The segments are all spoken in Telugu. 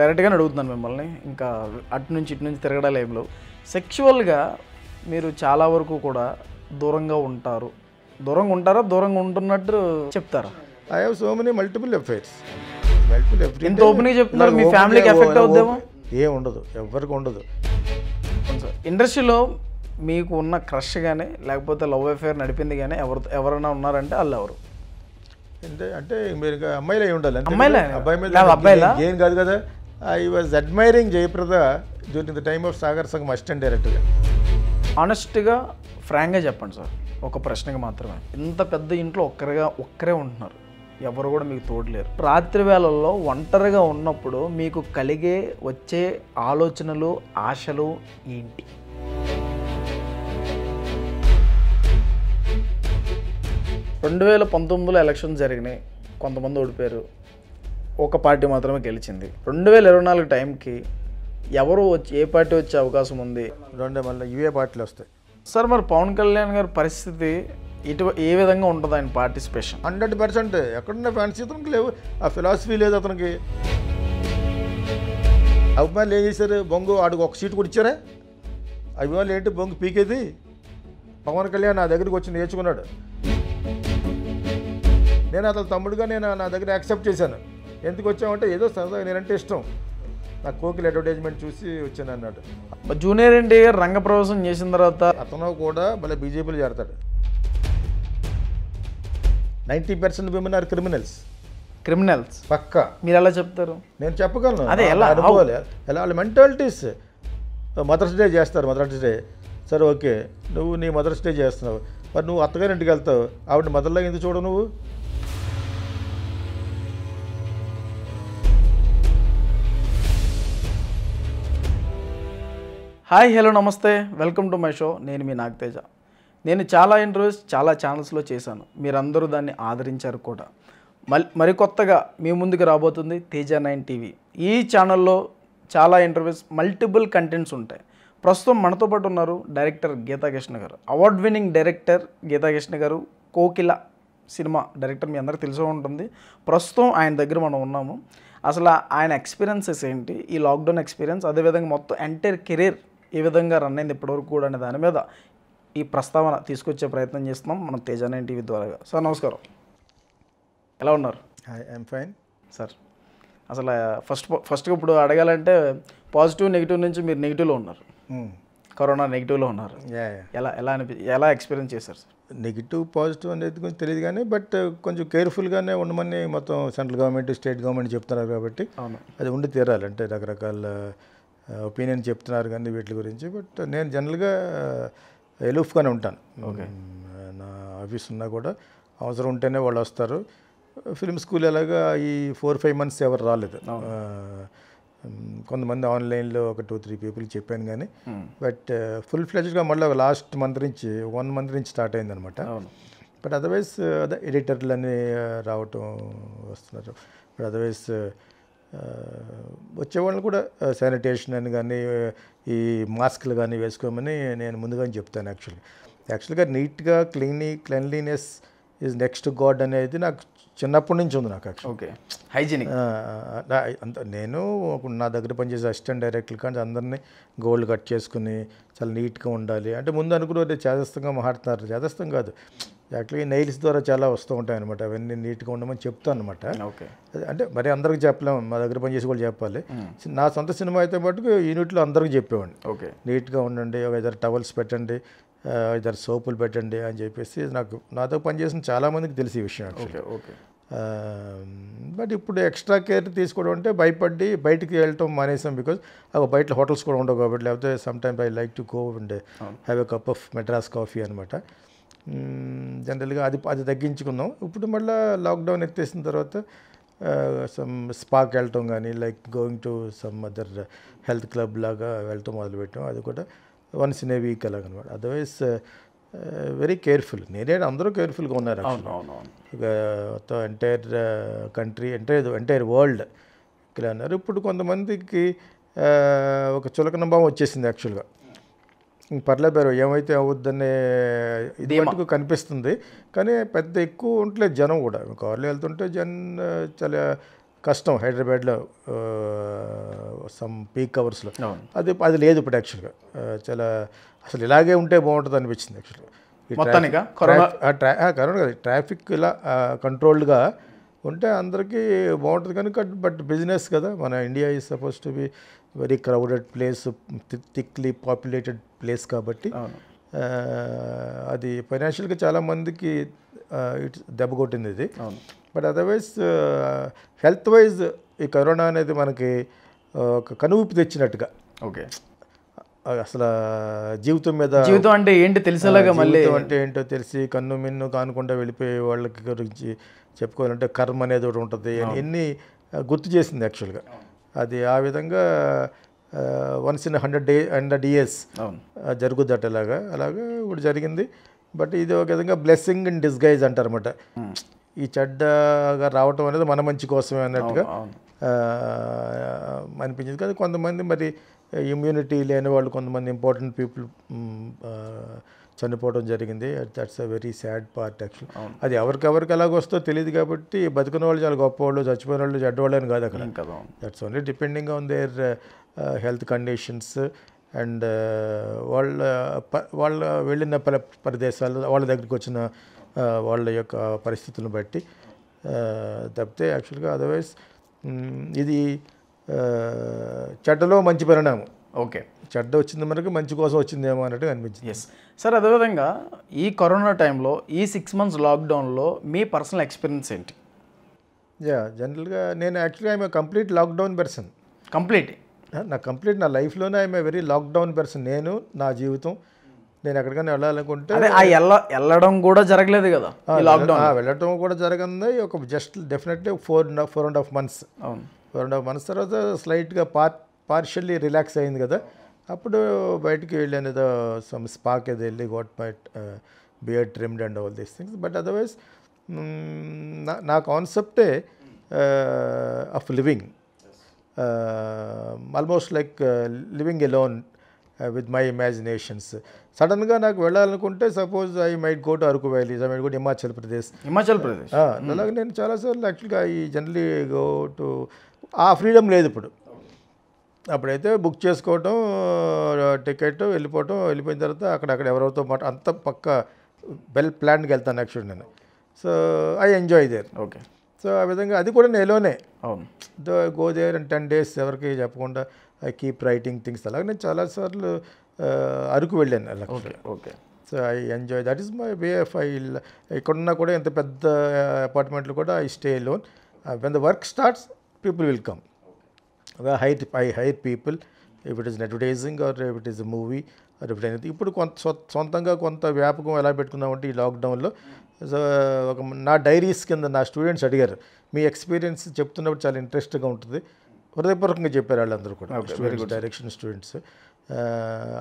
డైరెక్ట్గా అడుగుతున్నాను మిమ్మల్ని ఇంకా అటు నుంచి ఇటు నుంచి తిరగడాలు ఏం సెక్చువల్గా మీరు చాలా వరకు కూడా దూరంగా ఉంటారు దూరంగా ఉంటారా దూరంగా ఉంటున్నట్టు చెప్తారా I have so many multiple affairs multiple affair ఇంత ఓపెన్ చెప్తున్నారు మీ ఫ్యామిలీకి ఎఫెక్ట్ అవుద్దేమో ఏ ఉండదు ఎవరికి ఉండదు ఇండస్ట్రీలో మీకు ఉన్న క్రష్ కానీ లేకపోతే లవ్ అఫేర్ నడిపింది కానీ ఎవరు ఎవరైనా ఉన్నారంటే వాళ్ళు ఎవరు అంటే అంటే మీరు అమ్మాయిలు అయి ఉండాలి అబ్బాయి మీద ఏం కాదు కదా I was admiring Jayaprada during the time of Sagar Sangam assistant డైరెక్టర్గా ఆనెస్ట్గా ఫ్రాంక్గా చెప్పండి సార్ ఒక ప్రశ్నకి మాత్రమే ఇంత పెద్ద ఇంట్లో ఒక్కరిగా ఒక్కరే ఉంటున్నారు ఎవరు కూడా మీకు తోడలేరు రాత్రి వేళల్లో ఒంటరిగా ఉన్నప్పుడు మీకు కలిగే వచ్చే ఆలోచనలు ఆశలు ఏంటి రెండు వేల పంతొమ్మిదిలో ఎలక్షన్ జరిగినాయి కొంతమంది ఓడిపోయారు ఒక పార్టీ మాత్రమే గెలిచింది రెండు వేల ఇరవై నాలుగు టైంకి ఎవరు వచ్చి ఏ పార్టీ వచ్చే అవకాశం ఉంది రెండు మళ్ళీ ఇవే పార్టీలు వస్తాయి సార్ మరి పవన్ కళ్యాణ్ గారి పరిస్థితి ఇటు ఏ విధంగా ఉంటుంది ఆయన పార్టిసిపేషన్ హండ్రెడ్ పర్సెంట్ ఎక్కడున్న ఫ్యాన్స్ అతనికి లేవు ఆ ఫిలాసఫీ లేదు అతనికి అభిమానులు ఏం చేశారు బొంగు ఆడికి ఒక సీట్ కూడా ఇచ్చారా అభిమానులు ఏంటి బొంగు పీకేది పవన్ కళ్యాణ్ నా దగ్గరికి వచ్చి నేర్చుకున్నాడు నేను అతను తమ్ముడుగా నేను నా దగ్గర యాక్సెప్ట్ చేశాను ఎందుకు వచ్చామంటే ఏదో సరదాగా నేనంటే ఇష్టం నా కోకిల అడ్వర్టైజ్మెంట్ చూసి వచ్చాను అన్నట్టు జూనియర్ గారు రంగ ప్రవేశం చేసిన తర్వాత అతను కూడా మళ్ళీ బీజేపీలో చేరతాడు ninety percent women are criminals criminals పక్క మీరు ఎలా చెప్తారు నేను చెప్పగలను అదే ఎలా అనుకోవాలి ఎలా వాళ్ళ మెంటాలిటీస్ మదర్స్ డే చేస్తారు మదర్స్ డే సరే ఓకే నువ్వు నీ మదర్స్ డే చేస్తున్నావు మరి నువ్వు అత్తగారింటికి వెళ్తావు ఆవిడ మదర్లో ఎందుకు చూడవు నువ్వు హాయ్ హలో నమస్తే వెల్కమ్ టు మై షో నేను మీ నాగతేజ నేను చాలా ఇంటర్వ్యూస్ చాలా ఛానల్స్లో చేశాను మీరందరూ దాన్ని ఆదరించారు కూడా మల్ కొత్తగా మీ ముందుకు రాబోతుంది తేజ నైన్ టీవీ ఈ ఛానల్లో చాలా ఇంటర్వ్యూస్ మల్టిపుల్ కంటెంట్స్ ఉంటాయి ప్రస్తుతం మనతో పాటు ఉన్నారు డైరెక్టర్ గీతాకృష్ణ గారు అవార్డ్ విన్నింగ్ డైరెక్టర్ గీతాకృష్ణ గారు కోకిల సినిమా డైరెక్టర్ మీ అందరికీ తెలిసే ఉంటుంది ప్రస్తుతం ఆయన దగ్గర మనం ఉన్నాము అసలు ఆయన ఎక్స్పీరియన్సెస్ ఏంటి ఈ లాక్డౌన్ ఎక్స్పీరియన్స్ అదేవిధంగా మొత్తం ఎంటైర్ కెరీర్ ఈ విధంగా రన్ అయింది ఇప్పటివరకు కూడా అనే దాని మీద ఈ ప్రస్తావన తీసుకొచ్చే ప్రయత్నం చేస్తున్నాం మనం తేజ నైన్ టీవీ ద్వారా సార్ నమస్కారం ఎలా ఉన్నారు హాయ్ ఐఎమ్ ఫైన్ సార్ అసలు ఫస్ట్ ఫస్ట్గా ఇప్పుడు అడగాలంటే పాజిటివ్ నెగిటివ్ నుంచి మీరు నెగిటివ్లో ఉన్నారు hmm. కరోనా నెగిటివ్లో ఉన్నారు ఎలా ఎలా అనిపి ఎలా ఎక్స్పీరియన్స్ చేశారు సార్ నెగిటివ్ పాజిటివ్ అనేది కొంచెం తెలియదు కానీ బట్ కొంచెం కేర్ఫుల్గానే ఉండమని మొత్తం సెంట్రల్ గవర్నమెంట్ స్టేట్ గవర్నమెంట్ చెప్తున్నారు కాబట్టి అది ఉండి తీరాలి అంటే రకరకాల ఒపీనియన్ చెప్తున్నారు కానీ వీటి గురించి బట్ నేను జనరల్గా ఎలూఫ్గానే ఉంటాను ఓకే నా ఆఫీస్ ఉన్నా కూడా అవసరం ఉంటేనే వాళ్ళు వస్తారు ఫిల్మ్ స్కూల్ ఎలాగా ఈ ఫోర్ ఫైవ్ మంత్స్ ఎవరు రాలేదు కొంతమంది ఆన్లైన్లో ఒక టూ త్రీ పీపుల్ చెప్పాను కానీ బట్ ఫుల్ ఫ్లెజ్డ్గా మళ్ళీ ఒక లాస్ట్ మంత్ నుంచి వన్ మంత్ నుంచి స్టార్ట్ అయిందనమాట బట్ అదర్వైజ్ అదే ఎడిటర్లు అని రావటం వస్తున్నారు బట్ అదర్వైజ్ వచ్చేవాళ్ళని కూడా శానిటేషన్ అని కానీ ఈ మాస్క్లు కానీ వేసుకోమని నేను ముందుగానే చెప్తాను యాక్చువల్లీ యాక్చువల్గా నీట్గా క్లీనీ క్లెన్లీనెస్ ఈజ్ నెక్స్ట్ గాడ్ అనేది నాకు చిన్నప్పటి నుంచి ఉంది నాకు యాక్చువల్ ఓకే హైజీనిక్ అంత నేను నా దగ్గర పనిచేసే అసిస్టెంట్ డైరెక్టర్ కానీ అందరినీ గోల్డ్ కట్ చేసుకుని చాలా నీట్గా ఉండాలి అంటే ముందు అనుకున్న చేదస్తంగా మాట్లాడుతున్నారు చేదస్తం కాదు యాక్చువల్గా నెయిల్స్ ద్వారా చాలా వస్తూ ఉంటాయి అనమాట అవన్నీ నీట్గా ఉండమని చెప్తాను అనమాట అంటే మరి అందరికి చెప్పలేము మా దగ్గర పనిచేసి కూడా చెప్పాలి నా సొంత సినిమా అయితే పాటు యూనిట్లో అందరికి చెప్పేవాడి ఓకే నీట్గా ఉండండి ఇద్దరు టవల్స్ పెట్టండి ఇద్దరు సోపులు పెట్టండి అని చెప్పేసి నాకు నాతో పనిచేసిన చాలామందికి తెలిసి ఈ విషయం ఓకే ఓకే బట్ ఇప్పుడు ఎక్స్ట్రా కేర్ తీసుకోవడం అంటే భయపడి బయటికి వెళ్ళటం మానేసాం బికాజ్ అవి బయట హోటల్స్ కూడా ఉండవు కాబట్టి లేకపోతే some time I like to go and have a cup of Madras coffee అనమాట జనరల్గా అది అది తగ్గించుకున్నాం ఇప్పుడు మళ్ళీ లాక్డౌన్ ఎత్తేసిన తర్వాత సమ్ స్పాక్ వెళ్ళటం కానీ like going to some other health club లాగా మొదలు పెట్టడం అది కూడా వన్స్ ఇన్ ఏ వీక్ అలాగ అనమాట అదర్వైజ్ వెరీ కేర్ఫుల్ నేనే అందరూ కేర్ఫుల్గా ఉన్నారు ఇక మొత్తం entire country entire entire world ఇక్కడ అన్నారు ఇప్పుడు కొంతమందికి ఒక చులకన భావం వచ్చేసింది యాక్చువల్గా పర్లేదు బేరు ఏమైతే అవద్దనే ఇది మటుకు కనిపిస్తుంది కానీ పెద్ద ఎక్కువ ఉంటలేదు జనం కూడా కార్లో వెళ్తుంటే జన్ చాలా కష్టం హైదరాబాద్లో సమ్ పీక్ అవర్స్లో అది అది లేదు ఇప్పుడు యాక్చువల్గా చాలా అసలు ఇలాగే ఉంటే బాగుంటుంది అనిపించింది యాక్చువల్గా కరోనా కదా ట్రాఫిక్ ఇలా కంట్రోల్డ్గా ఉంటే అందరికీ బాగుంటుంది కనుక బట్ బిజినెస్ కదా మన India is suppose to be very crowded place thickly populated place కాబట్టి అది ఫైనాన్షియల్గా చాలామందికి ఇట్స్ దెబ్బ కొట్టింది ఇది బట్ అదర్వైజ్ హెల్త్ వైజ్ ఈ కరోనా అనేది మనకి ఒక కనువిప్పు తెచ్చినట్టుగా ఓకే అసలు జీవితం మీద జీవితం అంటే ఏంటి తెలిసేలాగా మళ్ళీ అంటే ఏంటో తెలిసి కన్ను మిన్ను కానుకుండా వెళ్ళిపోయే వాళ్ళకి గురించి చెప్పుకోవాలంటే కర్మ అనేది ఒకటి ఉంటుంది అని ఎన్ని గుర్తు చేసింది యాక్చువల్గా అది ఆ విధంగా once in hundred day hundred years జరుగుద్దట ఇలాగా అలాగా ఇప్పుడు జరిగింది బట్ ఇది ఒక విధంగా బ్లెస్సింగ్ ఇన్ డిస్గైజ్ అంటారు అనమాట ఈ చెడ్డగా రావటం అనేది మన మంచి కోసమే అన్నట్టుగా అనిపించింది కానీ కొంతమంది మరి ఇమ్యూనిటీ లేని వాళ్ళు కొంతమంది ఇంపార్టెంట్ పీపుల్ చనిపోవడం జరిగింది that's a very sad part actual అది ఎవరికి ఎవరికి ఎలాగొస్తో తెలియదు కాబట్టి బతుకున్న వాళ్ళు చాలా గొప్పవాళ్ళు చచ్చిపోయిన వాళ్ళు చెడ్డవాళ్ళు అని కాదు అక్కడ that's only depending on their health conditions and వాళ్ళ వాళ్ళ వెళ్ళిన ప్ర ప్రదేశాలు వాళ్ళ దగ్గరికి వచ్చిన uh, వాళ్ళ యొక్క పరిస్థితులను బట్టి uh, తప్పితే యాక్చువల్గా అదర్వైజ్ mm, ఇది uh, చెడ్డలో మంచి పరిణామం ఓకే చెడ్డ వచ్చింది మనకు మంచి కోసం వచ్చిందేమో అన్నట్టు అనిపించింది ఎస్ సార్ అదేవిధంగా ఈ కరోనా టైంలో ఈ సిక్స్ మంత్స్ లాక్డౌన్లో మీ పర్సనల్ ఎక్స్పీరియన్స్ ఏంటి యా జనరల్గా నేను యాక్చువల్గా ఆమె కంప్లీట్ లాక్డౌన్ పర్సన్ కంప్లీట్ నా కంప్లీట్ నా లైఫ్లోనే ఆమె వెరీ లాక్డౌన్ పర్సన్ నేను నా జీవితం నేను ఎక్కడికైనా వెళ్ళాలనుకుంటే వెళ్ళడం కూడా జరగలేదు కదా లాక్డౌన్ వెళ్ళడం కూడా జరగంది ఒక just definitely four four and half months four and half months తర్వాత స్లైట్గా పార్ట్ పార్షియల్లీ రిలాక్స్ అయింది కదా అప్పుడు బయటికి వెళ్ళాను ఏదో సమ్ స్పాక్ ఏదో వెళ్ళి got my beard trimmed and all these things but otherwise నా కాన్సెప్టే of living almost like living alone with my imaginations సడన్గా నాకు వెళ్ళాలనుకుంటే suppose I might go to Araku valley I might go Himachal Pradesh Himachal Pradesh అలాగే నేను చాలాసార్లు యాక్చువల్గా ఈ జనరలీ గో టు ఆ ఫ్రీడమ్ లేదు ఇప్పుడు అప్పుడైతే బుక్ చేసుకోవటం టికెట్ వెళ్ళిపోవటం వెళ్ళిపోయిన తర్వాత అక్కడ అక్కడ ఎవరెవరితో మాట అంత పక్క వెల్ ప్లాన్కి వెళ్తాను యాక్చువల్ నేను so I enjoy there okay so ఆ విధంగా అది కూడా నేలోనే అవును go there and ten days ఎవరికి చెప్పకుండా ఐ కీప్ రైటింగ్ థింగ్స్ అలాగే నేను చాలాసార్లు అరకు వెళ్ళాను okay okay so I enjoy that is my way of I ఇక్కడున్నా కూడా ఎంత పెద్ద అపార్ట్మెంట్లు కూడా I stay lone when the work starts people will come అదే height I hired people if it is advertising or if it is a movie or if it ఇప్పుడు కొంత సొంతంగా కొంత వ్యాపకం ఎలా పెట్టుకున్నామంటే ఈ లాక్డౌన్లో ఒక నా డైరీస్ కింద నా స్టూడెంట్స్ అడిగారు మీ ఎక్స్పీరియన్స్ చెప్తున్నప్పుడు చాలా ఇంట్రెస్ట్గా ఉంటుంది హృదయపూర్వకంగా చెప్పారు వాళ్ళందరూ కూడా డైరెక్షన్ స్టూడెంట్స్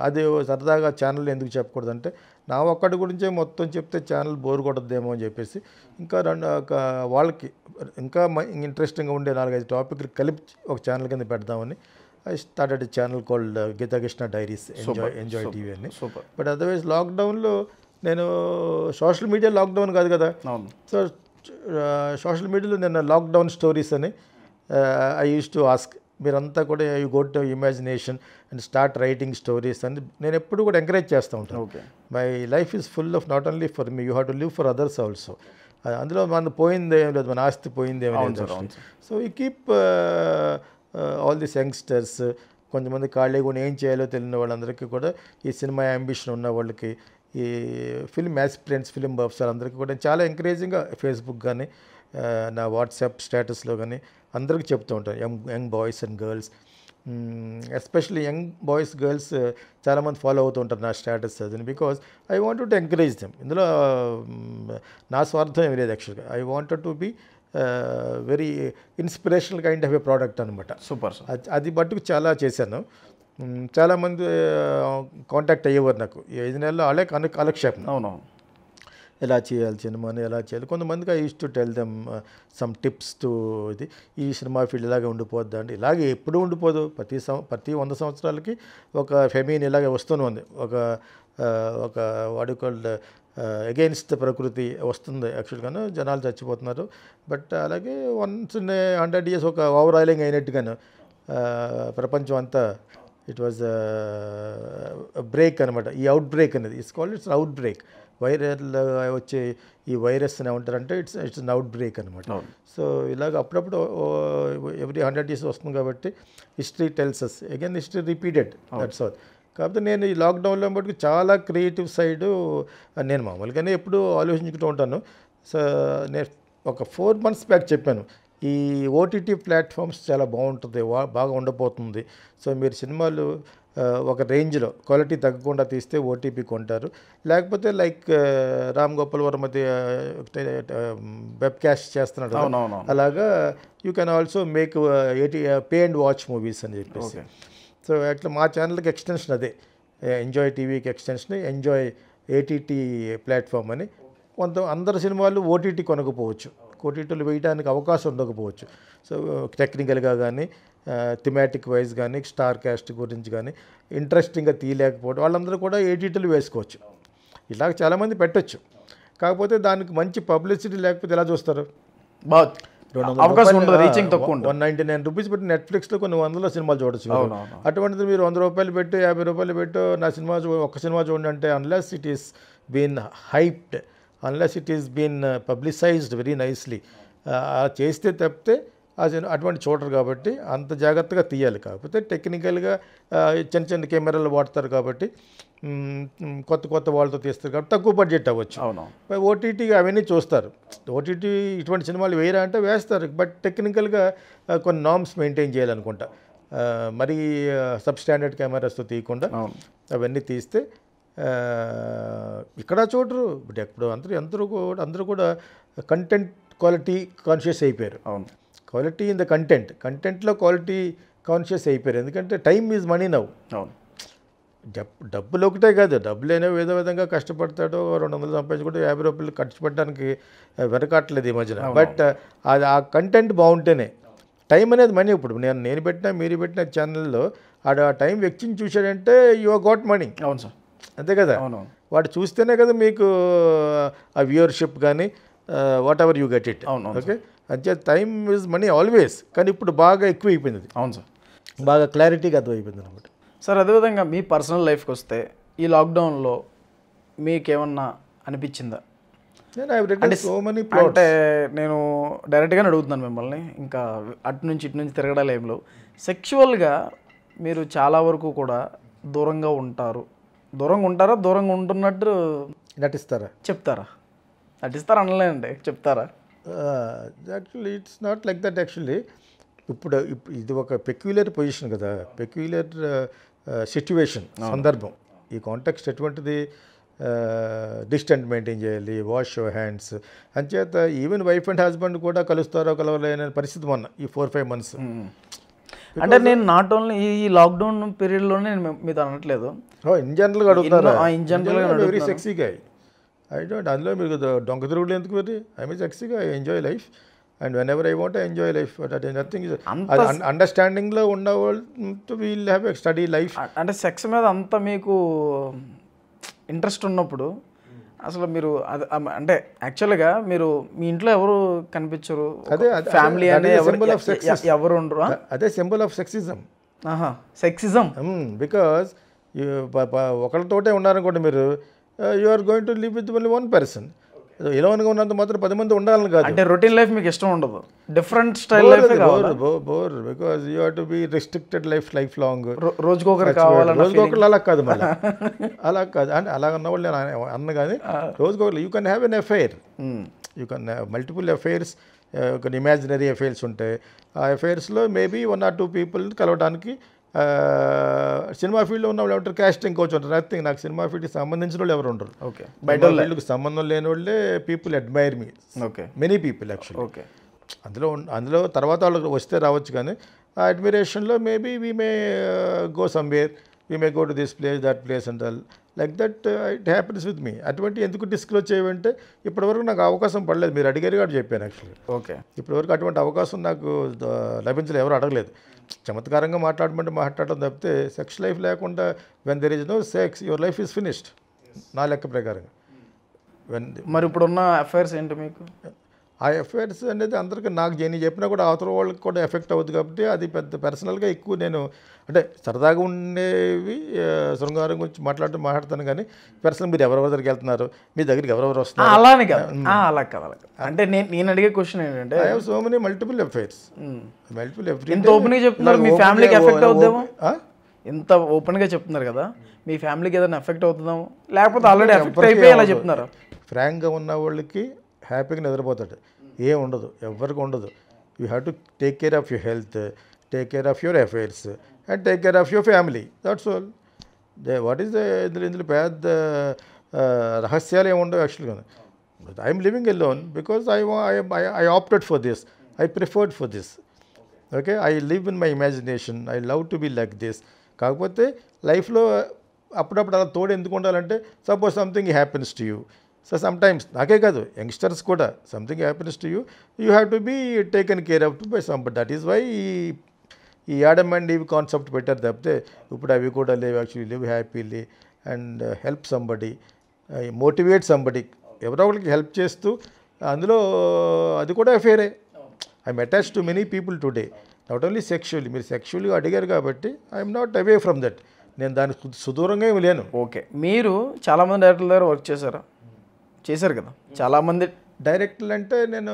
అది సరదాగా ఛానల్ ఎందుకు చెప్పకూడదంటే నా ఒక్కటి గురించే మొత్తం చెప్తే ఛానల్ బోర్ కొట్టద్దేమో అని చెప్పేసి ఇంకా రెండు ఒక వాళ్ళకి ఇంకా ఇంట్రెస్టింగ్గా ఉండే నాలుగైదు టాపిక్లు కలిపి ఒక ఛానల్ కింద పెడదామని I started channel called Geeta Krishna diaries enjoy enjoy TV అని బట్ అదర్వైజ్ లాక్డౌన్లో నేను సోషల్ మీడియా లాక్డౌన్ కాదు కదా సో సోషల్ మీడియాలో నేను లాక్డౌన్ స్టోరీస్ అని ఐ యూస్ టు ఆస్క్ మీరంతా కూడా you got to imagination and start writing stories అని నేను ఎప్పుడు కూడా ఎంకరేజ్ చేస్తూ ఉంటాను okay my life is full of not only for me you have to live for others also అందులో మన పోయింది ఏం లేదు మన ఆస్తి పోయింది ఏమి లేదు సో ఈ కీప్ ఆల్ దిస్ యంగ్స్టర్స్ కొంతమంది ఖాళీ కూడా ఏం చేయాలో తెలియని వాళ్ళందరికీ కూడా ఈ సినిమా అంబిషన్ ఉన్న వాళ్ళకి ఈ ఫిల్మ్ యాస్పిరెంట్స్ ఫిల్మ్ బాబ్స్ అందరికీ కూడా చాలా ఎంకరేజింగ్గా ఫేస్బుక్ కానీ నా వాట్సాప్ స్టేటస్లో కానీ అందరికీ చెప్తూ ఉంటాను young young boys and girls especially young boys girls చాలామంది ఫాలో అవుతూ ఉంటారు నా స్టేటస్ అదని because I want to encourage them ఇందులో నా స్వార్థం ఏమి లేదు యాక్చువల్గా I want to be very inspirational kind of a product అనమాట సూపర్ అది బట్టుకు చాలా చేశాను చాలామంది కాంటాక్ట్ అయ్యేవారు నాకు ఐదు నెలల్లో వాళ్ళే కను కాలక్షేపం అవును ఎలా చేయాలి సినిమాని ఎలా చేయాలి కొంతమందికి I use to tell them some tips to ఇది ఈ సినిమా ఫీల్డ్ ఇలాగే ఉండిపోద్ది అండి ఇలాగే ఎప్పుడు ఉండిపోదు ప్రతి సం ప్రతి వంద సంవత్సరాలకి ఒక ఫెమీన్ ఇలాగే వస్తూనే ఉంది ఒక ఒక వాడు కాల్డ్ అగెయిన్స్ట్ ప్రకృతి వస్తుంది యాక్చువల్గాను జనాలు చచ్చిపోతున్నారు బట్ అలాగే వన్స్ హండ్రెడ్ ఇయర్స్ ఒక ఓవర్ ఆయిలింగ్ అయినట్టుగాను ప్రపంచం అంతా ఇట్ వాజ్ బ్రేక్ అనమాట ఈ అవుట్ బ్రేక్ అనేది it's called it's outbreak viral వచ్చే ఈ వైరస్ ఏమంటారంటే ఇట్స్ ఇట్స్ అవుట్ బ్రేక్ అనమాట సో ఇలాగ అప్పుడప్పుడు ఎవ్రీ హండ్రెడ్ ఇయర్స్ వస్తుంది కాబట్టి history tells us again history repeated that's all కాకపోతే నేను ఈ లాక్డౌన్లో మటుకు చాలా క్రియేటివ్ సైడ్ నేను మామూలుగానే ఎప్పుడు ఆలోచించుకుంటూ ఉంటాను సో నేను ఒక ఫోర్ మంత్స్ బ్యాక్ చెప్పాను ఈ ఓటీటీ ప్లాట్ఫామ్స్ చాలా బాగుంటుంది బాగా ఉండబోతుంది సో మీరు సినిమాలు ఒక రేంజ్లో క్వాలిటీ తగ్గకుండా తీస్తే ఓటీపీ కొంటారు లేకపోతే like Ram Gopal Varma web cash చేస్తున్నాడు అలాగా you can also make AT pay and watch movies అని చెప్పేసి సో అట్లా మా ఛానల్కి ఎక్స్టెన్షన్ అదే ఎంజాయ్ టీవీకి ఎక్స్టెన్షన్ ఎంజాయ్ ఏటీటీ ప్లాట్ఫామ్ అని కొంత అందరు సినిమాలు ఓటీటీ కొనకపోవచ్చు ఓటీటీలు వేయడానికి అవకాశం ఉండకపోవచ్చు సో టెక్నికల్గా కానీ థిమాటిక్ వైజ్ కానీ స్టార్ క్యాస్ట్ గురించి కానీ ఇంట్రెస్టింగ్గా తీయలేకపోవడం వాళ్ళందరూ కూడా ఎడిటర్లు వేసుకోవచ్చు ఇలాగ చాలామంది పెట్టచ్చు కాకపోతే దానికి మంచి పబ్లిసిటీ లేకపోతే ఎలా చూస్తారు అవకాశం ఉండదు రీచింగ్ తక్కువ వన్ నైన్టీ నైన్ రూపీస్ పెట్టి నెట్ఫ్లిక్స్లో కొన్ని వందల సినిమాలు చూడొచ్చు అటువంటిది మీరు వంద రూపాయలు పెట్టి యాభై రూపాయలు పెట్టు నా సినిమా ఒక్క సినిమా చూడండి అంటే unless it is been hyped unless it is been publicised very nicely చేస్తే తప్పితే అటువంటి చూడరు కాబట్టి అంత జాగ్రత్తగా తీయాలి కాకపోతే టెక్నికల్గా చిన్న చిన్న కెమెరాలు వాడతారు కాబట్టి కొత్త కొత్త వాళ్ళతో తీస్తారు కాబట్టి తక్కువ బడ్జెట్ అవ్వచ్చు అవును ఓటీటీ అవన్నీ చూస్తారు ఓటీటీ ఇటువంటి సినిమాలు వేయరా అంటే వేస్తారు బట్ టెక్నికల్గా కొన్ని నామ్స్ మెయింటైన్ చేయాలనుకుంటా మరి సబ్ స్టాండర్డ్ కెమెరాస్తో తీయకుండా అవన్నీ తీస్తే ఇక్కడ చూడరు ఇప్పుడు ఎప్పుడు అందరూ అందరూ కూడా అందరూ కూడా కంటెంట్ క్వాలిటీ కాన్షియస్ అయిపోయారు అవును క్వాలిటీ ఇన్ ద కంటెంట్ కంటెంట్లో క్వాలిటీ కాన్షియస్ అయిపోయారు ఎందుకంటే టైం ఈజ్ మనీ నవ్వు అవును డబ్బులు ఒకటే కాదు డబ్బులు అనేవి ఏదో విధంగా కష్టపడతాడో రెండు వందలు సంపాదించుకుంటే యాభై రూపాయలు ఖర్చు పెట్టడానికి వెనకట్లేదు ఈ మధ్యన బట్ అది ఆ కంటెంట్ బాగుంటేనే టైం అనేది మనీ ఇప్పుడు నేను నేను పెట్టిన మీరు పెట్టిన ఛానల్లో ఆడు ఆ టైం వ్యక్తిని చూశాడంటే యు గోట్ మనీ అవును సార్ అంతే కదా వాడు చూస్తేనే కదా మీకు ఆ వ్యూవర్షిప్ కానీ whatever you get it okay అంటే టైం ఈజ్ మనీ ఆల్వేస్ కానీ ఇప్పుడు బాగా ఎక్కువ అయిపోయింది అవును సార్ బాగా క్లారిటీగా అర్థమైపోయింది అనమాట సార్ అదేవిధంగా మీ పర్సనల్ లైఫ్కి వస్తే ఈ లాక్డౌన్లో మీకేమన్నా అనిపించిందా సో మనీ అంటే నేను డైరెక్ట్గానే అడుగుతున్నాను మిమ్మల్ని ఇంకా అటు నుంచి ఇటు నుంచి తిరగడాలు ఏం లేవు సెక్చువల్గా మీరు చాలా వరకు కూడా దూరంగా ఉంటారు దూరంగా ఉంటారా దూరంగా ఉంటున్నట్టు నటిస్తారా చెప్తారా నటిస్తారా అనలేండి చెప్తారా actually it's not like that actually ఇప్పుడు ఇది ఒక పెక్యులర్ పొజిషన్ కదా పెక్యులర్ uh, సిట్యువేషన్ సందర్భం ఈ కాంటాక్ట్స్ ఎటువంటిది డిస్టెంట్ uh, మెయింటైన్ చేయాలి వాష్ యువర్ హ్యాండ్స్ అంచేత ఈవెన్ వైఫ్ అండ్ హస్బెండ్ కూడా కలుస్తారో కలవలేని పరిస్థితి మొన్న ఈ ఫోర్ ఫైవ్ మంత్స్ అంటే నేను నాట్ ఓన్లీ ఈ లాక్డౌన్ పీరియడ్లోనే నేను మీతో అనట్లేదు ఇన్ జనరల్గా అడుగుతారు ఇన్ జనరల్గా వెరీ సెక్సీగా అయ్యి అయితే దానిలో అందులో మీరు దొంగ తిరుగుడు ఎందుకు మరి ఐ మీ సెక్సీగా I enjoy life and whenever I want I enjoy life but at nothing understanding లో ఉన్న వాళ్ళు వీల్ హ్యావ్ స్టడీ లైఫ్ అంటే సెక్స్ మీద అంత మీకు ఇంట్రెస్ట్ ఉన్నప్పుడు అసలు మీరు అది అంటే యాక్చువల్గా మీరు మీ ఇంట్లో ఎవరు కనిపించరు అదే ఫ్యామిలీ అనే సెక్స్ ఎవరు ఉండరు అదే symbol of sexism sexism because ఒకళ్ళతోటే ఉన్నారనుకోండి మీరు you are going to live with only one person ఎలవన్గా ఉన్నంత మాత్రం పది మంది ఉండాలని కాదు అంటే రొటీన్ లైఫ్ మీకు ఇష్టం ఉండదు different style life bore bore because you to be restricted life life long రోజుకొకరు కావాలి రోజుకొకరు అలా కాదు మళ్ళీ అలా కాదు అంటే అలా ఉన్న వాళ్ళు నేను అన్న కానీ రోజుకొకరు you can have an affair you can multiple affairs కొన్ని ఇమాజినరీ అఫైర్స్ ఉంటాయి ఆ hmm. uh, లో మేబీ వన్ ఆర్ టూ పీపుల్ని కలవడానికి సినిమా ఫీల్డ్లో ఉన్న వాళ్ళు ఎవరు క్యాస్టింగ్ కోచ్ ఉంటారు నథింగ్ నాకు సినిమా ఫీల్డ్కి సంబంధించిన వాళ్ళు ఎవరు ఉండరు ఓకే బయట వాళ్ళకి సంబంధం లేని వాళ్ళే people admire me okay many people actually okay అందులో అందులో తర్వాత వాళ్ళు వస్తే రావచ్చు కానీ ఆ అడ్మిరేషన్లో maybe we may go somewhere we may go to this place that place and all like that it happens with me అటువంటి ఎందుకు డిస్క్లోజ్ చేయమంటే ఇప్పటివరకు నాకు అవకాశం పడలేదు మీరు అడిగారు కాబట్టి చెప్పాను యాక్చువల్లీ ఓకే ఇప్పటివరకు అటువంటి అవకాశం నాకు లభించలేదు ఎవరు అడగలేదు చమత్కారంగా మాట్లాడమంటే మాట్లాడటం తప్పితే సెక్స్ లైఫ్ లేకుండా when there is no sex your life is finished నా లెక్క ప్రకారంగా వెన్ మరి ఇప్పుడున్న అఫైర్స్ ఏంటి మీకు ఆ ఎఫ్ఐఆర్స్ అనేది అందరికీ నాకు నేను చెప్పినా కూడా అవతల వాళ్ళకి కూడా ఎఫెక్ట్ అవుతుంది కాబట్టి అది పెద్ద పర్సనల్గా ఎక్కువ నేను అంటే సరదాగా ఉండేవి శృంగారం గురించి మాట్లాడుతూ మాట్లాడతాను కానీ పర్సనల్ మీరు ఎవరెవరి దగ్గరికి వెళ్తున్నారు మీ దగ్గరికి ఎవరెవరు వస్తున్నారు అలానే కదా అలా కదా అంటే నేను నేను అడిగే క్వశ్చన్ ఏంటంటే I so many multiple affairs multiple affair ఓపెన్గా చెప్తున్నారు మీ ఫ్యామిలీకి ఎఫెక్ట్ అవుద్దేమో ఇంత ఓపెన్గా చెప్తున్నారు కదా మీ ఫ్యామిలీకి ఏదైనా ఎఫెక్ట్ అవుతుందామో లేకపోతే ఆల్రెడీ ఎఫెక్ట్ అయిపోయి అలా చెప్తున్నారు ఫ్రాంక్గా ఉన్న వాళ్ళకి హ్యాపీగా నిద్రపోతాడు ఏం ఉండదు ఎవరికి ఉండదు you have to take care of your health take care of your affairs and take care of your family that's all they what is the ఇందులో ఇందులో పెద్ద రహస్యాలు ఉండవు యాక్చువల్గా I'm living alone because I I opted for this I preferred for this okay I live in my imagination I love to be like this కాకపోతే లైఫ్లో అప్పుడప్పుడు అలా తోడు ఎందుకు ఉండాలంటే suppose something happens to you so sometimes నాకే కాదు యంగ్స్టర్స్ కూడా something happiness to you you have to be taken care of to by some but that is why ఈ ఈ యాడమ్ అండ్ ఇవి కాన్సెప్ట్ పెట్టారు తప్పితే ఇప్పుడు అవి కూడా లేవు actually live happily and help somebody motivate somebody ఎవరో ఒకరికి హెల్ప్ చేస్తూ అందులో అది కూడా ఫేరే I'm attach to many people today not only sexually మీరు సెక్షువల్గా అడిగారు కాబట్టి I'm not away from that నేను దానికి సుదూరంగా ఏమి లేను ఓకే మీరు చాలామంది డైరెక్టర్ దగ్గర వర్క్ చేశారా చేశారు కదా చాలామంది డైరెక్టర్లు అంటే నేను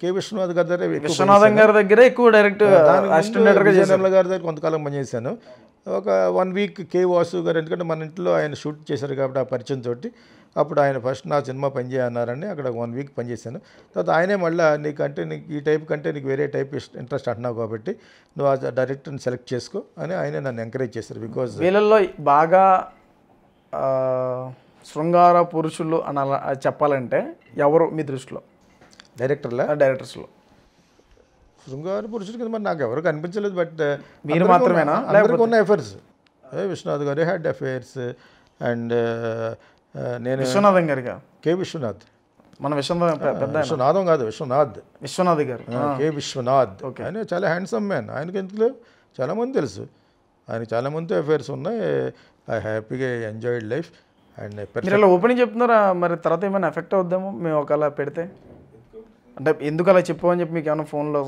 కే విశ్వనాథ్ గారి దగ్గర విశ్వనాథం గారి దగ్గర ఎక్కువ డైరెక్ట్ గారి దగ్గర కొంతకాలం పనిచేశాను ఒక వన్ వీక్ కే వాసు గారు ఎందుకంటే మన ఇంట్లో ఆయన షూట్ చేశారు కాబట్టి ఆ పరిచయం తోటి అప్పుడు ఆయన ఫస్ట్ నా సినిమా పనిచేయన్నారని అక్కడ వన్ వీక్ పనిచేశాను తర్వాత ఆయనే మళ్ళీ నీకంటే నీకు ఈ టైప్ కంటే నీకు వేరే టైప్ ఇంట్రెస్ట్ అంటున్నావు కాబట్టి నువ్వు ఆ డైరెక్టర్ని సెలెక్ట్ చేసుకో అని ఆయన నన్ను ఎంకరేజ్ చేశారు బికాజ్ వీళ్ళల్లో బాగా శృంగార పురుషులు అని అలా చెప్పాలంటే ఎవరు మీ దృష్టిలో డైరెక్టర్లా డైరెక్టర్స్లో శృంగార పురుషుడు కింద మరి నాకు ఎవరు కనిపించలేదు బట్ మీరు మాత్రమేనా ఉన్న విశ్వనాథ్ గారు హెడ్ అఫైర్స్ అండ్ నేను విశ్వనాథం గారిగా కే విశ్వనాథ్ మన విశ్వనాథ్ విశ్వనాథం కాదు విశ్వనాథ్ విశ్వనాథ్ గారు కే విశ్వనాథ్ ఓకే ఆయన చాలా హ్యాండ్సమ్ మ్యాన్ ఆయనకి ఎందుకు చాలామంది తెలుసు ఆయనకి చాలామంది అఫైర్స్ ఉన్నాయి ఐ హ్యాపీగా ఎంజాయిడ్ లైఫ్ అండ్ మీరు అలా ఓపెనింగ్ చెప్తున్నారా మరి తర్వాత ఏమైనా ఎఫెక్ట్ అవుద్దామో మేము ఒకలా పెడితే అంటే ఎందుకు అలా చెప్పమని చెప్పి మీకు ఏమైనా ఫోన్లో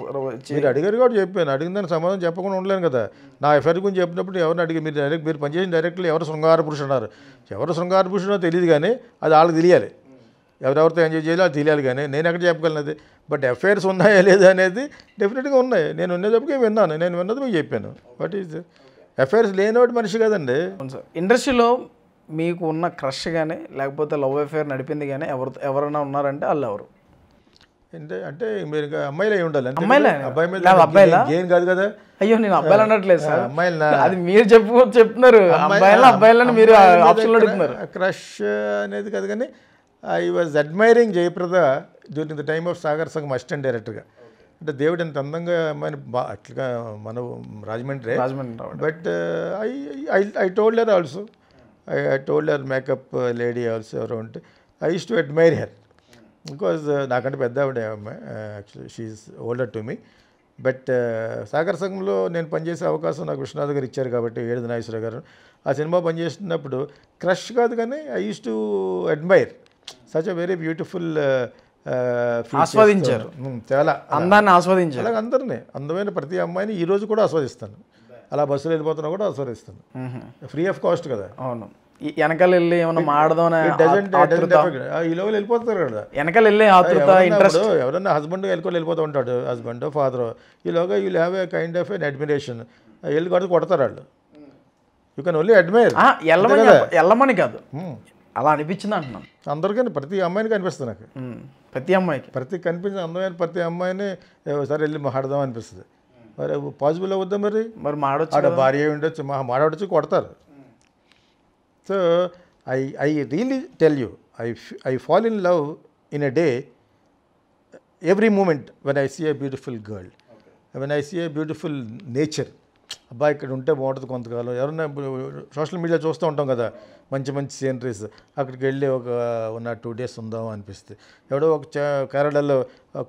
మీరు అడిగారు కాబట్టి చెప్పాను అడిగిన సమాధానం చెప్పకుండా ఉండలేను కదా నా ఎఫ్ఐఆర్ గురించి చెప్పినప్పుడు ఎవరిని అడిగి మీరు డైరెక్ట్ మీరు పనిచేసిన డైరెక్ట్లో ఎవరు శృంగార పురుషుడు అన్నారు ఎవరు శృంగార పురుషుడో తెలియదు కానీ అది వాళ్ళకి తెలియాలి ఎవరెవరితో ఎంజాయ్ చేయాలో అది తెలియాలి కానీ నేను ఎక్కడ చెప్పగలను బట్ ఎఫ్ఐఆర్స్ ఉన్నాయా లేదా అనేది డెఫినెట్గా ఉన్నాయి నేను ఉన్నదప్పటికే విన్నాను నేను విన్నది మీకు చెప్పాను బట్ ఈజ్ ఎఫ్ఐఆర్స్ లేనివాటి మనిషి కదండి ఇండస్ట్రీలో మీకు ఉన్న క్రష్ కానీ లేకపోతే లవ్ అఫేర్ నడిపింది కానీ ఎవరు ఎవరైనా ఉన్నారంటే వాళ్ళు ఎవరు అంటే అంటే మీరు అమ్మాయిలు అయ్యి ఉండాలి అమ్మాయిలే అబ్బాయి మీద అబ్బాయి ఏం కాదు కదా అయ్యో నేను అబ్బాయిలు అనట్లేదు సార్ అమ్మాయిలు అది మీరు చెప్పు చెప్తున్నారు అబ్బాయిలు అబ్బాయిలను మీరు ఆప్షన్లో అడుగుతున్నారు క్రష్ అనేది కాదు కానీ I was admiring Jayaprada during the time of Sagar Sangam assistant డైరెక్టర్గా అంటే దేవుడు ఎంత అందంగా మన బా అట్లుగా మన Rajahmundry Rajahmundry but I I told also I, I told her makeup uh, lady also around. I used to admire because uh, నాకంటే పెద్ద ఆవిడ actually she is older to me but Sagar సంఘంలో నేను పనిచేసే అవకాశం నాకు విశ్వనాథ్ గారు ఇచ్చారు కాబట్టి ఏడు నాగేశ్వర గారు ఆ సినిమా పనిచేస్తున్నప్పుడు క్రష్ కాదు కానీ I use to admire such a very beautiful ఆస్వాదించారు hmm, చాలా అందాన్ని ఆస్వాదించారు అలాగే అందరినీ అందమైన ప్రతి అమ్మాయిని ఈరోజు కూడా ఆస్వాదిస్తాను అలా బస్సులో వెళ్ళిపోతున్నా కూడా ఆస్వాదిస్తుంది ఫ్రీ ఆఫ్ కాస్ట్ కదా అవును వెనకాల వెళ్ళి ఏమన్నా మాడదాం ఈ లోపల వెళ్ళిపోతారు కదా వెనకాల వెళ్ళి ఆతృత ఇంట్రెస్ట్ ఎవరన్నా హస్బెండ్ వెళ్ళి వెళ్ళిపోతూ ఉంటాడు హస్బెండ్ ఫాదర్ ఈలోగా you have a kind of an admiration వెళ్ళి కొడుతూ కొడతారు వాళ్ళు యూ కెన్ ఓన్లీ అడ్మైర్ వెళ్ళమని వెళ్ళమని కాదు అలా అనిపించింది అంటున్నాను అందరికీ ప్రతి అమ్మాయిని కనిపిస్తుంది నాకు ప్రతి అమ్మాయికి ప్రతి కనిపించిన అందమైన ప్రతి అమ్మాయిని సరే వెళ్ళి మాడదాం అనిపిస్తుంది మరి పాసిబుల్ అవుద్దా మరి మరి మాడొచ్చు ఆడ భార్య ఉండొచ్చు మా మాడవచ్చు కొడతారు so I I really tell you I I fall in love in a day every moment when I see a beautiful girl when I see a beautiful nature అబ్బాయి ఇక్కడ ఉంటే బాగుంటుంది కొంతకాలం ఎవరన్నా సోషల్ మీడియా చూస్తూ ఉంటాం కదా మంచి మంచి సీనరీస్ అక్కడికి వెళ్ళి ఒక ఉన్న టూ డేస్ ఉందాం అనిపిస్తుంది ఎవడో ఒక కేరళలో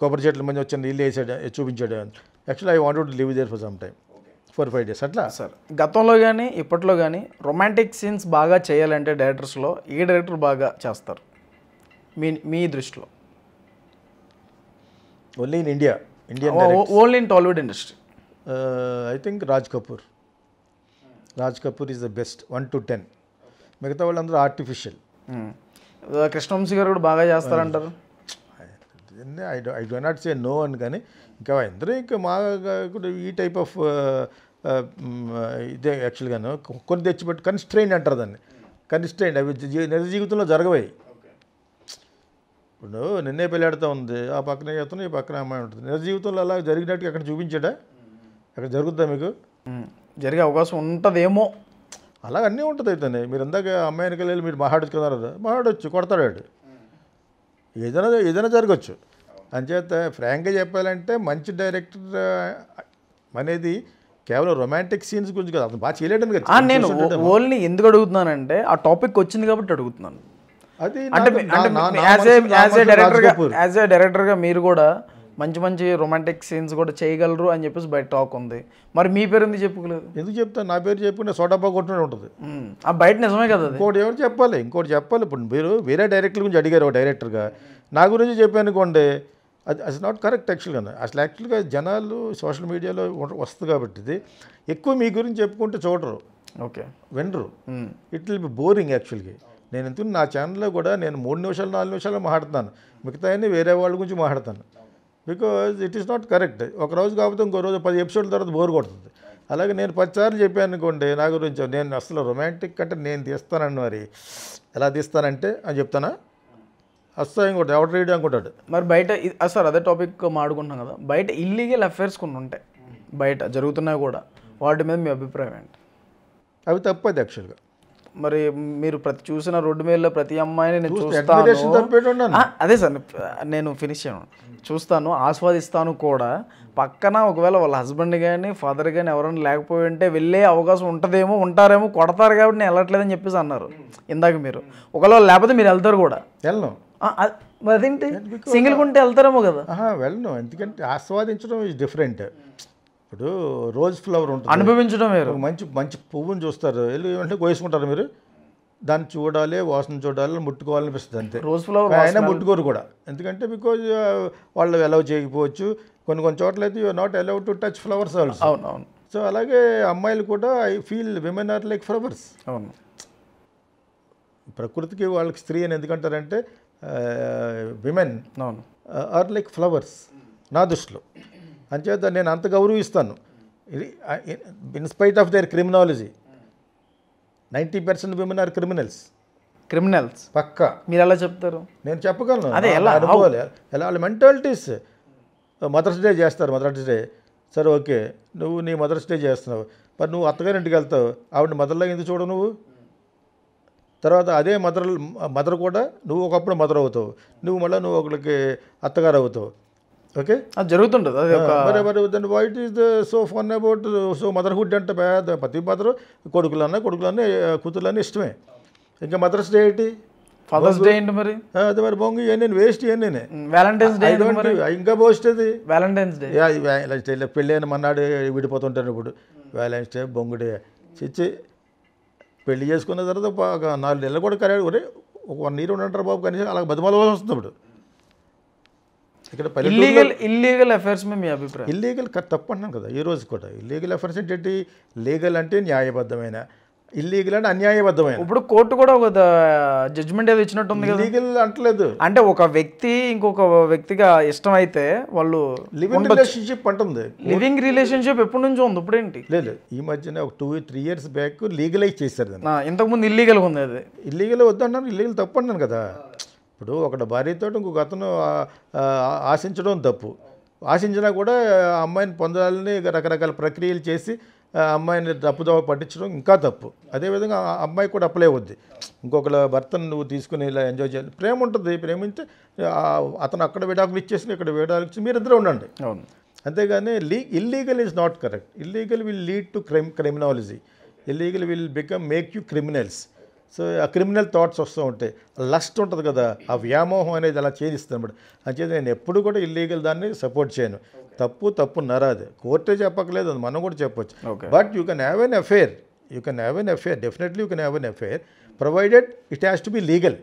కొబ్బరి చెట్ల మంది వచ్చిన ఇల్లు వేసాడు చూపించాడు actually I want to live there for some time four five days అట్లా సార్ గతంలో కానీ ఇప్పట్లో కానీ రొమాంటిక్ సీన్స్ బాగా చేయాలంటే డైరెక్టర్స్లో ఏ డైరెక్టర్ బాగా చేస్తారు మీ మీ దృష్టిలో only in India India only in Tollywood industry I think Raj Kapoor Raj Kapoor is the best one to ten మిగతా వాళ్ళందరూ ఆర్టిఫిషియల్ కృష్ణవంశీ గారు కూడా బాగా చేస్తారంటారు I I do not say no అని కానీ ఇంకా అందరూ ఇంకా మా ఈ టైప్ ఆఫ్ uh, uh, ఇదే యాక్చువల్గాను కొన్ని తెచ్చిపెట్టి కన్స్ట్రెయిన్ అంటారు దాన్ని కన్స్ట్రెయిన్ అవి నిజ జీవితంలో జరగవాయి ఇప్పుడు నిన్నే పెళ్ళాడుతూ ఉంది ఆ పక్కన చేస్తున్నా ఈ పక్కన అమ్మాయి ఉంటుంది నిజ జీవితంలో అలా జరిగినట్టు అక్కడ చూపించాడా అక్కడ జరుగుద్దా మీకు జరిగే అవకాశం ఉంటుందేమో అలాగ అన్నీ ఉంటుంది అయితేనే మీరు ఇందాక అమ్మాయిని వెళ్ళి మీరు మాట్లాడుకున్నారు కదా మాట్లాడొచ్చు కొడతాడు ఏదైనా ఏదైనా జరగచ్చు అంచేత ఫ్రాంక్గా చెప్పాలంటే మంచి డైరెక్టర్ అనేది కేవలం రొమాంటిక్ సీన్స్ గురించి కదా అతను బాగా చేయలేడని కదా నేను ఓన్లీ ఎందుకు అడుగుతున్నానంటే ఆ టాపిక్ వచ్చింది కాబట్టి అడుగుతున్నాను అది అంటే డైరెక్టర్గా యాజ్ ఏ డైరెక్టర్గా మీరు కూడా మంచి మంచి రొమాంటిక్ సీన్స్ కూడా చేయగలరు అని చెప్పేసి బయట టాక్ ఉంది మరి మీ పేరు ఎందుకు చెప్పుకోలేదు ఎందుకు చెప్తాను నా పేరు చెప్పుకుంటే సోడాపా కొట్టుకునే ఉంటుంది ఆ బయట నిజమే కదా ఇంకోటి ఎవరు చెప్పాలి ఇంకోటి చెప్పాలి ఇప్పుడు మీరు వేరే డైరెక్టర్ గురించి అడిగారు డైరెక్టర్గా నా గురించి చెప్పాను అది అస్ నాట్ కరెక్ట్ యాక్చువల్గా అసలు యాక్చువల్గా జనాలు సోషల్ మీడియాలో వస్తుంది కాబట్టి ఇది ఎక్కువ మీ గురించి చెప్పుకుంటే చూడరు ఓకే వినరు ఇట్ విల్ బి బోరింగ్ యాక్చువల్గా నేను ఎందుకు నా ఛానల్లో కూడా నేను మూడు నిమిషాలు నాలుగు నిమిషాలు మాట్లాడతాను మిగతా వేరే వాళ్ళ గురించి మాట్లాడతాను because it is not correct ఒక రోజు కాకపోతే ఇంకో రోజు పది ఎపిసోడ్ల తర్వాత బోర్ కొడుతుంది అలాగే నేను పదిసార్లు చెప్పాను అనుకోండి నా గురించి నేను అసలు రొమాంటిక్ అంటే నేను తీస్తానండి మరి ఎలా తీస్తానంటే అని చెప్తానా అస్సలు ఇంకోటి ఎవరు రీడ్ అనుకుంటాడు మరి బయట అసలు అదే టాపిక్ మాడుకుంటున్నాం కదా బయట ఇల్లీగల్ అఫేర్స్ కొన్ని ఉంటాయి బయట జరుగుతున్నాయి కూడా వాటి మీద మీ అభిప్రాయం ఏంటి అవి తప్పది యాక్చువల్గా మరి మీరు ప్రతి చూసిన రోడ్డు మీద ప్రతి అమ్మాయిని నేను చూస్తాను అదే సార్ నేను ఫినిష్ చేయను చూస్తాను ఆస్వాదిస్తాను కూడా పక్కన ఒకవేళ వాళ్ళ హస్బెండ్ కానీ ఫాదర్ కానీ ఎవరైనా లేకపోయి ఉంటే వెళ్ళే అవకాశం ఉంటుందేమో ఉంటారేమో కొడతారు కాబట్టి నేను వెళ్ళట్లేదని చెప్పేసి అన్నారు ఇందాక మీరు ఒకవేళ లేకపోతే మీరు వెళ్తారు కూడా వెళ్ళను మరి అదేంటి సింగిల్గా ఉంటే వెళ్తారేమో కదా వెళ్ళను ఎందుకంటే ఆస్వాదించడం ఇస్ డిఫరెంట్ ఇప్పుడు రోజ్ ఫ్లవర్ ఉంటుంది అనుభవించడం వేరు మంచి మంచి పువ్వును చూస్తారు వెళ్ళి ఏమంటే కోసుకుంటారు మీరు దాన్ని చూడాలి వాసన చూడాలి ముట్టుకోవాలనిపిస్తుంది అంతే రోజ్ ఫ్లవర్ అయినా ముట్టుకోరు కూడా ఎందుకంటే బికాజ్ uh, వాళ్ళు అలౌ చేయకపోవచ్చు కొన్ని కొన్ని చోట్ల అయితే you're not allow to touch flowers also అవునవును సో అలాగే అమ్మాయిలు కూడా I feel women are like flowers అవును ప్రకృతికి వాళ్ళకి స్త్రీ అని ఎందుకంటారంటే విమెన్ uh, అవును ఆర్ లైక్ ఫ్లవర్స్ నా దృష్టిలో అంచేత నేను అంత గౌరవిస్తాను in spite of their criminology ninety percent women are criminals criminals పక్క మీరు ఎలా చెప్తారు నేను చెప్పగలను ఎలా అనుకోవాలి ఎలా వాళ్ళ మెంటాలిటీస్ మదర్స్ డే చేస్తారు మదర్స్ డే సరే ఓకే నువ్వు నీ మదర్స్ డే చేస్తున్నావు మరి నువ్వు అత్తగారి ఇంటికి వెళ్తావు ఆవిడ మదర్లో ఎందుకు చూడవు నువ్వు తర్వాత అదే మదర్ మదర్ కూడా నువ్వు ఒకప్పుడు మదర్ అవుతావు నువ్వు మళ్ళీ నువ్వు ఒకరికి అత్తగారు అవుతావు ఓకే అది జరుగుతుంటుంది అది మరి మరి what is the so fun about so motherhood అంటే పెద్ద ప్రతి పాత్ర కొడుకులన్నా కొడుకులన్నీ కూతుర్లన్నీ ఇష్టమే ఇంకా మదర్స్ డే ఏంటి ఫాదర్స్ డే ఏంటి మరి అదే మరి బొంగు నేను వేస్ట్ ఇవన్నీ వ్యాలంటైన్స్ డే ఇంకా పోస్ట్ అది వ్యాలంటైన్స్ డే పెళ్ళి అయిన మన్నాడు విడిపోతుంటాను ఇప్పుడు వ్యాలంటైన్స్ డే బొంగు డే చిచ్చి పెళ్లి చేసుకున్న తర్వాత నాలుగు నెలలు కూడా కరెక్ట్ ఒక వన్ ఇయర్ ఉండంటారు బాబు కనీసం అలా బతిమాల వస్తుంది ఇప్పుడు ఇక్కడ ఇల్లీగల్ ఇల్లీగల్ అఫైర్స్ మీ అభిప్రాయం ఇల్లీగల్ తప్పు అన్నాను కదా ఈ రోజు కూడా ఇల్లీగల్ అఫేర్స్ ఏంటంటే లీగల్ అంటే న్యాయబద్ధమైన ఇల్లీగల్ అంటే అన్యాయబద్ధమైన ఇప్పుడు కోర్టు కూడా ఒక జడ్జ్మెంట్ ఏదో ఇచ్చినట్టు ఉంది లీగల్ అంటలేదు అంటే ఒక వ్యక్తి ఇంకొక వ్యక్తిగా ఇష్టం అయితే వాళ్ళు లివింగ్ రిలేషన్షిప్ అంటుంది లివింగ్ రిలేషన్షిప్ ఎప్పటి నుంచి ఉంది ఇప్పుడేంటి లేదు ఈ మధ్యన ఒక two three years back legalize చేశారు ఇంతకుముందు ఇల్లీగల్ ఉంది అది ఇల్లీగల్ వద్దన్నాను ఇల్లీగల్ తప్పు అన్నాను కదా ఇప్పుడు ఒకటి భార్యతో ఇంకొక అతను ఆశించడం తప్పు ఆశించినా కూడా అమ్మాయిని పొందాలని రకరకాల ప్రక్రియలు చేసి అమ్మాయిని తప్పుదోవ పట్టించడం ఇంకా తప్పు అదేవిధంగా అమ్మాయి కూడా అప్లై అవుద్ది ఇంకొకళ్ళ భర్తను నువ్వు తీసుకుని ఇలా ఎంజాయ్ చేయాలి ప్రేమ ఉంటుంది ప్రేమించే అతను అక్కడ విడాకులు ఇచ్చేసి ఇక్కడ విడాకులు ఇచ్చి మీరిద్దరు ఉండండి అవును అంతేగాని లీ illegal is not correct illegal will lead to crime criminology illegal will become make you criminals so ఆ క్రిమినల్ థాట్స్ వస్తూ ఉంటాయి లస్ట్ ఉంటుంది కదా ఆ వ్యామోహం అనేది అలా చేరిస్తుంది అనమాట అంచేది నేను ఎప్పుడు కూడా ఇల్లీగల్ దాన్ని సపోర్ట్ చేయను తప్పు తప్పు నరాది కోర్టే చెప్పకలేదు అది మనం కూడా చెప్పొచ్చు but you can have an affair you can have an affair definitely you can have an affair provided it has to be legal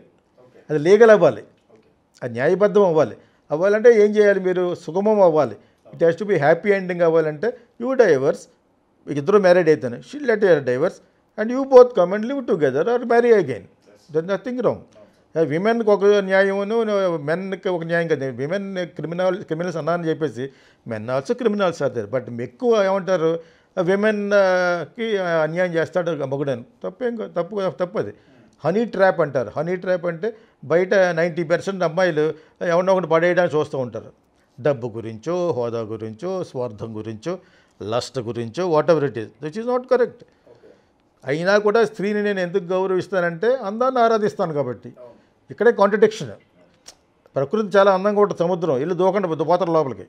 అది లీగల్ అవ్వాలి అది న్యాయబద్ధం అవ్వాలి అవ్వాలంటే ఏం చేయాలి మీరు సుగమం అవ్వాలి it has to be happy ending అవ్వాలంటే యూ డైవర్స్ ఇద్దరు మ్యారేడ్ అవుతాను she let your divorce and you both come and live together or marry again There's nothing wrong విమెన్కి ఒక న్యాయమును మెన్కి ఒక న్యాయం కదా విమెన్ క్రిమినల్ క్రిమినల్స్ అన్నా అని చెప్పేసి మెన్ ఆల్సో క్రిమినల్స్ అవుతారు బట్ ఎక్కువ ఏమంటారు విమెన్కి అన్యాయం చేస్తాడు మొగుడని తప్పేం తప్పు తప్పది హనీ ట్రాప్ అంటారు హనీ ట్రాప్ అంటే బయట నైంటీ పర్సెంట్ అమ్మాయిలు ఎవరినో ఒకటి పడేయడానికి చూస్తూ ఉంటారు డబ్బు గురించో హోదా గురించో స్వార్థం గురించో లస్ట్ గురించో whatever it is this is not correct అయినా కూడా స్త్రీని నేను ఎందుకు గౌరవిస్తానంటే అందాన్ని ఆరాధిస్తాను కాబట్టి ఇక్కడే కాంట్రడిక్షన్ ప్రకృతి చాలా అందంగా ఉంటుంది సముద్రం ఇల్లు దూకండి పోతారు లోపలికి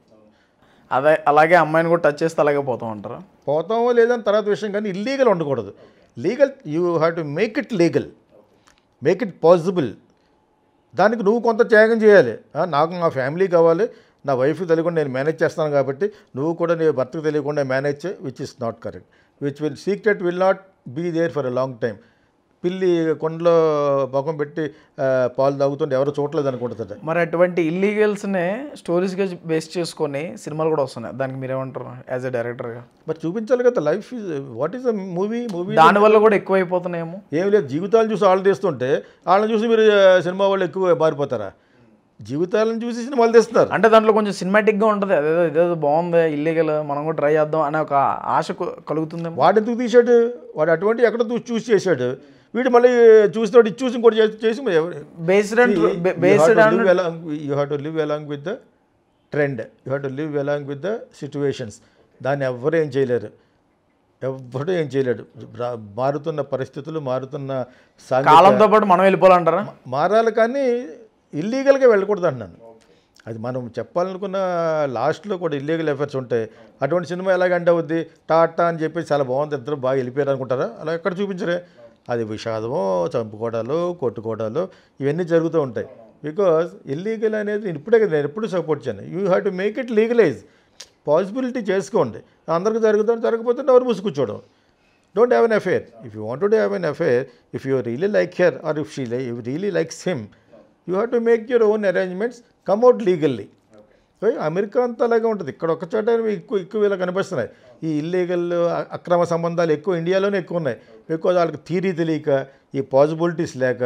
అదే అలాగే అమ్మాయిని కూడా టచ్ చేస్తే అలాగే పోతాం అంటారా పోతామో లేదని తర్వాత విషయం కానీ ఇల్లీగల్ ఉండకూడదు legal you have to make it legal make it possible దానికి నువ్వు కొంత త్యాగం చేయాలి నాకు నా ఫ్యామిలీ కావాలి నా వైఫ్ తెలియకుండా నేను మేనేజ్ చేస్తాను కాబట్టి నువ్వు కూడా నీ భర్తకు తెలియకుండా manage which is not correct which will secret will not be there for a long time పిల్లి కొండలో పక్కం పెట్టి పాలు తాగుతుంటే ఎవరు చూడలేదు అనుకుంటుంది మరి అటువంటి ఇల్లీగల్స్నే స్టోరీస్గా బేస్ చేసుకొని సినిమాలు కూడా వస్తున్నాయి దానికి మీరేమంటారు యాజ్ ఎ డైరెక్టర్గా మరి చూపించాలి కదా life is what is a movie movie దానివల్ల కూడా ఎక్కువ అయిపోతున్నాయేమో ఏం లేదు జీవితాలు చూసి వాళ్ళు తీస్తుంటే వాళ్ళని చూసి మీరు సినిమా వాళ్ళు ఎక్కువ మారిపోతారా జీవితాలను చూసి సినిమాలు తెస్తున్నారు అంటే దాంట్లో కొంచెం సినిమాటిక్గా ఉంటుంది అదేదో ఇదేదో బాగుంది ఇల్లీగల్ మనం కూడా ట్రై చేద్దాం అనే ఒక ఆశ కలుగుతుంది వాడు ఎందుకు తీసాడు వాడు అటువంటి ఎక్కడ చూసి చేశాడు వీడు మళ్ళీ ఇది చూసి కూడా చేసి based based you have to live along with the trend you have to live along with the situations దాన్ని ఎవరు ఏం చేయలేరు ఎవరు ఏం చేయలేడు మారుతున్న పరిస్థితులు మారుతున్న కాలంతో పాటు మనం వెళ్ళిపోవాలంటారా మారాలి కానీ ఇల్లీగల్గా వెళ్ళకూడదు అంటున్నాను అది మనం చెప్పాలనుకున్న లాస్ట్లో కూడా ఇల్లీగల్ ఎఫర్ట్స్ ఉంటాయి అటువంటి సినిమా ఎలాగంటే అవుద్ది టాటా అని చెప్పి చాలా బాగుంది ఇద్దరు బాగా వెళ్ళిపోయారు అనుకుంటారా అలా ఎక్కడ చూపించరే అది విషాదము చంపుకోవడాలు కొట్టుకోవడాలు ఇవన్నీ జరుగుతూ ఉంటాయి బికాజ్ ఇల్లీగల్ అనేది నేను ఇప్పుడే కదా నేను ఎప్పుడు సపోర్ట్ చేయను you have to make it legalize possibility చేసుకోండి అందరికీ జరుగుతుంది జరగకపోతే ఎవరు మూసుకూర్చోవడం don't have an affair if you want to have an affair if you really like her or if she if really likes him you have to make your own arrangements out legally America అంతా అలాగే ఉంటుంది ఇక్కడ ఒక చోట ఎక్కువ ఎక్కువ ఇలా కనిపిస్తున్నాయి ఈ ఇల్లీగల్ అక్రమ సంబంధాలు ఎక్కువ ఇండియాలోనే ఎక్కువ ఉన్నాయి బికాజ్ వాళ్ళకి థీరీ తెలియక ఈ పాజిబిలిటీస్ లేక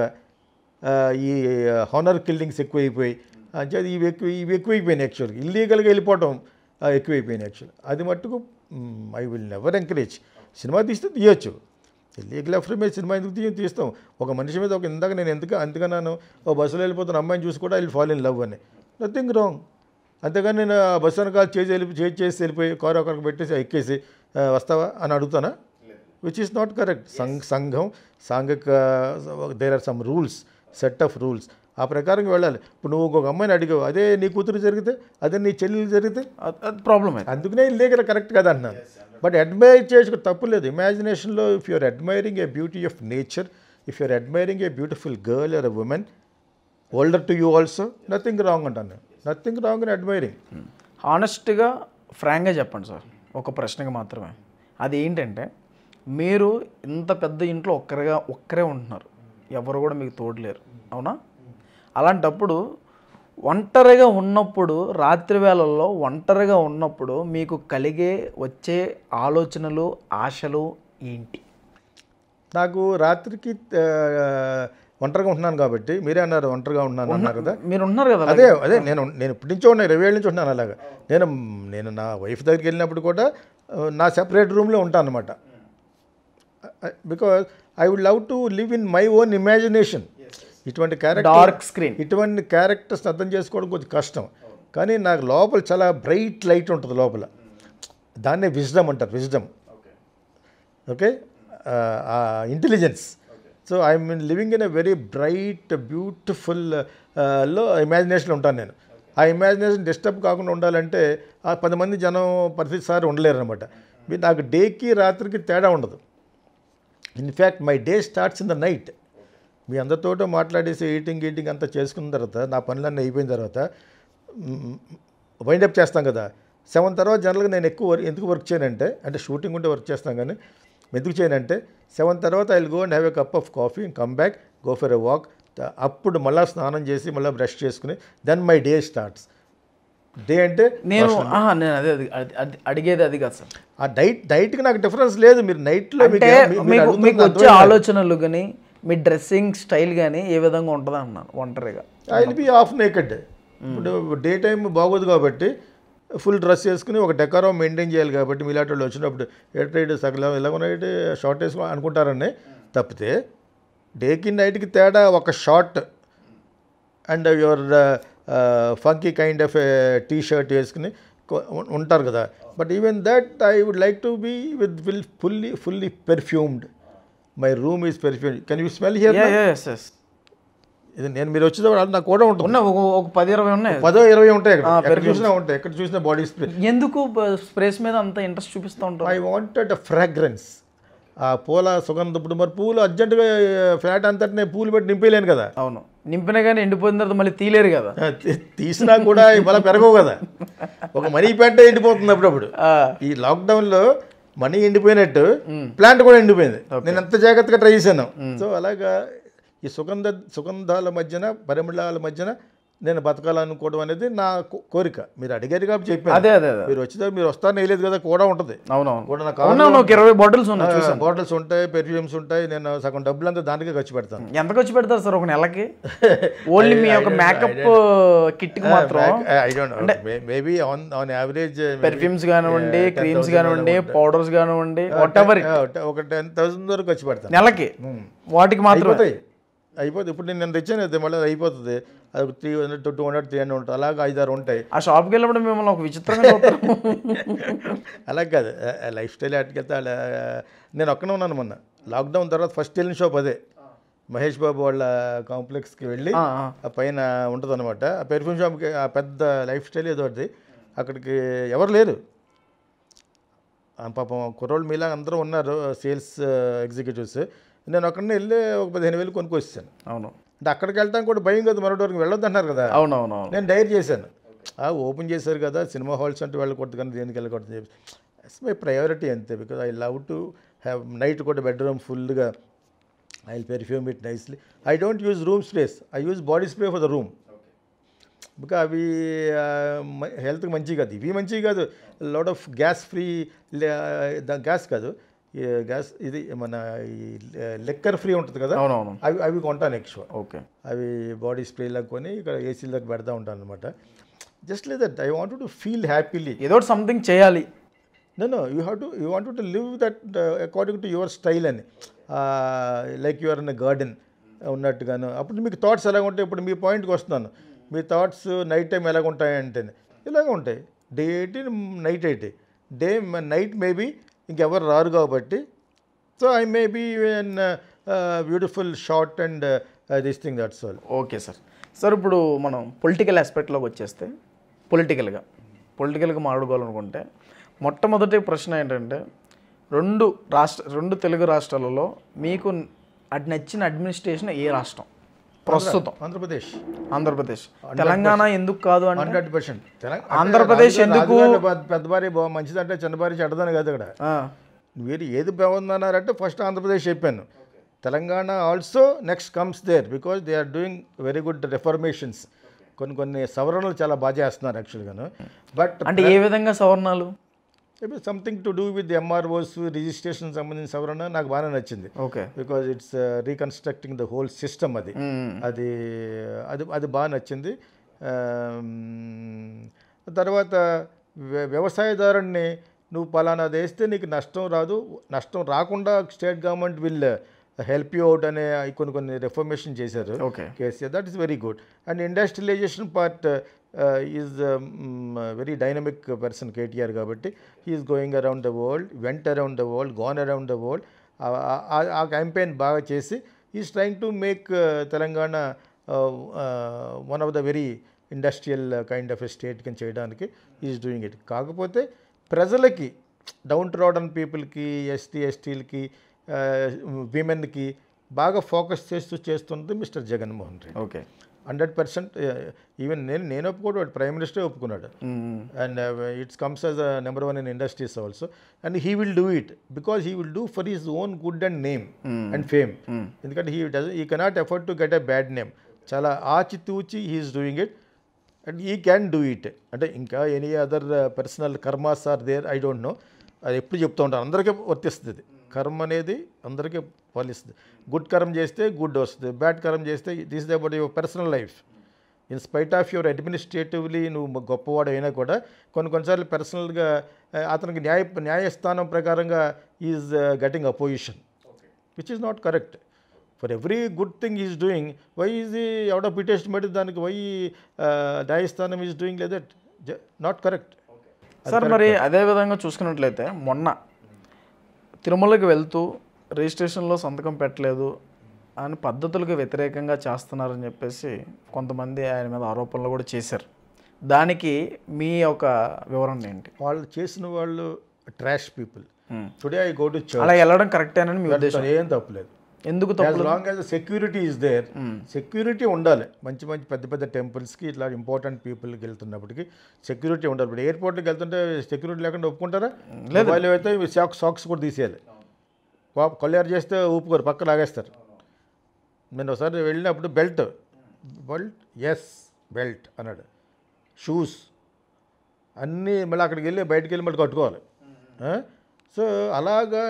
ఈ హోనర్ కిల్లింగ్స్ ఎక్కువైపోయి అంటే ఇవి ఎక్కువ ఇవి ఎక్కువైపోయినాయి యాక్చువల్గా ఇల్లీగల్గా వెళ్ళిపోవటం ఎక్కువైపోయినాయి యాక్చువల్ అది మట్టుకు I will never encourage cinema తీస్తే తీయొచ్చు లీగల్ అఫ్రిమే సినిమా ఎందుకు తీయం తీస్తాం ఒక మనిషి మీద ఒక ఇందాక నేను ఎందుకు నన్ను ఓ బస్సులో వెళ్ళిపోతున్న అమ్మాయిని చూసి కూడా ఐ ఫాలో ఇన్ లవ్ అని నథింగ్ రాంగ్ అంతేగాని నేను బస్ వెనకాల చేసి వెళ్ళి చేసి చేసి వెళ్ళిపోయి కారు ఒకరికి పెట్టేసి ఎక్కేసి వస్తావా అని అడుగుతానా విచ్ ఈస్ నాట్ కరెక్ట్ సంఘం సాంఘిక there are some rules set of rules ఆ ప్రకారంగా వెళ్ళాలి ఇప్పుడు నువ్వు ఒక అమ్మాయిని అడిగావు అదే నీ కూతురు జరిగితే అదే నీ చెల్లెలు జరిగితే అది ప్రాబ్లం అందుకనే ఇది కరెక్ట్ కదా అన్నాను బట్ అడ్మైర్ చేసుకు తప్పు లేదు ఇమాజినేషన్లో if you're admiring a beauty of nature if you're admiring a beautiful girl or a woman older to you also nothing wrong అంటాను నథింగ్ రాంగ్ అని అడ్మైరింగ్ హానెస్ట్గా ఫ్రాంక్గా చెప్పండి సార్ ఒక ప్రశ్నకి మాత్రమే అది ఏంటంటే మీరు ఇంత పెద్ద ఇంట్లో ఒక్కరిగా ఒక్కరే ఉంటున్నారు ఎవరు కూడా మీకు తోడలేరు అవునా అలాంటప్పుడు ఒంటరిగా ఉన్నప్పుడు రాత్రి వేళల్లో ఒంటరిగా ఉన్నప్పుడు మీకు కలిగే వచ్చే ఆలోచనలు ఆశలు ఏంటి నాకు రాత్రికి ఒంటరిగా ఉంటున్నాను కాబట్టి మీరే అన్నారు ఒంటరిగా ఉన్నాను అన్నారు కదా మీరు ఉన్నారు కదా అదే అదే నేను నేను ఇప్పటి నుంచో ఉన్నాను ఇరవై ఏళ్ళ నుంచి ఉంటున్నాను అలాగా నేను నేను నా వైఫ్ దగ్గరికి వెళ్ళినప్పుడు కూడా నా సెపరేట్ రూమ్లో ఉంటాను అనమాట because I would love to live in my own imagination ఇటువంటి క్యారెక్టర్ డార్క్ స్క్రీన్ ఇటువంటి క్యారెక్టర్స్ అర్థం చేసుకోవడం కొంచెం కష్టం కానీ నాకు లోపల చాలా బ్రైట్ లైట్ ఉంటుంది లోపల దాన్నే విజ్డమ్ అంటారు wisdom okay intelligence so I mean living in a very bright beautiful లో ఇమాజినేషన్ ఉంటాను నేను ఆ ఇమాజినేషన్ డిస్టర్బ్ కాకుండా ఉండాలంటే ఆ పది మంది జనం ప్రతిసారి ఉండలేరు అనమాట నాకు డేకి రాత్రికి తేడా ఉండదు in fact my day starts in the night మీ అందరితోటో మాట్లాడేసి ఎయిటింగ్ గీటింగ్ అంతా చేసుకున్న తర్వాత నా పనులన్నీ అయిపోయిన తర్వాత వైండప్ చేస్తాం కదా సెవెన్ తర్వాత జనరల్గా నేను ఎక్కువ ఎందుకు వర్క్ చేయనంటే అంటే షూటింగ్ ఉంటే వర్క్ చేస్తాం కానీ ఎందుకు చేయనంటే సెవెన్ తర్వాత I go and have a cup of coffee come back go for a walk అప్పుడు మళ్ళా స్నానం చేసి మళ్ళీ బ్రష్ చేసుకుని then my day starts day అంటే నేను నేను అదే అడిగేది అది కాదు సార్ ఆ డైట్ డైట్కి నాకు డిఫరెన్స్ లేదు మీరు నైట్లో మీకు వచ్చే ఆలోచనలు కానీ మీ డ్రెస్సింగ్ స్టైల్ కానీ ఏ విధంగా ఉంటుంది అన్నాను ఒంటరిగా ఐ బి హాఫ్ నేకెడ్ ఇప్పుడు డే టైం బాగోదు కాబట్టి ఫుల్ డ్రెస్ వేసుకుని ఒక డెకారం మెయింటైన్ చేయాలి కాబట్టి మీ లాంటి వాళ్ళు వచ్చినప్పుడు ఎటు సగలం ఇలా ఉన్నాయి షార్ట్ వేసి అనుకుంటారని తప్పితే డేకి నైట్కి తేడా ఒక short and your funky kind of T shirt వేసుకుని ఉంటారు కదా but even that I would like to be with will fully fully perfumed my room is perfume can you smell here yes yes ఇది నేను మీరు వచ్చేటప్పుడు నాకు కూడా ఉంటుంది ఒక పది ఇరవై ఉన్నాయి పదో ఇరవై ఉంటాయి ఎక్కడ చూసినా ఉంటాయి ఎక్కడ చూసినా బాడీ స్ప్రే ఎందుకు స్ప్రేస్ మీద అంత ఇంట్రెస్ట్ చూపిస్తూ ఉంటాం ఐ వాంటెడ్ ఫ్రాగ్రెన్స్ ఆ పూల సుగంధ ఇప్పుడు మరి పూలు అర్జెంటుగా ఫ్లాట్ నేను పూలు పెట్టి నింపేయలేను కదా అవును నింపినా కానీ ఎండిపోయిన తర్వాత మళ్ళీ తీలేరు కదా తీసినా కూడా ఇవాళ పెరగవు కదా ఒక మనీ పెట్టే ఎండిపోతుంది అప్పుడప్పుడు ఈ లాక్డౌన్లో మనీ ఎండిపోయినట్టు ప్లాంట్ కూడా ఎండిపోయింది నేను ఎంత జాగ్రత్తగా ట్రై చేశాను సో అలాగా ఈ సుగంధ సుగంధాల మధ్యన పరిమళాల మధ్యన నేను బతకాలనుకోవడం అనేది నా కోరిక మీరు అడిగారు కాబట్టి చెప్పారు అదే అదే మీరు వచ్చితే మీరు వస్తాను వేయలేదు కదా కూడా ఉంటుంది కూడా నాకు ఇరవై బాటిల్స్ ఉన్నాయి బాటిల్స్ ఉంటాయి పెర్ఫ్యూమ్స్ ఉంటాయి నేను సగం డబ్బులు అంతా దానికే ఖర్చు పెడతాను ఎంత ఖర్చు పెడతారు సార్ ఒక నెలకి ఓన్లీ మీ యొక్క మేకప్ కిట్ మాత్రం maybe on on average perfumes కానివ్వండి క్రీమ్స్ కానివ్వండి పౌడర్స్ కానివ్వండి వాట్ ఎవర్ ఒక టెన్ థౌసండ్ వరకు ఖర్చు పెడతాను నెలకి వాటికి మాత్రం అయిపోతుంది ఇప్పుడు నేను తెచ్చాను మళ్ళీ అయిపోతుంది అది three hundred two hundred three hundred ఉంటుంది అలాగే ఐదారు ఉంటాయి ఆ షాప్కి వెళ్ళినప్పుడు మిమ్మల్ని ఒక విచిత్రం అలా కాదు లైఫ్ స్టైల్ అటుకెళ్తే నేను ఒక్కనే ఉన్నాను మొన్న లాక్డౌన్ తర్వాత ఫస్ట్ వెళ్ళిన షాప్ అదే మహేష్ బాబు వాళ్ళ కాంప్లెక్స్కి వెళ్ళి ఆ పైన ఉంటుంది అనమాట ఆ పెర్ఫ్యూమ్ షాప్కి ఆ పెద్ద లైఫ్ స్టైల్ ఏదో ఒకటి అక్కడికి ఎవరు లేరు పాపం కుర్రోళ్ళు మీలా అందరూ ఉన్నారు సేల్స్ ఎగ్జిక్యూటివ్స్ నేను అక్కడనే వెళ్ళి ఒక పదిహేను వేలు కొనుక్కొచ్చాను అవును అంటే అక్కడికి వెళ్తాం కూడా భయం కదా మరొకటి వరకు వెళ్ళొద్దు అన్నారు కదా అవునవును నేను డైర్ చేశాను ఓపెన్ చేశారు కదా సినిమా హాల్స్ అంటే వెళ్ళకూడదు కానీ దేనికి వెళ్ళకూడదు చెప్పి మై ప్రయారిటీ అంతే because I love to have night కూడా బెడ్రూమ్ ఫుల్గా I perfume it nicely I don't use room sprays I use body spray for the room బికా అవి హెల్త్కి మంచిగా కాదు ఇవి మంచివి కాదు lot of gas free gas కాదు గ్యాస్ ఇది మన ఈ లెక్కర్ ఫ్రీ ఉంటుంది కదా అవునవును అవి అవి కొంటాను ఎక్స్ట్రా ఓకే అవి బాడీ లాగా కొని ఇక్కడ ఏసీల దగ్గర పెడతా ఉంటాను అనమాట just like that I want to feel happily ఏదో సంథింగ్ చేయాలి నేను you have to you want to live that according to your style అని లైక్ యువర్ ఇన్ గార్డెన్ ఉన్నట్టుగాను అప్పుడు మీకు థాట్స్ ఎలాగ ఉంటాయి ఇప్పుడు మీ పాయింట్కి వస్తున్నాను మీ థాట్స్ నైట్ టైం ఎలాగ అంటేనే ఇలాగ ఉంటాయి day eighty night eighty day night maybe ఇంకెవరు రారు కాబట్టి so I may be an beautiful short and this thing that's all okay sir sir ఇప్పుడు మనం పొలిటికల్ ఆస్పెక్ట్లోకి వచ్చేస్తే పొలిటికల్గా పొలిటికల్గా మాడుకోవాలనుకుంటే మొట్టమొదటి ప్రశ్న ఏంటంటే రెండు రాష్ట్ర రెండు తెలుగు రాష్ట్రాలలో మీకు నచ్చిన అడ్మినిస్ట్రేషన్ ఏ రాష్ట్రం ప్రస్తుతం ఆంధ్రప్రదేశ్ ఆంధ్రప్రదేశ్ తెలంగాణ ఎందుకు కాదు అంటే ఆంధ్రప్రదేశ్ ఎందుకు పెద్ద భారీ మంచిదంటే చిన్న భారీ చెడ్డదని కాదు ఇక్కడ మీరు ఏది బాగుందన్నారంటే ఫస్ట్ ఆంధ్రప్రదేశ్ చెప్పాను Telangana also next comes there because they are doing very good reformations కొన్ని కొన్ని సవరణలు చాలా బాగా చేస్తున్నారు యాక్చువల్గాను బట్ అంటే ఏ విధంగా సవరణలు maybe something to do with MROs registration సంబంధించిన సవరణ నాకు బాగా నచ్చింది okay because it's reconstructing the whole system అది mm-hmm. అది అది అది బాగా నచ్చింది um, తర్వాత వ్యవసాయదారుణ్ణి నువ్వు పలానా వేస్తే నీకు నష్టం రాదు నష్టం రాకుండా state government will help you out అనే కొన్ని కొన్ని రిఫర్మేషన్ చేశారు okay KCR that is very good and industrialization part is very dynamic person KTR కాబట్టి he is going around the world went around the world gone around the world ఆ క్యాంపెయిన్ బాగా చేసి is trying to make Telangana one of the very industrial kind of state కింద చేయడానికి ఈజ్ డూయింగ్ ఇట్ కాకపోతే ప్రజలకి డౌన్ రోడన్ పీపుల్కి ఎస్టీ ఎస్టీలకి విమెన్కి బాగా ఫోకస్ చేస్తూ చేస్తుంది mister Jaganmohan Reddy okay hundred percent even నేను నేను ఒప్పుకోడు ప్రైమ్ మినిస్టరే ఒప్పుకున్నాడు and it's comes as a number one in industries also and he will do it because he will do for his own good and name and fame ఎందుకంటే he doesn't he cannot afford to get a bad name చాలా ఆచితూచి he is doing it and he can do it అంటే ఇంకా any other personal karmas are there I don't know అది ఎప్పుడు చెప్తూ ఉంటాను అందరికీ వర్తిస్తుంది కర్మ అనేది అందరికీ ఫలిస్తుంది గుడ్ కరం చేస్తే గుడ్ వస్తుంది బ్యాడ్ కరం చేస్తే this the about your personal life in spite of your administratively నువ్వు గొప్పవాడు అయినా కూడా కొన్ని కొన్నిసార్లు పర్సనల్గా అతనికి న్యాయ న్యాయస్థానం ప్రకారంగా is getting opposition which is not correct for every good thing is doing why is ఎవడో పిటిషన్ పెట్టి దానికి వై uh, న్యాయస్థానం ఈజ్ డూయింగ్ లేదా నాట్ కరెక్ట్ సార్ మరి అదేవిధంగా చూసుకున్నట్లయితే మొన్న తిరుమలకి వెళ్తూ రిజిస్ట్రేషన్లో సంతకం పెట్టలేదు అని పద్ధతులకు వ్యతిరేకంగా చేస్తున్నారని చెప్పేసి కొంతమంది ఆయన మీద ఆరోపణలు కూడా చేశారు దానికి మీ యొక్క వివరణ ఏంటి వాళ్ళు చేసిన వాళ్ళు trash people today I go to అలా వెళ్ళడం అని మీ ఉద్దేశం ఏం తప్పులేదు ఎందుకు తప్పు long as security is there security ఉండాలి మంచి మంచి పెద్ద పెద్ద టెంపుల్స్కి ఇట్లా ఇంపార్టెంట్ పీపుల్కి వెళ్తున్నప్పటికీ సెక్యూరిటీ ఉండాలి ఇప్పుడు ఎయిర్పోర్ట్కి వెళ్తుంటే సెక్యూరిటీ లేకుండా ఒప్పుకుంటారా లేదు అయితే సాక్స్ కూడా తీసేయాలి కోప కొల్లేరు చేస్తే ఊపుకోరు పక్క లాగేస్తారు నేను ఒకసారి వెళ్ళినప్పుడు బెల్ట్ బెల్ట్ ఎస్ బెల్ట్ అన్నాడు షూస్ అన్నీ మళ్ళీ అక్కడికి వెళ్ళి బయటికి వెళ్ళి మళ్ళీ కట్టుకోవాలి సో అలాగా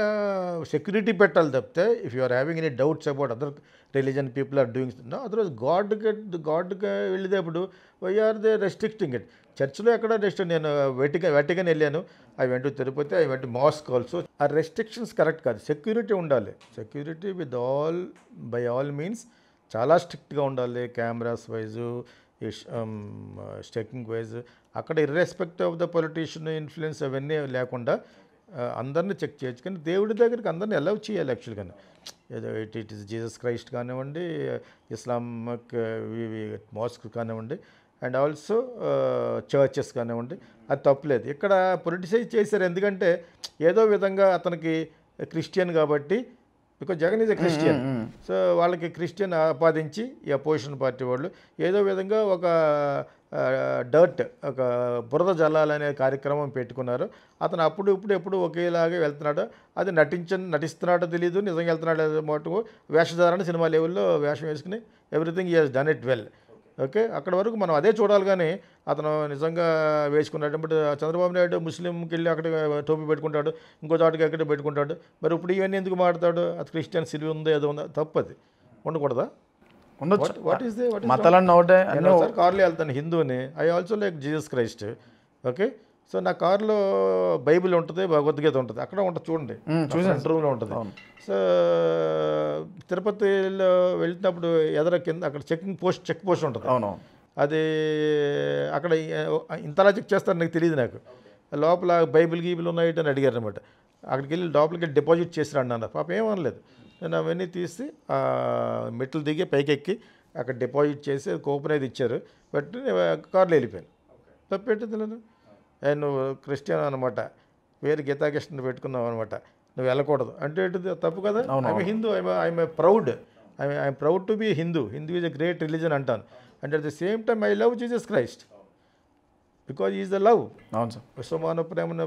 సెక్యూరిటీ పెట్టాలి తప్పితే if you are having any doubts about other religion people are doing otherwise గాడ్కి గాడ్కి వెళ్ళేటప్పుడు why are they restricting it చర్చ్లో ఎక్కడ రెస్ట్ నేను వెటిగా వెటికన్ వెళ్ళాను అవి వెంట తిరుపతి అవి వెంట మాస్క్ ఆల్సో ఆ రెస్ట్రిక్షన్స్ కరెక్ట్ కాదు సెక్యూరిటీ ఉండాలి security with all by all means చాలా స్ట్రిక్ట్గా ఉండాలి కెమెరాస్ వైజు స్టెకింగ్ వైజ్ అక్కడ irrespect of the politician influence అవన్నీ లేకుండా అందరిని చెక్ చేయొచ్చు కానీ దేవుడి దగ్గరికి అందరిని అలౌ చేయాలి యాక్చువల్గా ఏదో it it is Jesus Christ కానివ్వండి ఇస్లామిక్ మాస్క్ కానివ్వండి అండ్ ఆల్సో చర్చెస్ కానివ్వండి అది తప్పులేదు ఇక్కడ పొలిటిసైజ్ చేశారు ఎందుకంటే ఏదో విధంగా అతనికి క్రిస్టియన్ కాబట్టి because Jagan is a Christian so వాళ్ళకి క్రిస్టియన్ ఆపాదించి ఈ అపోజిషన్ పార్టీ వాళ్ళు ఏదో విధంగా ఒక డర్ట్ ఒక బురద జల్లాలనే కార్యక్రమం పెట్టుకున్నారు అతను అప్పుడు ఇప్పుడు ఎప్పుడు ఒకేలాగే వెళ్తున్నాడు అది నటించ నటిస్తున్నాడో తెలియదు నిజంగా వెళ్తున్నాడో మటుకు వేషధారణ సినిమా లెవెల్లో వేషం వేసుకుని everything he has done it well okay అక్కడ వరకు మనం అదే చూడాలి కానీ అతను నిజంగా బట్ చంద్రబాబు నాయుడు ముస్లింకి వెళ్ళి అక్కడ టోపీ పెట్టుకుంటాడు ఇంకో చాటుకి అక్కడ పెట్టుకుంటాడు మరి ఇప్పుడు ఇవన్నీ ఎందుకు మాడతాడు అది క్రిస్టియన్ సిరి ఉందో ఏదో ఉందో తప్పది ఉండకూడదా ఉండొచ్చు వాట్ ఈస్ కార్లో వెళ్తాను హిందూని I also like Jesus Christ okay so నా కారులో బైబిల్ ఉంటుంది భగవద్గీత ఉంటుంది అక్కడ ఉంటుంది చూడండి చూసాను రూమ్లో ఉంటుంది సో తిరుపతిలో వెళ్ళినప్పుడు ఎదర కింద అక్కడ చెక్కింగ్ పోస్ట్ చెక్ పోస్ట్ ఉంటుంది అవును అది అక్కడ ఇంతలా చెక్ చేస్తారు నాకు తెలియదు నాకు లోపల బైబిల్ గీబిల్ ఉన్నాయి అని అడిగారు అనమాట అక్కడికి వెళ్ళి లోపలికి డిపాజిట్ చేసిరాడు నాన్న పాప ఏమనలేదు నేను అవన్నీ తీసి మెట్లు దిగి పైకెక్కి అక్కడ డిపాజిట్ చేసి కూపన్ అయితే ఇచ్చారు బట్ కార్లో వెళ్ళిపోయాను తప్పేంటి తెలియదు నువ్వు క్రిస్టియన్ అనమాట వేరు గీతాకృష్ణ పెట్టుకున్నావు అనమాట నువ్వు వెళ్ళకూడదు అంటే తప్పు కదా I'm Hindu I'm I'm proud I I'm proud to be Hindu Hindu is a great religion అంటాను and at the same time I love Jesus Christ because is the love అవును సార్ విశ్వమాన ప్రేమను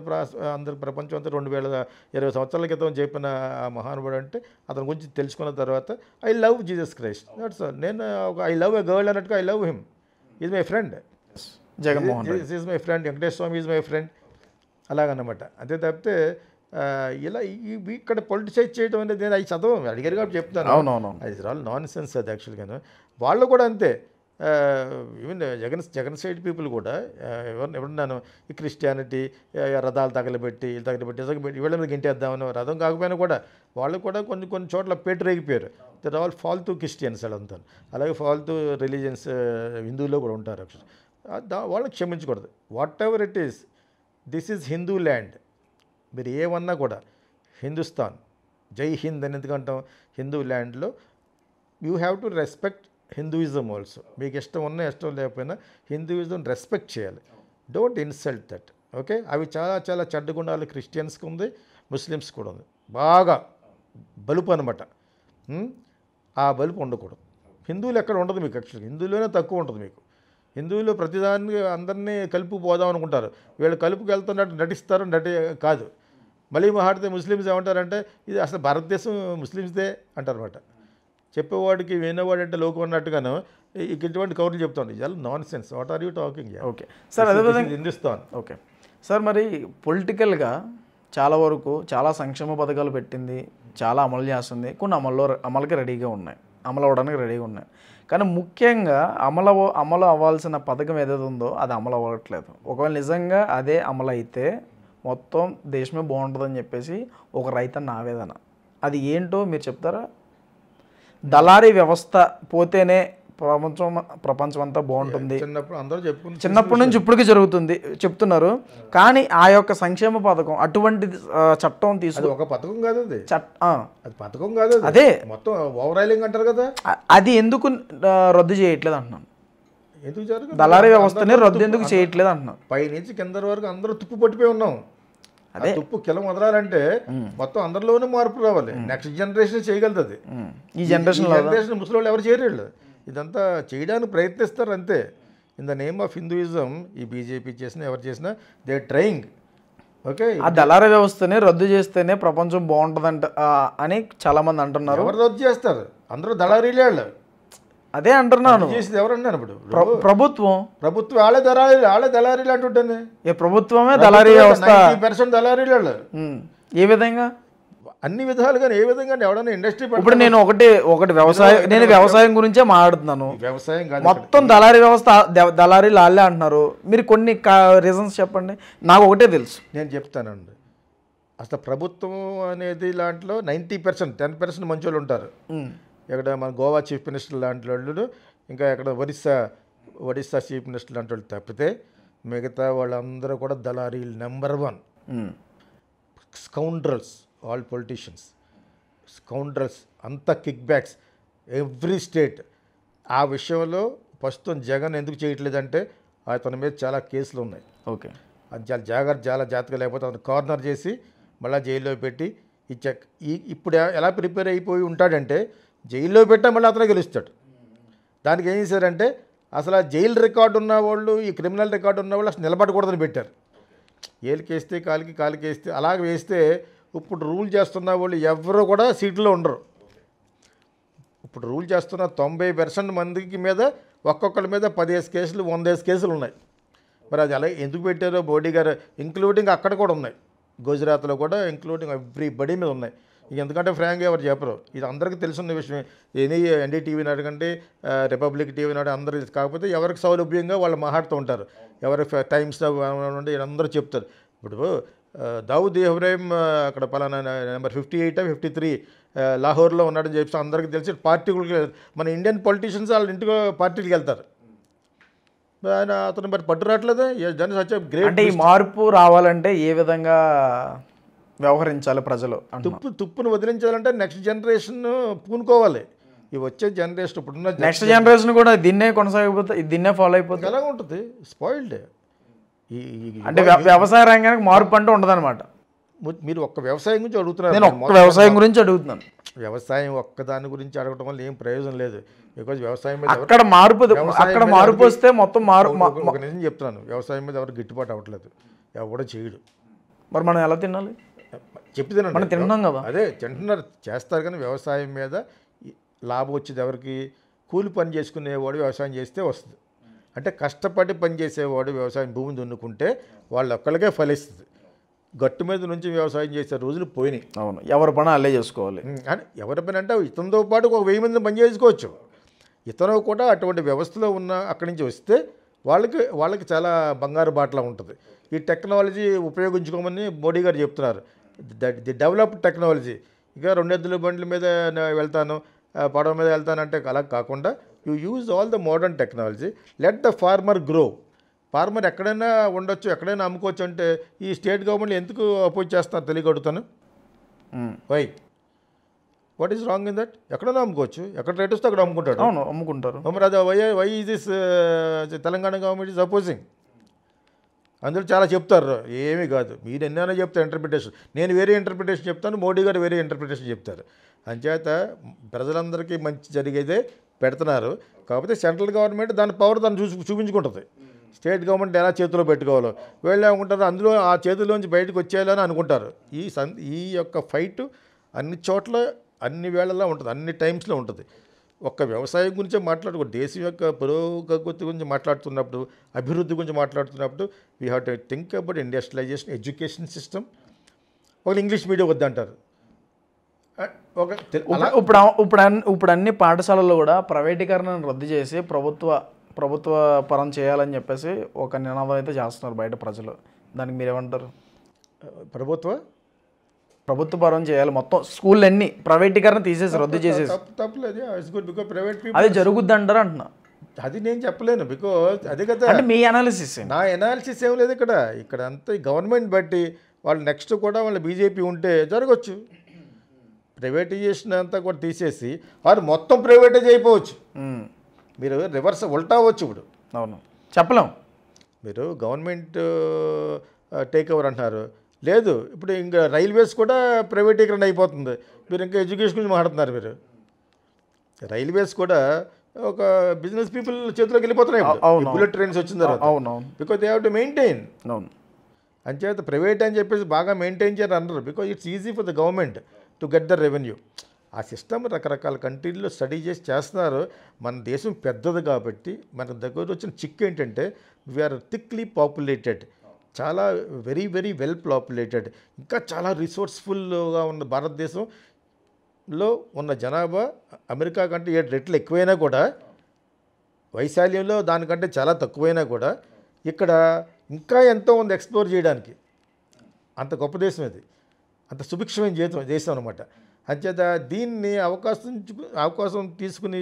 అందరు ప్రపంచం అంతా రెండు వేల ఇరవై సంవత్సరాల క్రితం చెప్పిన ఆ మహానుభావుడు అంటే అతని గురించి తెలుసుకున్న తర్వాత I love Jesus Christ that's నేను ఒక ఐ లవ్ ఎ గర్ల్ అన్నట్టుగా I love him is my friend Jaganmohan Reddy is my friend Venkateshwara Swami is my friend అలాగనమాట అంతే తప్పితే ఇలా ఇక్కడ పొలిటిసైజ్ చేయడం అనేది నేను చదవం అడిగారు కాబట్టి చెప్తాను అవునవును అది ఆల్ నాన్ సెన్స్ అది యాక్చువల్గా వాళ్ళు కూడా అంతే even Jagan Jagan side people కూడా ఎవరిని ఎవరున్నాను ఈ క్రిస్టియానిటీ రథాలు తగలబెట్టి తగలబెట్టి తగలబెట్టి వీళ్ళ మీద గింటేద్దామని రథం కాకపోయినా కూడా వాళ్ళు కూడా కొన్ని కొన్ని చోట్ల పేటరేగిపోయారు దట్ ఆల్ ఫాల్తూ క్రిస్టియన్స్ అంటారు అలాగే ఫాల్తూ రిలీజియన్స్ హిందువులో కూడా ఉంటారు దా వాళ్ళని క్షమించకూడదు whatever it is this is Hindu land మీరు ఏమన్నా కూడా హిందుస్థాన్ జై హింద్ అని ఎందుకంటాం హిందూ ల్యాండ్లో you have to respect Hinduism also మీకు ఇష్టం ఉన్నా ఇష్టం లేకపోయినా హిందూయిజం రెస్పెక్ట్ చేయాలి డోంట్ ఇన్సల్ట్ దట్ ఓకే అవి చాలా చాలా చెడ్డ క్రిస్టియన్స్కి ఉంది ముస్లిమ్స్ కూడా ఉంది బాగా బలుపు అనమాట ఆ బలుపు ఉండకూడదు హిందువులు ఎక్కడ ఉండదు మీకు యాక్చువల్గా హిందువులోనే తక్కువ ఉంటుంది మీకు హిందువులు ప్రతిదాన్ని అందరినీ కలుపు పోదాం అనుకుంటారు వీళ్ళు కలుపుకి వెళ్తున్నట్టు నటిస్తారు నటి కాదు మళ్ళీ మహాడితే ముస్లిమ్స్ ఏమంటారంటే ఇది అసలు భారతదేశం ముస్లిమ్స్దే అంటారన్నమాట చెప్పేవాడికి వినేవాడు అంటే లోకం అన్నట్టుగాను ఇటువంటి కౌరులు చెప్తాను ఇది nonsense what are you talking okay sir అదేవిధంగా హిందుస్థాన్ ఓకే సార్ మరి పొలిటికల్గా చాలా వరకు చాలా సంక్షేమ పథకాలు పెట్టింది చాలా అమలు చేస్తుంది కొన్ని అమల్లో అమలుకి రెడీగా ఉన్నాయి అమలు అవ్వడానికి రెడీగా ఉన్నాయి కానీ ముఖ్యంగా అమలు అమలు అవ్వాల్సిన పథకం ఏదైతే ఉందో అది అమలు అవ్వట్లేదు ఒకవేళ నిజంగా అదే అమలు అయితే మొత్తం దేశమే బాగుంటుందని చెప్పేసి ఒక రైతు ఆవేదన అది ఏంటో మీరు చెప్తారా దళారీ వ్యవస్థ పోతేనే ప్రపంచం ప్రపంచం అంతా బాగుంటుంది చిన్నప్పుడు అందరూ చెప్పుకుని చిన్నప్పటి నుంచి ఇప్పటికీ జరుగుతుంది చెప్తున్నారు కానీ ఆ యొక్క సంక్షేమ పథకం అటువంటి చట్టం తీసుకు ఒక పథకం కాదు అది అది పథకం కాదు అదే మొత్తం ఓవరాలింగ్ అంటారు కదా అది ఎందుకు రద్దు చేయట్లేదు అంటున్నాను దళారీ వ్యవస్థని రద్దు ఎందుకు చేయట్లేదు అంటున్నాను పైనుంచి కింద వరకు అందరూ తుప్పు పట్టిపోయి ఉన్నాం అదే తుప్పు కిల వదలాలంటే మొత్తం అందరిలోనే మార్పు రావాలి నెక్స్ట్ జనరేషన్ అది ఈ జనరేషన్ జనరేషన్ ముసలి ఎవరు చేయలేదు ఇదంతా చేయడానికి ప్రయత్నిస్తారు అంతే in the name of Hinduism ఈ బీజేపీ చేసినా ఎవరు చేసినా దే ట్రయింగ్ ఓకే ఆ దళార వ్యవస్థనే రద్దు చేస్తేనే ప్రపంచం బాగుంటుందంట అని చాలామంది అంటున్నారు ఎవరు రద్దు చేస్తారు అందరూ దళారీలే వాళ్ళు అదే అంటున్నాను చేసింది అన్నారు ఇప్పుడు ప్రభుత్వం ప్రభుత్వం వాళ్ళే దళారీ వాళ్ళే దళారీలు అంటుంటాను ఏ ప్రభుత్వమే దళారీ వ్యవస్థ పర్సెంట్ దళారీలు వాళ్ళు ఏ విధంగా అన్ని విధాలుగా ఏ విధంగా ఎవడైనా ఇండస్ట్రీ ఇప్పుడు నేను ఒకటి ఒకటి వ్యవసాయం నేను వ్యవసాయం గురించే మాట్లాడుతున్నాను వ్యవసాయం మొత్తం దళారి వ్యవస్థ దళారి లాలే అంటున్నారు మీరు కొన్ని రీజన్స్ చెప్పండి నాకు ఒకటే తెలుసు నేను చెప్తానండి అసలు ప్రభుత్వం అనేది దాంట్లో నైంటీ పర్సెంట్ టెన్ పర్సెంట్ మంచి వాళ్ళు ఉంటారు ఇక్కడ మన గోవా చీఫ్ మినిస్టర్ లాంటి వాళ్ళు ఇంకా ఇక్కడ ఒరిస్సా ఒడిస్సా చీఫ్ మినిస్టర్ లాంటి వాళ్ళు తప్పితే మిగతా వాళ్ళందరూ కూడా దళారీలు number one scoundrels all politicians scoundrels అంత కిక్ బ్యాక్స్ ఎవ్రీ స్టేట్ ఆ విషయంలో ప్రస్తుతం జగన్ ఎందుకు చేయట్లేదంటే అతని మీద చాలా కేసులు ఉన్నాయి ఓకే అది చాలా జాగ్రత్త చాలా జాగ్రత్తగా లేకపోతే అతను కార్నర్ చేసి మళ్ళీ జైల్లో పెట్టి ఈ ఇప్పుడు ఎలా ప్రిపేర్ అయిపోయి ఉంటాడంటే జైల్లో పెట్టా మళ్ళీ అతనే గెలుస్తాడు దానికి ఏం చేశారంటే అసలు ఆ జైలు రికార్డు ఉన్న వాళ్ళు ఈ క్రిమినల్ రికార్డు ఉన్న వాళ్ళు అసలు నిలబడకూడదని పెట్టారు ఏలికేస్తే కాలికి కాలికేస్తే అలాగ వేస్తే ఇప్పుడు రూల్ చేస్తున్న వాళ్ళు ఎవరు కూడా సీట్లో ఉండరు ఇప్పుడు రూల్ చేస్తున్న తొంభై పర్సెంట్ మందికి మీద ఒక్కొక్కరి మీద పదిహేసు కేసులు వందేసి కేసులు ఉన్నాయి మరి అది అలా ఎందుకు పెట్టారో బోడీ గారు ఇంక్లూడింగ్ అక్కడ కూడా ఉన్నాయి గుజరాత్లో కూడా ఇంక్లూడింగ్ ఎవ్రీ బడీ మీద ఉన్నాయి ఇక ఎందుకంటే ఫ్రాంక్గా ఎవరు చెప్పరు ఇది అందరికీ తెలుసున్న విషయం ఎనీ ఎన్డీటీవీ నాడు కంటే రిపబ్లిక్ టీవీ నాడు అందరూ కాకపోతే ఎవరికి సౌలభ్యంగా వాళ్ళు మాట్లాడుతూ ఉంటారు ఎవరి టైమ్స్ అందరూ చెప్తారు ఇప్పుడు దావుద్ ఇబ్రాహిం అక్కడ పలానా number fifty eight fifty three లాహోర్లో ఉన్నాడని చెప్పి అందరికీ తెలిసి పార్టీకి మన ఇండియన్ పొలిటీషియన్స్ వాళ్ళ ఇంటికి పార్టీకి వెళ్తారు ఆయన అతను మరి పట్టు రావట్లేదు జన్ సచ్ గ్రేట్ ఈ మార్పు రావాలంటే ఏ విధంగా వ్యవహరించాలి ప్రజలు తుప్పు తుప్పును వదిలించాలంటే నెక్స్ట్ జనరేషన్ పూనుకోవాలి ఈ వచ్చే జనరేషన్ ఇప్పుడున్న నెక్స్ట్ జనరేషన్ కూడా దీన్నే కొనసాగిపోతే దీన్నే ఫాలో అయిపోతుంది ఎలా ఉంటుంది స్పాయిల్డ్ ఈ అంటే వ్యవసాయ రంగానికి మార్పు అంటే ఉండదన్నమాట మీరు ఒక్క వ్యవసాయం గురించి అడుగుతున్నారు నేను ఒక్క వ్యవసాయం గురించి అడుగుతున్నాను వ్యవసాయం ఒక్కదాని గురించి అడగడం వల్ల ఏం ప్రయోజనం లేదు బికాజ్ వ్యవసాయం మీద అక్కడ మార్పు అక్కడ మార్పు వస్తే మొత్తం మార్పు ఒక నిజం చెప్తున్నాను వ్యవసాయం మీద ఎవరు గిట్టుబాటు అవ్వట్లేదు ఎవడో చేయడు మరి మనం ఎలా తినాలి చెప్పి తిన మనం తిన్నాం కదా అదే తింటున్నారు చేస్తారు కానీ వ్యవసాయం మీద లాభం వచ్చేది ఎవరికి కూలి పని చేసుకునేవాడు వ్యవసాయం చేస్తే వస్తుంది అంటే కష్టపడి పనిచేసేవాడు వ్యవసాయం భూమిని దున్నుకుంటే వాళ్ళు ఒక్కరికే ఫలిస్తుంది గట్టు మీద నుంచి వ్యవసాయం చేసే రోజులు పోయినాయి అవును ఎవరి పని అల్లే చేసుకోవాలి అని ఎవరి పని అంటే ఇతనితో పాటు ఒక వెయ్యి మంది పని చేసుకోవచ్చు ఇతను కూడా అటువంటి వ్యవస్థలో ఉన్న అక్కడి నుంచి వస్తే వాళ్ళకి వాళ్ళకి చాలా బంగారు బాటలా ఉంటుంది ఈ టెక్నాలజీ ఉపయోగించుకోమని మోడీ గారు చెప్తున్నారు ది డెవలప్డ్ టెక్నాలజీ ఇంకా రెండు ఎద్దుల బండ్ల మీద వెళ్తాను పడవ మీద వెళ్తానంటే అలా కాకుండా you use all the modern technology let the farmer grow farmer ఎక్కడైనా ఉండొచ్చు ఎక్కడైనా అమ్ముకోవచ్చు అంటే ఈ స్టేట్ గవర్నమెంట్ ఎందుకు అపోజ్ చేస్తున్నారు తెలియగడుతాను why what is wrong in that ఎక్కడైనా అమ్ముకోవచ్చు ఎక్కడ రేట్ వస్తే అక్కడ అమ్ముకుంటాడు అవును అమ్ముకుంటారు మరి అదే why why is this Telangana government is opposing అందులో చాలా చెప్తారు ఏమీ కాదు మీరు ఎన్నైనా చెప్తారు ఇంటర్ప్రిటేషన్ నేను వేరే ఇంటర్ప్రిటేషన్ చెప్తాను మోడీ గారు వేరే ఇంటర్ప్రిటేషన్ చెప్తారు అంచేత ప్రజలందరికీ మంచి జరిగేదే పెడుతున్నారు కాకపోతే సెంట్రల్ గవర్నమెంట్ దాని పవర్ దాన్ని చూసి చూపించుకుంటుంది స్టేట్ గవర్నమెంట్ ఎలా చేతిలో పెట్టుకోవాలో వీళ్ళు ఏమనుకుంటారు అందులో ఆ చేతుల్లోంచి బయటకు వచ్చేయాలని అనుకుంటారు ఈ సన్ ఈ యొక్క ఫైట్ అన్ని చోట్ల అన్ని వేళల్లో ఉంటుంది అన్ని టైమ్స్లో ఉంటుంది ఒక్క వ్యవసాయం గురించి మాట్లాడుకో దేశం యొక్క పురోగతి గురించి మాట్లాడుతున్నప్పుడు అభివృద్ధి గురించి మాట్లాడుతున్నప్పుడు we have to think about industrialization education system ఒకళ్ళు ఇంగ్లీష్ మీడియం వద్దంటారు ఇప్పుడు ఇప్పుడు ఇప్పుడు అన్ని పాఠశాలల్లో కూడా ప్రైవేటీకరణను రద్దు చేసి ప్రభుత్వ ప్రభుత్వ పరం చేయాలని చెప్పేసి ఒక నినాదం అయితే చేస్తున్నారు బయట ప్రజలు దానికి మీరేమంటారు ప్రభుత్వ ప్రభుత్వ పరం చేయాలి మొత్తం స్కూల్ అన్ని ప్రైవేటీకరణ తీసేసి రద్దు చేసేసి తప్పలేదు అది జరుగుద్ది అంటారు అంటున్నా అది నేను చెప్పలేను బికాజ్ అదే కదా మీ అనాలిసిస్ నా అనాలిసిస్ ఏం లేదు ఇక్కడ ఇక్కడ అంతా గవర్నమెంట్ బట్టి వాళ్ళు నెక్స్ట్ కూడా వాళ్ళు బీజేపీ ఉంటే జరగచ్చు ప్రైవేటైజేషన్ అంతా కూడా తీసేసి వారు మొత్తం ప్రైవేటైజ్ అయిపోవచ్చు మీరు రివర్స్ ఉల్టా అవ్వచ్చు ఇప్పుడు అవును చెప్పలేం మీరు గవర్నమెంట్ టేక్ ఓవర్ అంటున్నారు లేదు ఇప్పుడు ఇంకా రైల్వేస్ కూడా ప్రైవేటీకరణ అయిపోతుంది మీరు ఇంకా ఎడ్యుకేషన్ గురించి మాట్లాడుతున్నారు మీరు రైల్వేస్ కూడా ఒక బిజినెస్ పీపుల్ చేతిలోకి వెళ్ళిపోతున్నాయి బుల్లెట్ ట్రైన్స్ వచ్చిన తర్వాత అవును because they have to maintain అవును అంచేత ప్రైవేట్ అని చెప్పేసి బాగా మెయింటైన్ చేయాలి అన్నారు because it's easy for the government to get the revenue ఆ సిస్టమ్ రకరకాల కంట్రీల్లో స్టడీ చేసి చేస్తున్నారు మన దేశం పెద్దది కాబట్టి మన దగ్గర వచ్చిన చిక్ ఏంటంటే వీఆర్ థిక్లీ పాపులేటెడ్ చాలా వెరీ వెరీ వెల్ పాపులేటెడ్ ఇంకా చాలా రిసోర్స్ఫుల్గా ఉన్న భారతదేశంలో ఉన్న జనాభా అమెరికా కంటే ఏడు రెట్లు ఎక్కువైనా కూడా వైశాల్యంలో దానికంటే చాలా తక్కువైనా కూడా ఇక్కడ ఇంకా ఎంతో ఉంది ఎక్స్ప్లోర్ చేయడానికి అంత గొప్ప దేశం ఇది అంత సుభిక్షమైన జీవితం దేశం అనమాట అంచేత దీన్ని అవకాశం అవకాశం తీసుకుని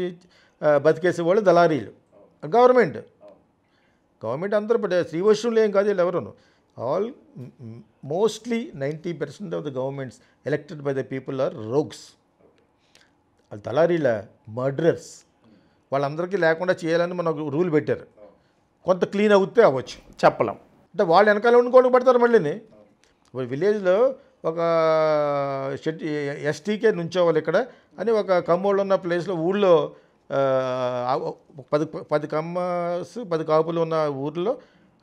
బతికేసే వాళ్ళు దళారీలు గవర్నమెంట్ గవర్నమెంట్ అందరూ పడే శ్రీవశ్యులు ఏం కాదు వీళ్ళు ఎవరును all mostly ninety percent of the governments elected by the people are rogues వాళ్ళు దళారీల మర్డరర్స్ వాళ్ళందరికీ లేకుండా చేయాలని మనం రూల్ పెట్టారు కొంత క్లీన్ అవుతే అవ్వచ్చు చెప్పలేం అంటే వాళ్ళు వెనకాల ఉండుకోవడం పడతారు మళ్ళీని విలేజ్లో ఒక షెట్టి ఎస్టీకే నుంచోవాలి ఇక్కడ అని ఒక కమ్మోళ్ళు ఉన్న ప్లేస్లో ఊళ్ళో పది పది కమ్మస్ పది కాపులు ఉన్న ఊర్లో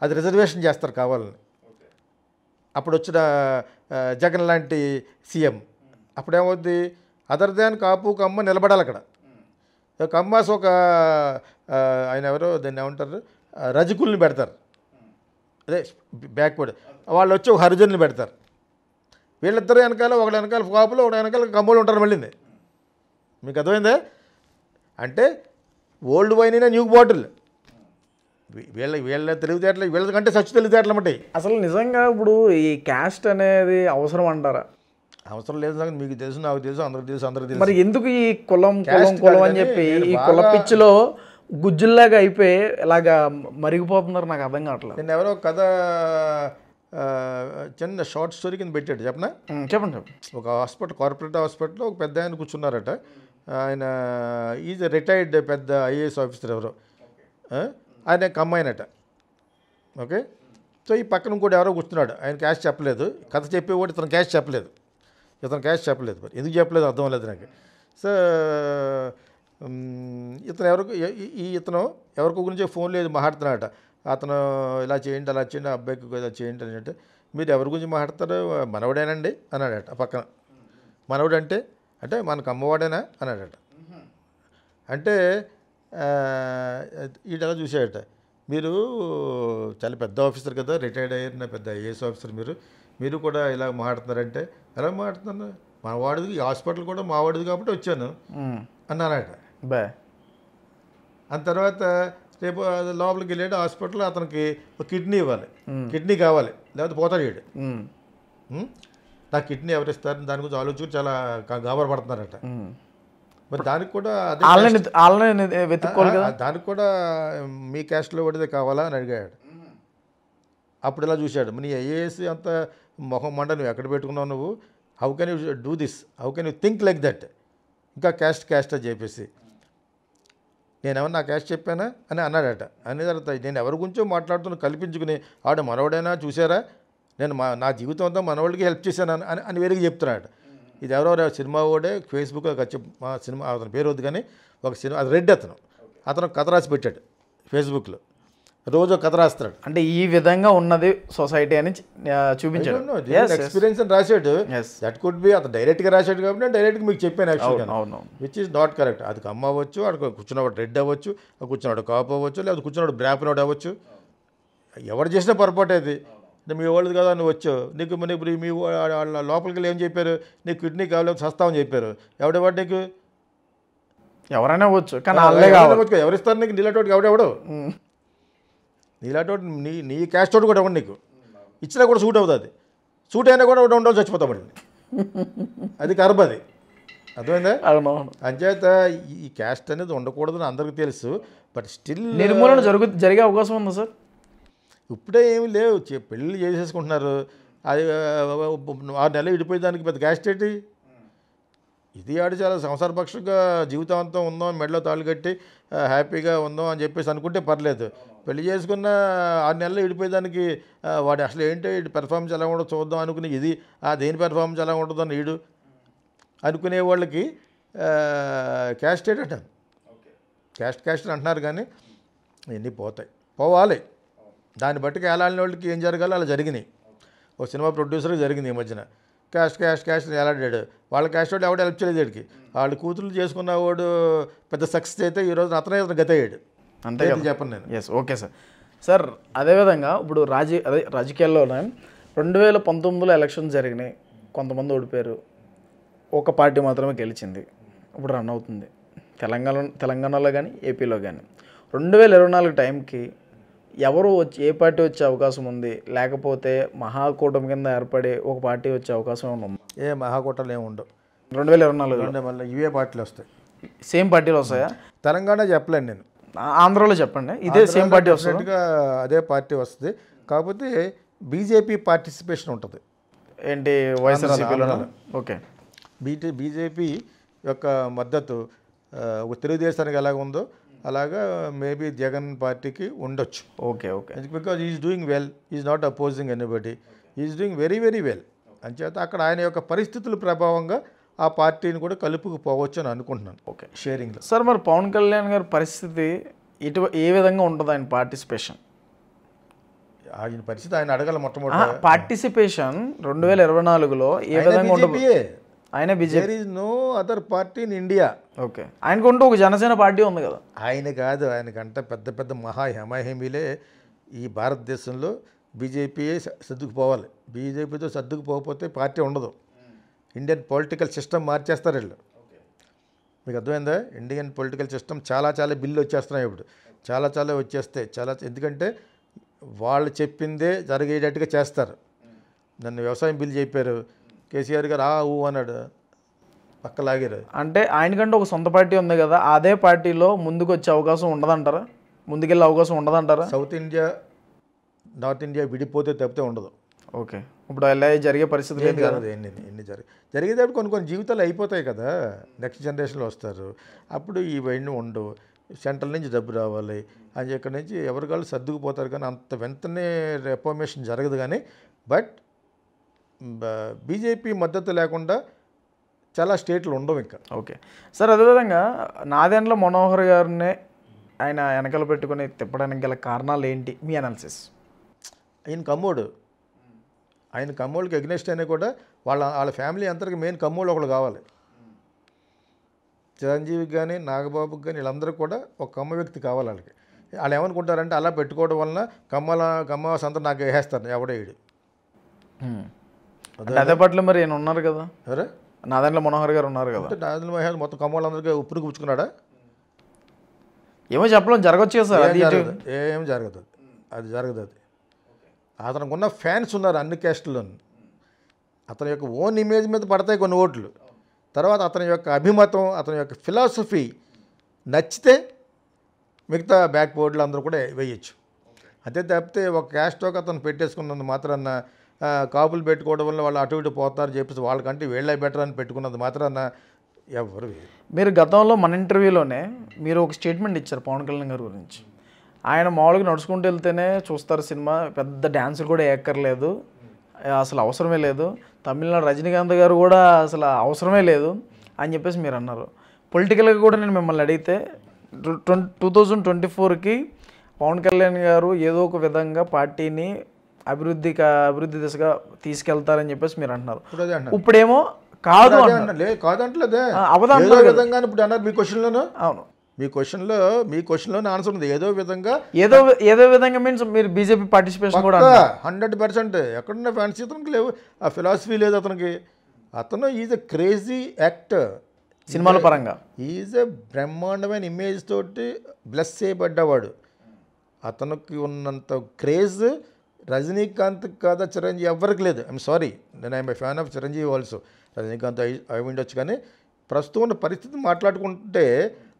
అది రిజర్వేషన్ చేస్తారు కావాలని అప్పుడు వచ్చిన జగన్ లాంటి సీఎం అప్పుడేమవుద్ది అదర్ దాన్ కాపు కమ్మ నిలబడాలి అక్కడ కమ్మాస్ ఒక ఆయన ఎవరో దాన్ని ఏమంటారు రజకుల్ని పెడతారు అదే బ్యాక్వర్డ్ వాళ్ళు వచ్చి ఒక హరిజన్లు పెడతారు వీళ్ళిద్దరు వెనకాల ఒకడు వెనకాల కాపులు ఒక వెనకాల కంబోలు ఉంటారు మళ్ళీ మీకు అర్థమైందే అంటే ఓల్డ్ వైన్ న్యూ బాటిల్ వీళ్ళ వీళ్ళ తెలివితేటలు కంటే సచ్చు తెలివితేటలు అమ్మటి అసలు నిజంగా ఇప్పుడు ఈ క్యాస్ట్ అనేది అవసరం అంటారా అవసరం లేదు నాకు మీకు తెలుసు నాకు తెలుసు అందరికి తెలుసు అందరికి తెలుసు మరి ఎందుకు ఈ కులం కులం కులం అని చెప్పి ఈ కుల పిచ్చిలో గుజ్జుల్లాగా అయిపోయి ఇలాగా మరిగిపోతున్నారు నాకు అర్థం కావట్లేదు నేను ఎవరో కథ చిన్న షార్ట్ స్టోరీ కింద పెట్టాడు చెప్పనా చెప్పండి ఒక హాస్పిటల్ కార్పొరేట్ హాస్పిటల్లో ఒక పెద్ద ఆయన కూర్చున్నారట ఆయన ఈజ్ రిటైర్డ్ పెద్ద ఐఏఎస్ ఆఫీసర్ ఎవరో ఆయన కమ్మాయినట ఓకే సో ఈ పక్కన కూడా ఎవరో కూర్చున్నాడు ఆయన క్యాష్ చెప్పలేదు కథ కూడా ఇతను క్యాష్ చెప్పలేదు ఇతను క్యాష్ చెప్పలేదు మరి ఎందుకు చెప్పలేదు అర్థం లేదు నాకు సో ఇతను ఎవరికి ఈ ఇతను ఎవరికి గురించి ఫోన్ లేదు మాట్లాడుతున్నాడట అతను ఇలా చేయండి అలా చేయండి అబ్బాయికి ఇలా చేయండి అని అంటే మీరు ఎవరి గురించి మాట్లాడతారు మనవడేనండి అన్నాడట పక్కన మనవడు అంటే అంటే మనకు అమ్మవాడేనా అన్నాడట అంటే ఈడలా చూసాడట మీరు చాలా పెద్ద ఆఫీసర్ కదా రిటైర్డ్ అయ్యారు పెద్ద ఐఏఎస్ ఆఫీసర్ మీరు మీరు కూడా ఇలా మాట్లాడుతున్నారంటే ఎలా మాట్లాడుతున్నాను మా వాడిది హాస్పిటల్ కూడా మా వాడిది కాబట్టి వచ్చాను అన్నారట బా ఆ తర్వాత రేపు లోపలికి వెళ్ళాడు హాస్పిటల్ అతనికి కిడ్నీ ఇవ్వాలి కిడ్నీ కావాలి లేకపోతే పోతాడు వీడు నా కిడ్నీ ఎవరు ఇస్తారని దాని గురించి ఆలోచించి చాలా గాబరపడుతున్నారట మరి దానికి కూడా దానికి కూడా మీ క్యాస్ట్లో ఒకటిదే కావాలా అని అడిగాడు అప్పుడు ఇలా చూశాడు నీ ఐఏఎస్ అంత మొహం మండ నువ్వు ఎక్కడ పెట్టుకున్నావు నువ్వు how can you do this how can you think like that ఇంకా క్యాస్ట్ క్యాస్ట్ అని చెప్పేసి నేనేమన్నా నా క్యాష్ చెప్పానా అని అన్నాడట అనే తర్వాత నేను ఎవరి గురించో మాట్లాడుతున్న కల్పించుకుని ఆడ మనవడైనా చూసారా నేను మా నా జీవితం అంతా మనవాళ్ళకి హెల్ప్ చేశాను అని అని వేరుగా చెప్తున్నాడు ఇది ఎవరో సినిమా ఓడే ఫేస్బుక్ వచ్చి మా సినిమా అతని పేరు వద్దు కానీ ఒక సినిమా అది రెడ్ అతను అతను కథ రాసి పెట్టాడు ఫేస్బుక్లో రోజు కథ రాస్తాడు అంటే ఈ విధంగా ఉన్నది సొసైటీ అని చూపించాడు ఎక్స్పీరియన్స్ అని రాశాడు దట్ కుడ్ బి అతను డైరెక్ట్గా రాశాడు కాబట్టి డైరెక్ట్గా మీకు చెప్పాను యాక్చువల్గా విచ్ ఇస్ నాట్ కరెక్ట్ అది కమ్మ అవ్వచ్చు అక్కడ కూర్చున్నవాడు రెడ్ అవ్వచ్చు కూర్చున్నవాడు కాపు అవ్వచ్చు లేదా బ్రాప్ బ్రాపినోడు అవ్వచ్చు ఎవరు చేసిన పొరపాటు అది మీ వాళ్ళది కదా నువ్వు వచ్చు నీకు ఇప్పుడు మీ వాళ్ళ లోపలికి వెళ్ళి ఏం చెప్పారు నీకు కిడ్నీ కావాలి సస్తామని చెప్పారు ఎవడెవాడు నీకు ఎవరైనా వచ్చు కానీ ఎవరిస్తారు నీకు నీళ్ళటోటికి ఎవడెవడు నీలాంటి నీ నీ క్యాష్ తోటి కూడా ఇవ్వండి నీకు ఇచ్చినా కూడా సూట్ అవుతుంది సూట్ అయినా కూడా ఉండవు చచ్చిపోతాం అండి అది కర్మ అది అర్థమైందా అంచేత ఈ క్యాస్ట్ అనేది ఉండకూడదని అందరికి తెలుసు బట్ స్టిల్ నిర్మూలన జరుగు జరిగే అవకాశం ఉందా సార్ ఇప్పుడే ఏమి లేవు పెళ్ళి చేసేసుకుంటున్నారు అది ఆరు నెలలు విడిపోయేదానికి పెద్ద క్యాస్ట్ ఏంటి ఇది ఆడు చాలా సంసార పక్షంగా జీవితాంతం ఉందాం మెడలో తాళ్ళు కట్టి హ్యాపీగా ఉందాం అని చెప్పేసి అనుకుంటే పర్లేదు పెళ్లి చేసుకున్న ఆరు నెలలు విడిపోయేదానికి వాడు అసలు ఏంటో వీడి పెర్ఫార్మెన్స్ ఎలా ఉండదు చూద్దాం అనుకుని ఇది ఆ దేని పెర్ఫార్మెన్స్ ఎలా అని వీడు అనుకునే వాళ్ళకి క్యాస్టేట్ అంట క్యాస్ట్ క్యాస్ట్ అంటున్నారు కానీ ఇవన్నీ పోతాయి పోవాలి దాన్ని బట్టి ఏలాడిన వాళ్ళకి ఏం జరగాలో అలా జరిగినాయి ఒక సినిమా ప్రొడ్యూసర్కి జరిగింది ఈ మధ్యన క్యాస్ట్ క్యాస్ట్ క్యాస్ట్ ఎలాడాడు వాళ్ళ క్యాస్ట్ వాడు ఎవడు హెల్ప్ చేయలేదు వాడికి hmm. వాళ్ళు కూతురు చేసుకున్నవాడు పెద్ద సక్సెస్ అయితే ఈరోజు అతనే అతను గత అయ్యాడు అంతే చెప్పండి నేను ఎస్ ఓకే సార్ సార్ అదేవిధంగా ఇప్పుడు రాజీ అదే రాజకీయాల్లోనే రెండు వేల పంతొమ్మిదిలో ఎలక్షన్స్ జరిగినాయి కొంతమంది ఓడిపోయారు ఒక పార్టీ మాత్రమే గెలిచింది ఇప్పుడు రన్ అవుతుంది తెలంగాణ తెలంగాణలో కానీ ఏపీలో కానీ రెండు వేల ఇరవై నాలుగు టైంకి ఎవరు వచ్చి ఏ పార్టీ వచ్చే అవకాశం ఉంది లేకపోతే మహాకూటమి కింద ఏర్పడే ఒక పార్టీ వచ్చే అవకాశం ఏమైనా ఉంది ఏ మహాకూటలు ఏమి ఉండవు రెండు వేల ఇరవై నాలుగు ఇవే పార్టీలు వస్తాయి సేమ్ పార్టీలు వస్తాయా తెలంగాణ చెప్పలేను నేను ఆంధ్రాలో చెప్పండి ఇదే సేమ్ పార్టీ వస్తుంది అదే పార్టీ వస్తుంది కాకపోతే బీజేపీ పార్టిసిపేషన్ ఉంటుంది ఏంటి వైఎస్ఆర్సీపీలో ఓకే బీటీ బీజేపీ యొక్క మద్దతు తెలుగుదేశానికి ఎలాగ ఉందో అలాగా మేబీ జగన్ పార్టీకి ఉండొచ్చు okay okay because is doing well is not opposing anybody is doing very very well చేత అక్కడ ఆయన యొక్క పరిస్థితుల ప్రభావంగా ఆ పార్టీని కూడా కలుపుకుపోవచ్చు అని అనుకుంటున్నాను ఓకే షేరింగ్లో సార్ మరి పవన్ కళ్యాణ్ గారి పరిస్థితి ఇటు ఏ విధంగా ఉంటుంది ఆయన పార్టిసిపేషన్ ఆయన పరిస్థితి ఆయన అడగల మొట్టమొదటి పార్టిసిపేషన్ రెండు వేల ఇరవై నాలుగులో ఏ విధంగా ఉంటుంది ఆయన BJP no other party in India okay ఆయనకుంటూ ఒక జనసేన పార్టీ ఉంది కదా ఆయన కాదు ఆయనకంటే పెద్ద పెద్ద మహా హెమాహిమీలే ఈ భారతదేశంలో బీజేపీయే సర్దుకుపోవాలి బీజేపీతో సర్దుకుపోకపోతే పార్టీ ఉండదు ఇండియన్ పొలిటికల్ సిస్టమ్ మార్చేస్తారు వీళ్ళు మీకు అర్థమైందా ఇండియన్ పొలిటికల్ సిస్టమ్ చాలా చాలా బిల్లు వచ్చేస్తున్నాయి ఇప్పుడు చాలా చాలా వచ్చేస్తాయి చాలా ఎందుకంటే వాళ్ళు చెప్పిందే జరిగేటట్టుగా చేస్తారు నన్ను వ్యవసాయం బిల్లు చెప్పారు కేసీఆర్ గారు ఆ ఊ అన్నాడు పక్కలాగారు అంటే ఆయనకంటే ఒక సొంత పార్టీ ఉంది కదా అదే పార్టీలో ముందుకు వచ్చే అవకాశం ఉండదంటారా ముందుకెళ్ళే అవకాశం ఉండదంటారా సౌత్ ఇండియా నార్త్ ఇండియా విడిపోతే తప్పితే ఉండదు ఓకే ఇప్పుడు అలా జరిగే పరిస్థితి లేదు కదా ఎన్ని ఎన్ని జరిగి జరిగేటప్పుడు కొన్ని కొన్ని జీవితాలు అయిపోతాయి కదా నెక్స్ట్ జనరేషన్లో వస్తారు అప్పుడు ఇవన్నీ ఉండవు సెంట్రల్ నుంచి డబ్బు రావాలి అని ఇక్కడ నుంచి కాళ్ళు సర్దుకుపోతారు కానీ అంత వెంటనే రెఫర్మేషన్ జరగదు కానీ బట్ బీజేపీ మద్దతు లేకుండా చాలా స్టేట్లు ఉండవు ఇంకా ఓకే సార్ అదేవిధంగా నాదేండ్లో మనోహర్ గారిని ఆయన వెనకలు పెట్టుకుని తిప్పడానికి గల కారణాలు ఏంటి మీ అనాలిసిస్ ఆయన కమ్మోడు ఆయన కమ్మోళ్ళకి అగ్నెస్ట్ అయినా కూడా వాళ్ళ వాళ్ళ ఫ్యామిలీ అందరికీ మెయిన్ కమ్మోళ్ళు ఒకళ్ళు కావాలి చిరంజీవికి కానీ నాగబాబుకి కానీ వీళ్ళందరికీ కూడా ఒక కమ్మ వ్యక్తి కావాలి వాళ్ళకి వాళ్ళు ఏమనుకుంటారంటే అలా పెట్టుకోవడం వలన కమ్మల కమ్మ సంత నాకు వేసేస్తాను ఎవడో అదే పట్ల మరి ఆయన ఉన్నారు కదా సరే నాదండ్ల మనోహర్ గారు ఉన్నారు కదా నాదండ్ల మనోహర్ మొత్తం కమ్మోళ్ళందరికీ ఉప్పుడు కూర్చుకున్నాడా ఏమో చెప్పడం జరగచ్చు సార్ ఏం జరగదు అది జరగదు అది అతనికి ఉన్న ఫ్యాన్స్ ఉన్నారు అన్ని క్యాస్ట్లోనూ అతని యొక్క ఓన్ ఇమేజ్ మీద పడతాయి కొన్ని ఓట్లు తర్వాత అతని యొక్క అభిమతం అతని యొక్క ఫిలాసఫీ నచ్చితే మిగతా బ్యాక్ బోర్డులు అందరూ కూడా వేయచ్చు అంతే తప్పితే ఒక క్యాస్టోక్ అతను పెట్టేసుకున్నందు మాత్రాన కాపులు పెట్టుకోవడం వల్ల వాళ్ళు అటు ఇటు పోతారు చెప్పేసి వాళ్ళకంటే వీళ్ళే బెటర్ అని పెట్టుకున్నది మాత్రాన ఎవరు మీరు గతంలో మన ఇంటర్వ్యూలోనే మీరు ఒక స్టేట్మెంట్ ఇచ్చారు పవన్ కళ్యాణ్ గారి గురించి ఆయన మామూలుగా నడుచుకుంటూ వెళ్తేనే చూస్తారు సినిమా పెద్ద డ్యాన్సులు కూడా ఎక్కర్లేదు అసలు అవసరమే లేదు తమిళనాడు రజనీకాంత్ గారు కూడా అసలు అవసరమే లేదు అని చెప్పేసి మీరు అన్నారు పొలిటికల్గా కూడా నేను మిమ్మల్ని అడిగితే టూ థౌజండ్ ట్వంటీ ఫోర్కి పవన్ కళ్యాణ్ గారు ఏదో ఒక విధంగా పార్టీని అభివృద్ధి అభివృద్ధి దిశగా తీసుకెళ్తారని చెప్పేసి మీరు అంటున్నారు ఇప్పుడేమో కాదు కాదు విధంగా ఇప్పుడు అన్నారు మీ క్వశ్చన్లోనూ అవును మీ క్వశ్చన్లో మీ క్వశ్చన్లోనే ఆన్సర్ ఉంది ఏదో విధంగా ఏదో ఏదో విధంగా మీన్స్ మీరు బీజేపీ పార్టిసిపేషన్ కూడా హండ్రెడ్ పర్సెంట్ ఎక్కడున్న ఫ్యాన్సీ అతనికి లేవు ఆ ఫిలాసఫీ లేదు అతనికి అతను ఈజ్ ఎ క్రేజీ యాక్ట్ సినిమాల పరంగా ఈజ్ ఎ బ్రహ్మాండమైన ఇమేజ్ తోటి బ్లెస్ చేయబడ్డవాడు అతనికి ఉన్నంత క్రేజ్ రజనీకాంత్ కాదా చిరంజీవి ఎవరికి లేదు ఐఎమ్ సారీ నేను I'm fan of Chiranjeevi also Rajinikanth అయి అయి ఉండొచ్చు కానీ ప్రస్తుతం ఉన్న పరిస్థితి మాట్లాడుకుంటే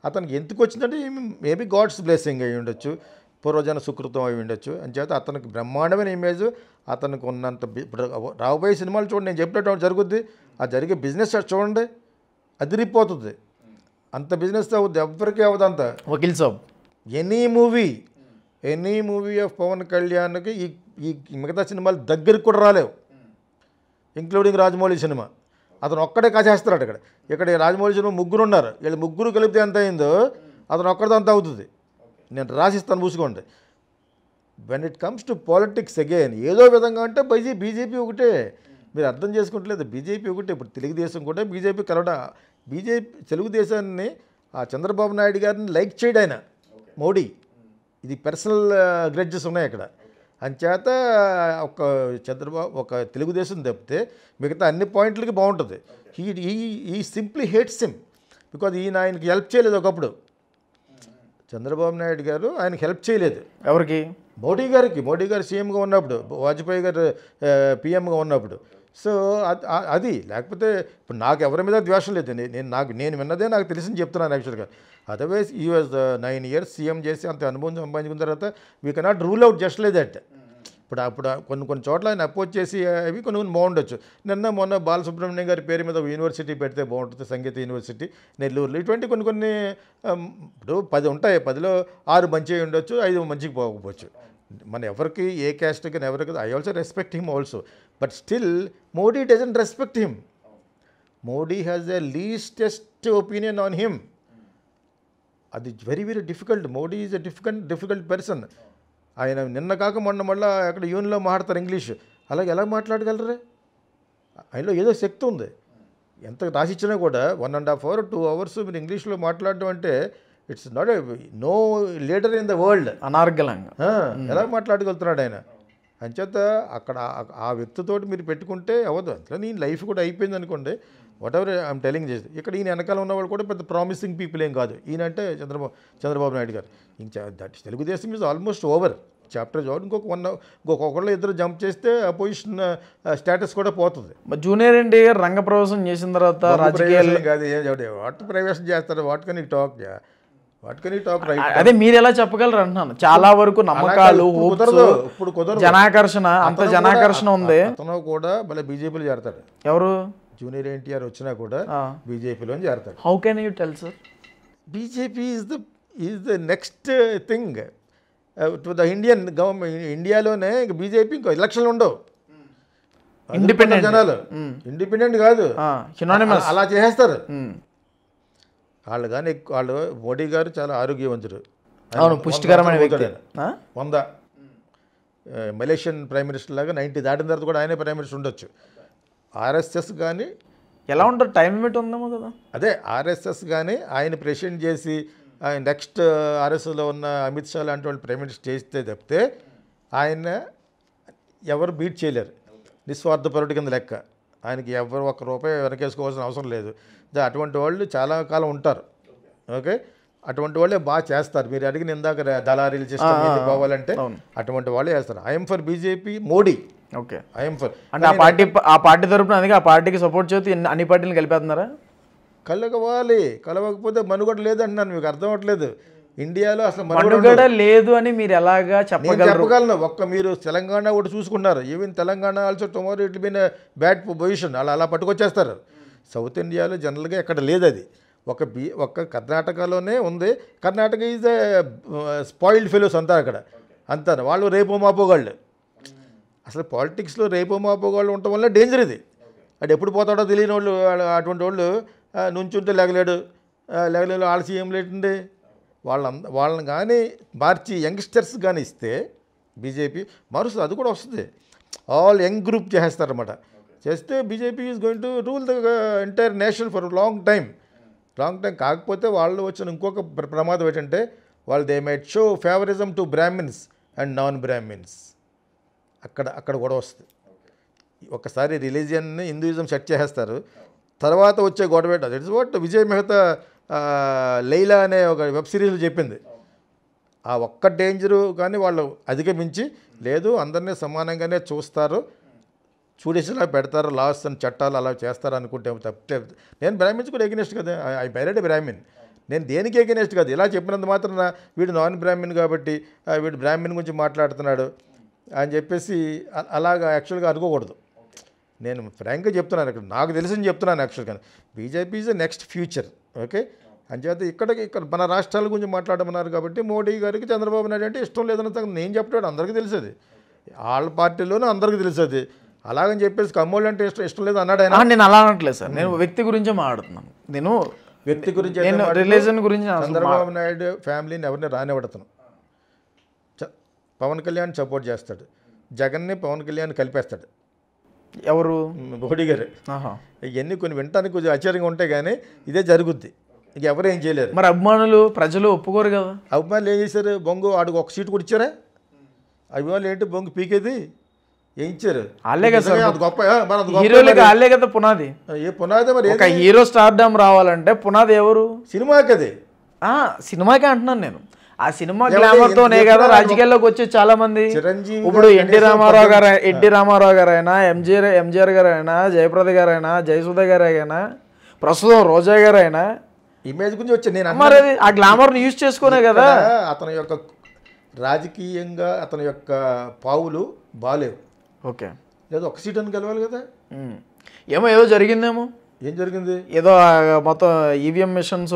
అతనికి ఎందుకు వచ్చిందంటే మేబీ గాడ్స్ బ్లెస్సింగ్ అయి ఉండొచ్చు పూర్వజన సుకృతం అయి ఉండొచ్చు అని చేత అతనికి బ్రహ్మాండమైన ఇమేజ్ అతనికి ఉన్నంత రాబోయే సినిమాలు చూడండి నేను చెప్పినట్టు జరుగుద్ది ఆ జరిగే బిజినెస్ చూడండి అదిరిపోతుంది అంత బిజినెస్ అవుద్ది ఎవరికి అవ్వదు అంత Vakeel Saab any movie any movie of Pawan కళ్యాణ్కి ఈ ఈ మిగతా సినిమాలు దగ్గరికి కూడా రాలేవు ఇంక్లూడింగ్ రాజమౌళి సినిమా అతను ఒక్కడే కాసేస్తున్నాడు ఇక్కడ ఇక్కడ రాజమౌళి ముగ్గురు ఉన్నారు వీళ్ళు ముగ్గురు కలిపితే ఎంత అయిందో అతను ఒక్కడితో అంత అవుతుంది నేను రాసిస్తాను చూసుకోండి when it comes to politics again ఏదో విధంగా అంటే బైజీ బీజేపీ ఒకటే మీరు అర్థం చేసుకుంటలేదు బీజేపీ ఒకటే ఇప్పుడు తెలుగుదేశం కూడా బీజేపీ కలవడం బీజేపీ తెలుగుదేశాన్ని ఆ చంద్రబాబు నాయుడు గారిని లైక్ చేయడాయన మోడీ ఇది పర్సనల్ గ్రెడ్జెస్ ఉన్నాయి అక్కడ అంచేత ఒక చంద్రబాబు ఒక తెలుగుదేశం తప్పితే మిగతా అన్ని పాయింట్లకి బాగుంటుంది ఈ ఈ ఈ సింప్లీ హేట్స్ హిమ్ బికాజ్ ఈయన ఆయనకి హెల్ప్ చేయలేదు ఒకప్పుడు చంద్రబాబు నాయుడు గారు ఆయనకి హెల్ప్ చేయలేదు ఎవరికి మోడీ గారికి మోడీ గారు సీఎంగా ఉన్నప్పుడు వాజ్పేయి గారు పీఎంగా ఉన్నప్పుడు సో అది లేకపోతే ఇప్పుడు నాకు ఎవరి మీద ద్వేషం లేదు నేను నాకు నేను విన్నదే నాకు తెలిసింది చెప్తున్నాను యాక్చువల్గా అదర్వైజ్ ఈ వాజ్ నైన్ ఇయర్స్ సీఎం చేసి అంత అనుభవం సంపాదించుకున్న తర్వాత we cannot rule out just లేదట్ ఇప్పుడు అప్పుడు కొన్ని కొన్ని చోట్ల ఆయన అపోజ్ చేసి అవి కొన్ని కొన్ని బాగుండొచ్చు నిన్న మొన్న బాలసుబ్రహ్మణ్యం గారి పేరు మీద యూనివర్సిటీ పెడితే బాగుంటుంది సంగీత యూనివర్సిటీ నెల్లూరులో ఇటువంటి కొన్ని కొన్ని ఇప్పుడు పది ఉంటాయి పదిలో ఆరు మంచివి ఉండొచ్చు ఐదు మంచికి పోకపోవచ్చు మన ఎవరికి ఏ క్యాస్ట్ కానీ ఎవరికి I also respect him also but still Modi doesn't respect him Modi has the leastest opinion on him అది very very difficult Modi is a difficult difficult person ఆయన నిన్న కాక మొన్న మళ్ళీ అక్కడ యూన్లో మాట్లాడతారు ఇంగ్లీష్ అలాగే ఎలా మాట్లాడగలరు ఆయనలో ఏదో శక్తి ఉంది ఎంత రాసిచ్చినా కూడా one and half hour two hours మీరు ఇంగ్లీష్లో మాట్లాడడం అంటే it's not no leader in the world అనార్గలంగా ఎలా మాట్లాడగలుగుతున్నాడు ఆయన అంచేత అక్కడ ఆ వ్యక్తితోటి మీరు పెట్టుకుంటే అవ్వదు అందులో నేను లైఫ్ కూడా అయిపోయింది అనుకోండి వాట్ ఎవర్ ఐఎమ్ టెలింగ్ చేసి ఇక్కడ ఈయన వెనకాల ఉన్నవాళ్ళు కూడా పెద్ద ప్రామిసింగ్ పీపుల్ ఏం కాదు ఈయనంటే చంద్రబాబు చంద్రబాబు నాయుడు గారు ఇంకా that Telugu Desam is almost over chapter చూడండి ఇంకొక వన్ ఇంకొక ఒకళ్ళు ఇద్దరు జంప్ చేస్తే అపోజిషన్ స్టేటస్ కూడా పోతుంది జూనియర్ ఎన్టీ గారు రంగప్రవేశం చేసిన తర్వాత రాజకీయాలు కాదు వాటి ప్రవేశం చేస్తారు వాటికని టాక్ అదే మీరు ఎలా చెప్పగలరు అంటున్నాను చాలా వరకు నమ్మకాలు ఇప్పుడు జనాకర్షణ అంత జనాకర్షణ ఉంది కూడా మళ్ళీ బీజేపీలో చేరతాడు ఎవరు జూనియర్ ఎన్టీఆర్ వచ్చినా కూడా బీజేపీలో చేరతాడు how can you tell sir BJP is the is the next thing to the Indian government ఇండియాలోనే ఇంక బీజేపీ ఇంకో ఎలక్షన్లు ఉండవు ఇండిపెండెంట్ జనాలు ఇండిపెండెంట్ hmm. కాదు అలా చేసేస్తారు hmm. వాళ్ళు కానీ వాళ్ళు మోడీ గారు చాలా ఆరోగ్యవంతుడు అవును పుష్టికరమైన వ్యక్తి వంద మలేషియన్ ప్రైమ్ మినిస్టర్ లాగా నైంటీ దాటిన తర్వాత కూడా ఆయనే ప్రైమ్ మినిస్టర్ ఉండొచ్చు ఆర్ఎస్ఎస్ కానీ ఎలా ఉంటారు టైం లిమిట్ ఉందేమో కదా అదే ఆర్ఎస్ఎస్ కానీ ఆయన ప్రెసిడెంట్ చేసి ఆయన నెక్స్ట్ ఆర్ఎస్ఎస్లో ఉన్న అమిత్ షా లాంటి వాళ్ళు ప్రైమ్ మినిస్టర్ చేస్తే తప్పితే ఆయన ఎవరు బీట్ చేయలేరు నిస్వార్థపరుడు కింద లెక్క ఆయనకి ఎవరు ఒక్క రూపాయి వెనకేసుకోవాల్సిన అవసరం లేదు అటువంటి వాళ్ళు చాలా కాలం ఉంటారు ఓకే అటువంటి వాళ్ళే బాగా చేస్తారు మీరు అడిగిన ఇందాక దళారీలు చేస్తారు పోవాలంటే అటువంటి వాళ్ళే చేస్తారు I'm for BJP Modi okay I'm for అంటే ఆ పార్టీ ఆ పార్టీ తరపున అందుకే ఆ పార్టీకి సపోర్ట్ చేస్తూ అన్ని పార్టీలు కలిపేస్తున్నారా కలగవాలి కలవకపోతే మనుగడ లేదంటున్నాను మీకు అర్థం అవ్వట్లేదు ఇండియాలో అసలు మనుగడ లేదు అని మీరు ఎలాగా చెప్పగలను ఒక్క మీరు తెలంగాణ కూడా చూసుకున్నారు even Telangana also tomorrow it been bad position అలా అలా పట్టుకొచ్చేస్తారు సౌత్ ఇండియాలో జనరల్గా ఎక్కడ లేదు అది ఒక బీ ఒక కర్ణాటకలోనే ఉంది కర్ణాటక ఈజ్ స్పాయిల్డ్ ఫెలోస్ అంటారు అక్కడ అంతా వాళ్ళు రేపో మాపోగాళ్ళు అసలు పాలిటిక్స్లో రేపో మాపోగాళ్ళు ఉండటం వల్ల డేంజర్ ఇది అది ఎప్పుడు పోతాడో తెలియని వాళ్ళు అటువంటి వాళ్ళు నుంచుంటే లేగలేడు లేగలేదు ఆలస్యం ఏం లేటండి వాళ్ళ వాళ్ళని కానీ మార్చి యంగ్స్టర్స్ కానీ ఇస్తే బీజేపీ మరుస్తుంది అది కూడా వస్తుంది ఆల్ యంగ్ గ్రూప్ చేసేస్తారనమాట చేస్తే BJP is going to rule the entire nation for long time long time కాకపోతే వాళ్ళు వచ్చిన ఇంకొక ప్రమాదం ఏంటంటే వాళ్ళు they might show favouritism to Brahmins and non Brahmins అక్కడ అక్కడ కూడా వస్తుంది ఒకసారి రిలీజియన్ని హిందూయిజం సెట్ చేసేస్తారు తర్వాత వచ్చే గొడవ ఇట్స్ వాట్ విజయ్ మెహతా లైలా అనే ఒక వెబ్ సిరీస్లో చెప్పింది ఆ ఒక్క డేంజరు కానీ వాళ్ళు అధిగమించి లేదు అందరినీ సమానంగానే చూస్తారు చూడేసేలా పెడతారు లాస్ అని చట్టాలు అలా చేస్తారు అనుకుంటే తప్పితే నేను బ్రాహ్మిన్స్ కూడా ఎగినెస్ట్ కదా ఐ బైరెడ్ బ్రాహ్మిన్ నేను దేనికి ఎగినెస్ట్ కాదు ఇలా చెప్పినంత మాత్రం వీడు నాన్ బ్రాహ్మిన్ కాబట్టి వీడు బ్రాహ్మిన్ గురించి మాట్లాడుతున్నాడు అని చెప్పేసి అలాగా యాక్చువల్గా అనుకోకూడదు నేను ఫ్రాంక్గా చెప్తున్నాను ఇక్కడ నాకు తెలిసింది చెప్తున్నాను యాక్చువల్గా BJP is next future okay అంచేత ఇక్కడికి ఇక్కడ మన రాష్ట్రాల గురించి మాట్లాడమన్నారు కాబట్టి మోడీ గారికి చంద్రబాబు నాయుడు అంటే ఇష్టం లేదన్న నేను చెప్పాడు అందరికీ తెలిసేది వాళ్ళ పార్టీలోనే అందరికీ తెలిసేది అలాగని చెప్పేసి కమ్మోళ్ళు అంటే ఇష్టం ఇష్టం లేదు అన్నాడు ఆయన నేను అలా అనట్లేదు సార్ నేను వ్యక్తి గురించే మాట్లాడుతున్నాను నేను వ్యక్తి గురించి నేను రిలీజన్ గురించి చంద్రబాబు నాయుడు ఫ్యామిలీని ఎవరిని రానివ్వడతాను పవన్ కళ్యాణ్ సపోర్ట్ చేస్తాడు జగన్ని పవన్ కళ్యాణ్ కలిపేస్తాడు ఎవరు మోడీ గారు ఇవన్నీ కొన్ని వినటానికి కొంచెం ఆశ్చర్యంగా ఉంటాయి కానీ ఇదే జరుగుద్ది ఇక ఎవరు ఏం చేయలేరు మరి అభిమానులు ప్రజలు ఒప్పుకోరు కదా అభిమానులు ఏం చేశారు బొంగు వాడికి ఒక సీటు కూడా ఇచ్చారా అభిమానులు ఏంటి బొంగు పీకేది ఏం ఇచ్చారు వాళ్ళే కదా గొప్ప హీరోలకి వాళ్ళే కదా పునాది ఏ పునాది మరి హీరో స్టార్ డామ్ రావాలంటే పునాది ఎవరు సినిమాకి అది సినిమాకే అంటున్నాను నేను ఆ సినిమా గ్లామర్ తోనే కదా రాజకీయాల్లోకి వచ్చే చాలా మంది ఇప్పుడు ఎన్టీ రామారావు గారు ఎన్టీ రామారావు గారు అయినా ఎంజీఆర్ ఎంజీఆర్ గారు అయినా జయప్రద గారు అయినా జయసుధ గారు అయినా ప్రస్తుతం రోజా గారు అయినా ఇమేజ్ గురించి వచ్చి నేను మరి ఆ గ్లామర్ యూజ్ చేసుకునే కదా అతని యొక్క రాజకీయంగా అతని యొక్క పావులు బాగాలేవు ఓకే లేదు ఒక సీట్ అని గెలవాలి కదా ఏమో ఏదో జరిగిందేమో ఏం జరిగింది ఏదో మొత్తం ఈవీఎం e మిషన్స్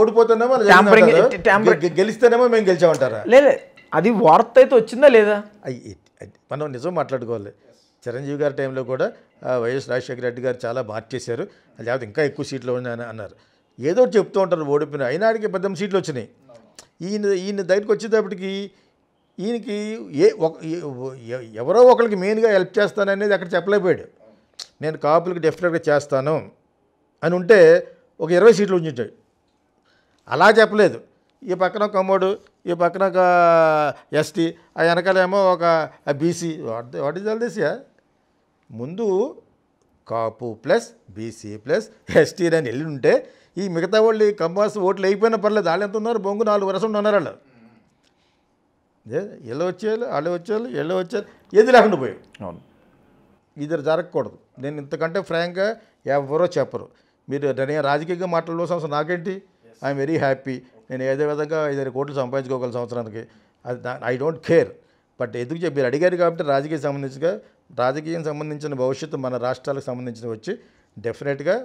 ఓడిపోతేనేమో గెలిస్తేనేమో మేము గెలిచామంటారా లేదు అది వార్త అయితే వచ్చిందా లేదా మనం నిజం మాట్లాడుకోవాలి చిరంజీవి గారి టైంలో కూడా వైఎస్ రాజశేఖర రెడ్డి గారు చాలా చేశారు లేకపోతే ఇంకా ఎక్కువ సీట్లు ఉన్నాయని అన్నారు ఏదో చెప్తూ ఉంటారు ఓడిపోయిన అయినాడికి పెద్ద సీట్లు వచ్చినాయి ఈయన ఈయన దగ్గరికి వచ్చేటప్పటికి ఈయనకి ఏ ఎవరో ఒకరికి మెయిన్గా హెల్ప్ చేస్తాననేది అక్కడ చెప్పలేకపోయాడు నేను కాపులకు డెఫినెట్గా చేస్తాను అని ఉంటే ఒక ఇరవై సీట్లు ఉంచుంటాయి అలా చెప్పలేదు ఈ పక్కన ఒక కమ్మోడు ఈ పక్కన ఒక ఎస్టీ ఆ వెనకాలేమో ఒక BC what is all this ముందు Kapu plus BC plus ST అని వెళ్ళి ఉంటే ఈ మిగతా వాళ్ళు ఈ కంబాస్ ఓట్లు అయిపోయినా పర్లేదు వాళ్ళు ఎంత ఉన్నారు బొంగు నాలుగు వరస ఉన్నారు వాళ్ళు వీళ్ళు వచ్చేయాలి వాళ్ళు వచ్చేయాలి వీళ్ళు వచ్చారు ఏది లేకుండా పోయాడు అవును ఇద్దరు జరగకూడదు నేను ఇంతకంటే ఫ్రాంక్గా ఎవరో చెప్పరు మీరు నేను రాజకీయంగా మాట్లాడవలసిన అవసరం నాకేంటి ఐఎమ్ వెరీ హ్యాపీ నేను ఏదో విధంగా ఇద్దరు కోట్లు సంపాదించుకోగల సంవత్సరానికి అది ఐ డోంట్ కేర్ బట్ ఎందుకు చెప్పి మీరు అడిగారు కాబట్టి రాజకీయ సంబంధించిగా రాజకీయం సంబంధించిన భవిష్యత్తు మన రాష్ట్రాలకు సంబంధించిన వచ్చి డెఫినెట్గా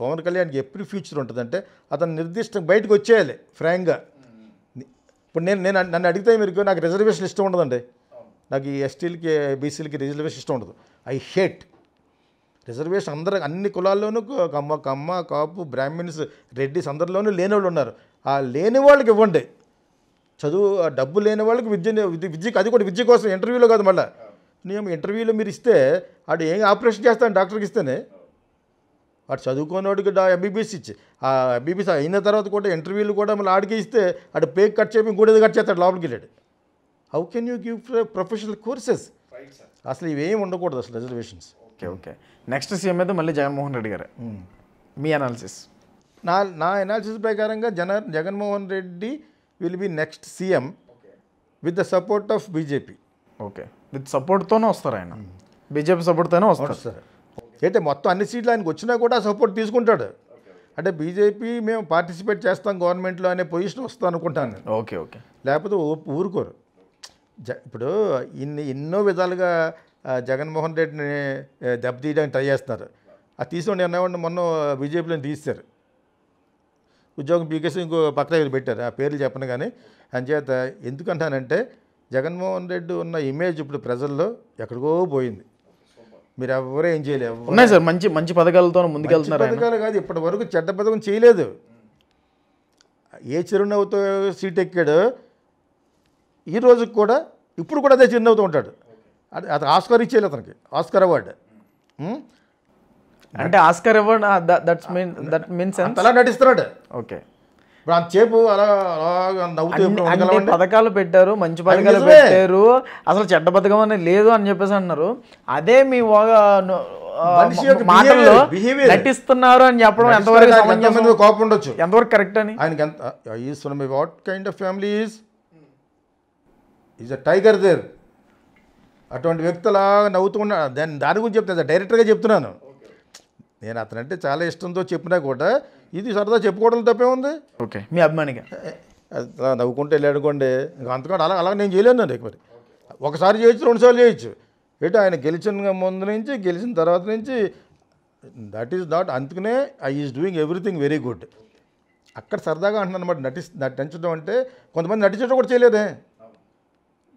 పవన్ కళ్యాణ్కి ఎప్పుడు ఫ్యూచర్ ఉంటుందంటే అతను నిర్దిష్ట బయటకు వచ్చేయాలి ఫ్రాంక్గా hmm. ఇప్పుడు నేను నేను నన్ను అడిగితే మీరు నాకు రిజర్వేషన్ ఇష్టం ఉండదండి నాకు ఈ ఎస్టీలకి బీసీలకి రిజర్వేషన్ ఇష్టం ఉండదు ఐ హేట్ రిజర్వేషన్ అందరు అన్ని కులాల్లోనూ కమ్మ కమ్మ కాపు బ్రాహ్మిన్స్ రెడ్డిస్ అందరిలోనూ లేని వాళ్ళు ఉన్నారు ఆ లేని వాళ్ళకి ఇవ్వండి చదువు డబ్బు లేని వాళ్ళకి విద్య విద్యకి అది కూడా విద్య కోసం ఇంటర్వ్యూలో కాదు మళ్ళీ నేను ఇంటర్వ్యూలో మీరు ఇస్తే వాడు ఏం ఆపరేషన్ చేస్తాను డాక్టర్కి ఇస్తేనే వాడు డా ఎంబీబీఎస్ ఇచ్చి ఆ ఎంబీబీఎస్ అయిన తర్వాత కూడా ఇంటర్వ్యూలు కూడా మళ్ళీ ఆడికి ఇస్తే అటు పే కట్ చేపి ఇంకోటి కట్ చేస్తాడు లోపలికి వెళ్ళాడు how can you give professional courses అసలు ఇవేం ఉండకూడదు అసలు reservations okay okay next CM అయితే మళ్ళీ జగన్మోహన్ రెడ్డి గారు hmm. మీ అనాలిసిస్ నా నా అనాలిసిస్ ప్రకారంగా జన Jaganmohan Reddy will be next CM with the support of BJP okay with సపోర్ట్తోనే వస్తారు ఆయన బీజేపీ hmm. సపోర్ట్తోనే వస్తారు సార్ అయితే మొత్తం అన్ని సీట్లు ఆయనకు వచ్చినా కూడా సపోర్ట్ తీసుకుంటాడు అంటే బీజేపీ మేము పార్టిసిపేట్ చేస్తాం గవర్నమెంట్లో అనే పొజిషన్ వస్తాం అనుకుంటాను ఓకే ఓకే లేకపోతే ఊరుకోరు జ ఇప్పుడు ఇన్ని ఎన్నో విధాలుగా జగన్మోహన్ రెడ్డిని దెబ్బతీయడానికి ట్రై చేస్తున్నారు ఆ తీసుకోండి నిర్ణయం మొన్న బీజేపీలోని తీస్తారు ఉద్యోగం పీకేసి ఇంకో పక్కన పెట్టారు ఆ పేర్లు చెప్పను కానీ అంచేత ఎందుకంటానంటే జగన్మోహన్ రెడ్డి ఉన్న ఇమేజ్ ఇప్పుడు ప్రజల్లో ఎక్కడికో పోయింది మీరు ఎవరూ ఏం చేయలేదు ఉన్నాయి సార్ మంచి మంచి పథకాలతో ముందుకెళ్తున్నారు పథకాలు కాదు ఇప్పటి వరకు చెడ్డ పథకం చేయలేదు ఏ చిరునవ్వుతో సీట్ ఎక్కాడో ఈ రోజుకి కూడా ఇప్పుడు కూడా అదే చిరునవ్వుతూ ఉంటాడు అతను ఆస్కార్ ఇచ్చేయాలి అతనికి ఆస్కార్ అవార్డు అంటే Oscar award that's mean that means అలా నటిస్తున్నాడు ఓకే ఇప్పుడు అంత చేపు అలా నవ్వుతూ పథకాలు పెట్టారు మంచి పథకాలు పెట్టారు అసలు చెడ్డ పథకం అనేది లేదు అని చెప్పేసి అన్నారు అదే మీ మాటల్లో నటిస్తున్నారు అని చెప్పడం ఎంతవరకు కోపం ఉండొచ్చు ఎంతవరకు కరెక్ట్ అని ఆయనకి ఎంత what kind of family is a tiger there అటువంటి వ్యక్తులా నవ్వుతున్నా దాని దాని గురించి చెప్తాను డైరెక్టర్గా చెప్తున్నాను నేను అతనంటే చాలా ఇష్టంతో చెప్పినా కూడా ఇది సరదా చెప్పుకోవడం తప్పే ఉంది ఓకే మీ అభిమానిగా నవ్వుకుంటే వెళ్ళాడుకోండి అనుకోండి ఇంకా అంతకంటే అలా అలాగే నేను చేయలేను అండి మరి ఒకసారి చేయొచ్చు రెండుసార్లు చేయొచ్చు ఏంటి ఆయన గెలిచిన ముందు నుంచి గెలిచిన తర్వాత నుంచి దట్ ఈస్ నాట్ అందుకనే I is doing everything very good అక్కడ సరదాగా అంటున్నాను అనమాట నటి నటించడం అంటే కొంతమంది నటించడం కూడా చేయలేదే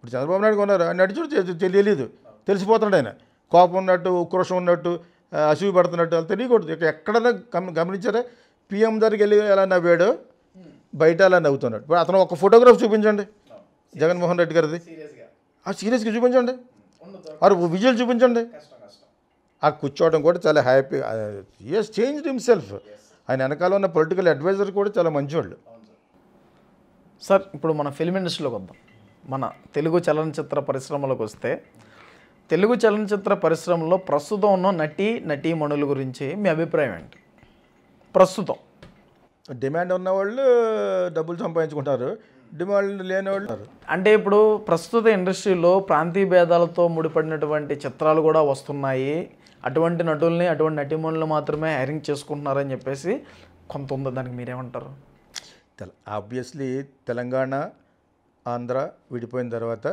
ఇప్పుడు చంద్రబాబు నాయుడు ఉన్నారు నడిచుడు తెలియలేదు తెలిసిపోతున్నాడు ఆయన కోపం ఉన్నట్టు ఉక్రోషం ఉన్నట్టు అసూ పడుతున్నట్టు అలా తెలియకూడదు ఇక ఎక్కడైనా గమ గమనించారా పిఎం దగ్గరికి వెళ్ళి ఎలా నవ్వాడు బయట అలా నవ్వుతున్నాడు ఇప్పుడు అతను ఒక ఫోటోగ్రాఫ్ చూపించండి జగన్మోహన్ రెడ్డి గారిది ఆ సీరియస్గా చూపించండి వారు విజువల్ చూపించండి ఆ కూర్చోవడం కూడా చాలా హ్యాపీ ఎస్ చేంజ్ సెల్ఫ్ ఆయన వెనకాల ఉన్న పొలిటికల్ అడ్వైజర్ కూడా చాలా మంచివాళ్ళు సార్ ఇప్పుడు మన ఫిల్మ్ ఇండస్ట్రీలోకి వద్దాం మన తెలుగు చలనచిత్ర పరిశ్రమలకు వస్తే తెలుగు చలనచిత్ర పరిశ్రమలో ప్రస్తుతం ఉన్న నటీ నటీమణుల గురించి మీ అభిప్రాయం ఏంటి ప్రస్తుతం డిమాండ్ ఉన్న వాళ్ళు డబ్బులు సంపాదించుకుంటారు డిమాండ్ లేని వాళ్ళు అంటే ఇప్పుడు ప్రస్తుత ఇండస్ట్రీలో ప్రాంతీయ భేదాలతో ముడిపడినటువంటి చిత్రాలు కూడా వస్తున్నాయి అటువంటి నటుల్ని అటువంటి నటీమణులు మాత్రమే హైరింగ్ చేసుకుంటున్నారని చెప్పేసి కొంత ఉందో దానికి మీరేమంటారు తెల ఆబ్వియస్లీ తెలంగాణ ఆంధ్ర విడిపోయిన తర్వాత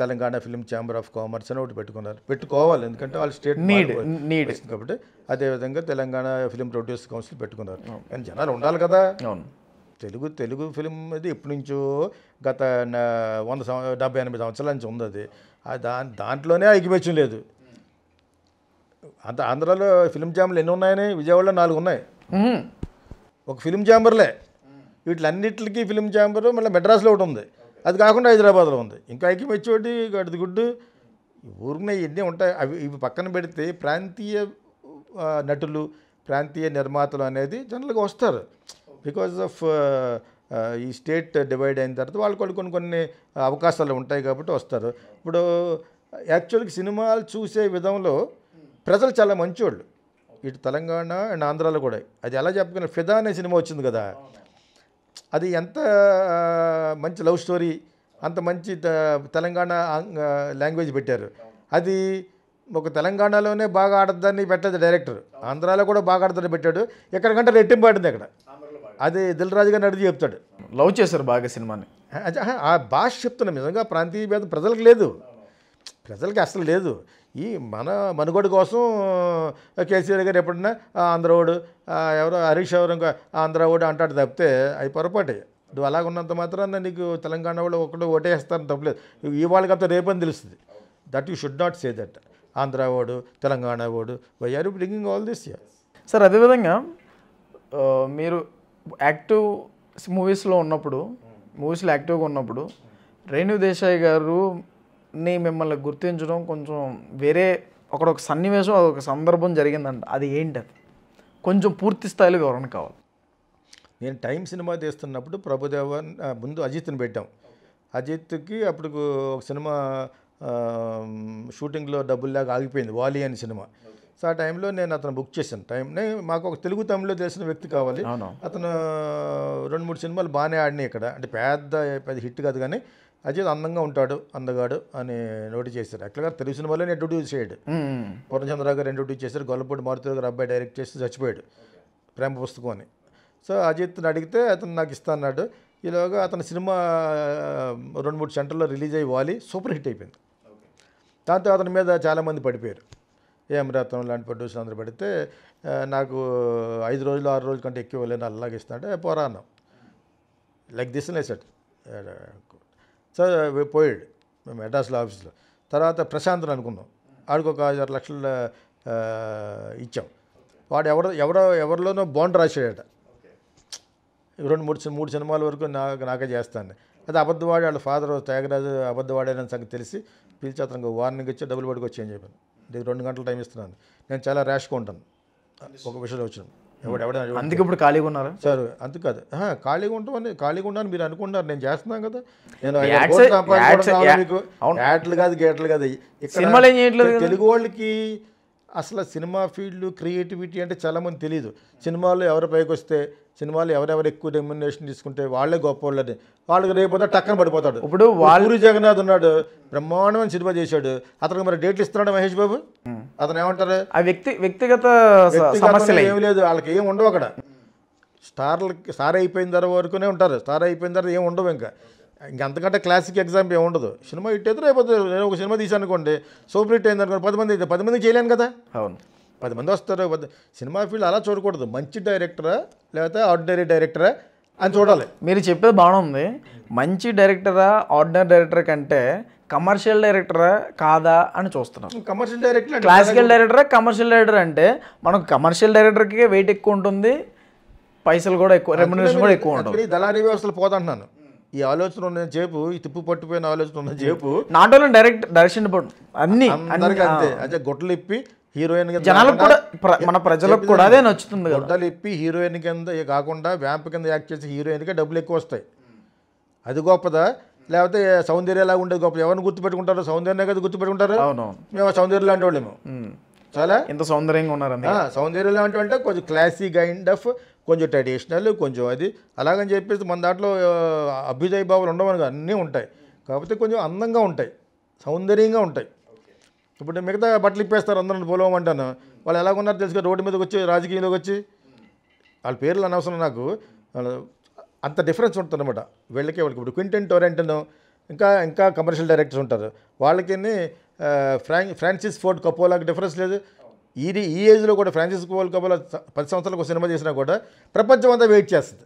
Telangana film chamber of commerce అని ఒకటి పెట్టుకున్నారు పెట్టుకోవాలి ఎందుకంటే వాళ్ళు స్టేట్ నీడ్ నీడ్ కాబట్టి అదేవిధంగా తెలంగాణ ఫిల్మ్ ప్రొడ్యూస్ కౌన్సిల్ పెట్టుకున్నారు కానీ జనాలు ఉండాలి కదా తెలుగు తెలుగు ఫిలిం అది ఎప్పటి నుంచో గత వంద సంవ డెబ్బై ఎనభై సంవత్సరాల నుంచి ఉంది అది దా దాంట్లోనే ఐక్యమత్యం లేదు అంత ఆంధ్రాలో ఫిలిం జామ్లు ఎన్ని ఉన్నాయని విజయవాడలో నాలుగు ఉన్నాయి ఒక ఫిలిం ఛాంబర్లే వీటిలన్నిటికీ ఫిలిం ఛాంబర్ మళ్ళీ మెడ్రాస్లో ఒకటి ఉంది అది కాకుండా హైదరాబాద్లో ఉంది ఇంకా ఐక్య మెచ్యూరిటీ గడిది గుడ్డు ఊరినే ఇవన్నీ ఉంటాయి అవి ఇవి పక్కన పెడితే ప్రాంతీయ నటులు ప్రాంతీయ నిర్మాతలు అనేది జనరల్గా వస్తారు బికాజ్ ఆఫ్ ఈ స్టేట్ డివైడ్ అయిన తర్వాత వాళ్ళు కొన్ని కొన్ని అవకాశాలు ఉంటాయి కాబట్టి వస్తారు ఇప్పుడు యాక్చువల్గా సినిమాలు చూసే విధంలో ప్రజలు చాలా మంచివాళ్ళు ఇటు తెలంగాణ అండ్ ఆంధ్రాలో కూడా అది ఎలా చెప్పగలను ఫిదా అనే సినిమా వచ్చింది కదా అది ఎంత మంచి లవ్ స్టోరీ అంత మంచి తెలంగాణ లాంగ్వేజ్ పెట్టారు అది ఒక తెలంగాణలోనే బాగా ఆడద్దని పెట్టదు డైరెక్టర్ ఆంధ్రాలో కూడా బాగా ఆడద్దని పెట్టాడు ఎక్కడికంటే రెట్టింపు ఆడింది అక్కడ అది రాజు గారిని అడిగి చెప్తాడు లవ్ చేశారు బాగా సినిమాని ఆ భాష చెప్తున్నాం నిజంగా ప్రాంతీయ భేదం ప్రజలకు లేదు ప్రజలకి అసలు లేదు ఈ మన మనుగోడు కోసం కేసీఆర్ గారు ఎప్పుడన్నా ఆంధ్రవాడు ఎవరో హరీష్ ఎవరు ఇంకా ఆంధ్రవాడు అంటాడు తప్పితే అవి పొరపాటు నువ్వు అలాగ ఉన్నంత మాత్రాన నీకు తెలంగాణ వాళ్ళు ఓటే ఓటేస్తారని తప్పలేదు ఇవాళ కాకపోతే రేపని తెలుస్తుంది that you should not say that Andhra Telangana వాడు why are bringing all this year sir అదేవిధంగా మీరు యాక్టివ్ మూవీస్లో ఉన్నప్పుడు మూవీస్లో యాక్టివ్గా ఉన్నప్పుడు రేణు దేశాయ్ గారు ని మిమ్మల్ని గుర్తించడం కొంచెం వేరే అక్కడ ఒక సన్నివేశం ఒక సందర్భం జరిగిందంట అది ఏంటి అది కొంచెం పూర్తి స్థాయిలో వివరణ కావాలి నేను టైం సినిమా తీస్తున్నప్పుడు ప్రభుదేవ ముందు అజిత్ని పెట్టాం అజిత్కి అప్పుడు ఒక సినిమా షూటింగ్లో డబ్బులు లాగా ఆగిపోయింది వాలి అని సినిమా సో ఆ టైంలో నేను అతను బుక్ చేశాను టైం మాకు ఒక తెలుగు తమిళలో తెలిసిన వ్యక్తి కావాలి అతను రెండు మూడు సినిమాలు బాగానే ఆడినాయి ఇక్కడ అంటే పెద్ద పెద్ద హిట్ కాదు కానీ అజిత్ అందంగా ఉంటాడు అందగాడు అని నోటీస్ చేశారు యాక్చువల్గా తెలిసిన సినిమాలో ఇంట్రొడ్యూస్ చేయడు పూర్ణచంద్ర గారు ఇంట్రొడ్యూస్ చేశారు గొల్లపూడి మారుతి గారు అబ్బాయి డైరెక్ట్ చేసి చచ్చిపోయాడు ప్రేమ పుస్తకం అని సో అజిత్ని అడిగితే అతను నాకు ఇస్తాన్నాడు ఈలోగా అతని సినిమా రెండు మూడు సెంటర్లో రిలీజ్ అయ్యి వాలి సూపర్ హిట్ అయిపోయింది దాంతో అతని మీద చాలామంది పడిపోయారు ఏ రత్నం లాంటి ప్రొడ్యూసర్ అందరూ పడితే నాకు ఐదు రోజులు ఆరు రోజుల కంటే ఎక్కువ వెళ్ళాను అలాగే ఇస్తాడు పోరా అన్నాం లైక్ దిస్ లేసాడు సరే పోయాడు మెడ్రాస్లో ఆఫీస్లో తర్వాత ప్రశాంత్ అనుకున్నాం ఆడికి ఒక ఆరు లక్షలు ఇచ్చాం వాడు ఎవరు ఎవరో ఎవరిలోనో బాండ్ రాసాడట రెండు మూడు మూడు సినిమాల వరకు నాకు నాకే చేస్తాను అది అబద్ధవాడి వాళ్ళ ఫాదర్ త్యాగరాజు అబద్ధవాడేనని సంగతి తెలిసి పిలిచి అతను వార్నింగ్ ఇచ్చి డబ్బులు పడుకొచ్చి అని చెప్పాను రెండు గంటల టైం ఇస్తున్నాను నేను చాలా ర్యాష్గా ఉంటాను ఒక విషయంలో వచ్చినాను అందుకే ఇప్పుడు ఖాళీగా ఉన్నారు సార్ అందుకు కాదు ఖాళీగా ఉంటాం అని ఖాళీగా ఉన్నాను మీరు అనుకుంటున్నారు నేను చేస్తున్నాను కదా నేను యాడ్లు కాదు గేట్లు కాదు సినిమాలు ఏం చేయట్లేదు తెలుగు వాళ్ళకి అసలు సినిమా ఫీల్డ్ క్రియేటివిటీ అంటే చాలామంది తెలియదు సినిమాలో ఎవరి పైకి వస్తే సినిమాలు ఎవరెవరు ఎక్కువ రెమ్యునేషన్ తీసుకుంటే వాళ్ళే గొప్ప వాళ్ళని వాళ్ళకి రేపు టక్కన పడిపోతాడు ఇప్పుడు వాళ్ళు జగన్నాథ్ ఉన్నాడు బ్రహ్మాండమైన సినిమా చేశాడు అతనికి మరి డేట్లు ఇస్తున్నాడు మహేష్ బాబు అతను ఏమంటారు ఆ వ్యక్తి వ్యక్తిగత సమస్యలు ఏమి లేదు వాళ్ళకి ఏమి ఉండవు అక్కడ స్టార్లకి స్టార్ అయిపోయిన తర్వాత వరకునే ఉంటారు స్టార్ అయిపోయిన తర్వాత ఏమి ఉండవు ఇంకా అంతకంటే క్లాసిక్ ఎగ్జామ్ ఏమి ఉండదు సినిమా ఇట్టేది అయితే రేపు నేను ఒక సినిమా తీసానుకోండి సూపర్ హిట్ అయింది అనుకోండి పది మంది పది మంది చేయలేను కదా అవును పది మంది వస్తారు సినిమా ఫీల్డ్ అలా చూడకూడదు మంచి డైరెక్టరా లేకపోతే ఆర్డినరీ డైరెక్టరా అని చూడాలి మీరు చెప్పేది బాగుంది మంచి డైరెక్టరా ఆర్డినరీ డైరెక్టర్ కంటే కమర్షియల్ డైరెక్టరా కాదా అని చూస్తున్నాం కమర్షియల్ డైరెక్టర్ క్లాసికల్ డైరెక్టరా కమర్షియల్ డైరెక్టర్ అంటే మనకు కమర్షియల్ డైరెక్టర్కి వెయిట్ ఎక్కువ ఉంటుంది పైసలు కూడా ఎక్కువ రెమ్యునేషన్ కూడా ఎక్కువ ఉంటుంది దళారీ వ్యవస్థలు పోతాను ఈ ఆలోచన ఉన్న చేపు ఈ తిప్పు పట్టిపోయిన ఆలోచన ఉన్న చేపు నాట్ ఓన్లీ డైరెక్ట్ డైరెక్షన్ అన్ని అంతే అదే గుట్టలు ఇప్పి హీరోయిన్ జనాలకు కూడా మన ప్రజలకు కూడా అదే నచ్చుతుంది గొడ్డలు ఇప్పి హీరోయిన్ కింద కాకుండా వ్యాంప్ కింద యాక్ట్ చేసి హీరోయిన్కే డబ్బులు ఎక్కువ వస్తాయి అది గొప్పదా లేకపోతే సౌందర్య లాగా ఉండేది గొప్ప ఎవరిని గుర్తుపెట్టుకుంటారు సౌందర్యం కదా గుర్తుపెట్టుకుంటారు అవును మేము సౌందర్యం లాంటి వాళ్ళేమో చాలా ఇంత సౌందర్యంగా ఉన్నారు సౌందర్యం లాంటి అంటే కొంచెం క్లాసీ కైండ్ ఆఫ్ కొంచెం ట్రెడిషనల్ కొంచెం అది అలాగని చెప్పేసి మన దాంట్లో అభ్యుదయ భావాలు ఉండవని అన్నీ ఉంటాయి కాకపోతే కొంచెం అందంగా ఉంటాయి సౌందర్యంగా ఉంటాయి ఇప్పుడు మిగతా బట్టలు ఇప్పేస్తారు అందరూ పోలవమంటాను వాళ్ళు ఎలాగున్నారు తెలుసు రోడ్డు మీదకి వచ్చి రాజకీయంలోకి వచ్చి వాళ్ళ పేర్లు అనవసరం నాకు అంత డిఫరెన్స్ ఉంటుందన్నమాట వీళ్ళకి వాళ్ళకి ఇప్పుడు క్వింటన్ టోరెంటను ఇంకా ఇంకా కమర్షియల్ డైరెక్టర్స్ ఉంటారు వాళ్ళకి ఫ్రాన్ ఫ్రాన్సిస్ ఫోర్డ్ కపోలాకి డిఫరెన్స్ లేదు ఈ ఈ ఏజ్లో కూడా ఫ్రాన్సిస్ కోల్ కపోలా పది సంవత్సరాలకు సినిమా చేసినా కూడా ప్రపంచం అంతా వెయిట్ చేస్తుంది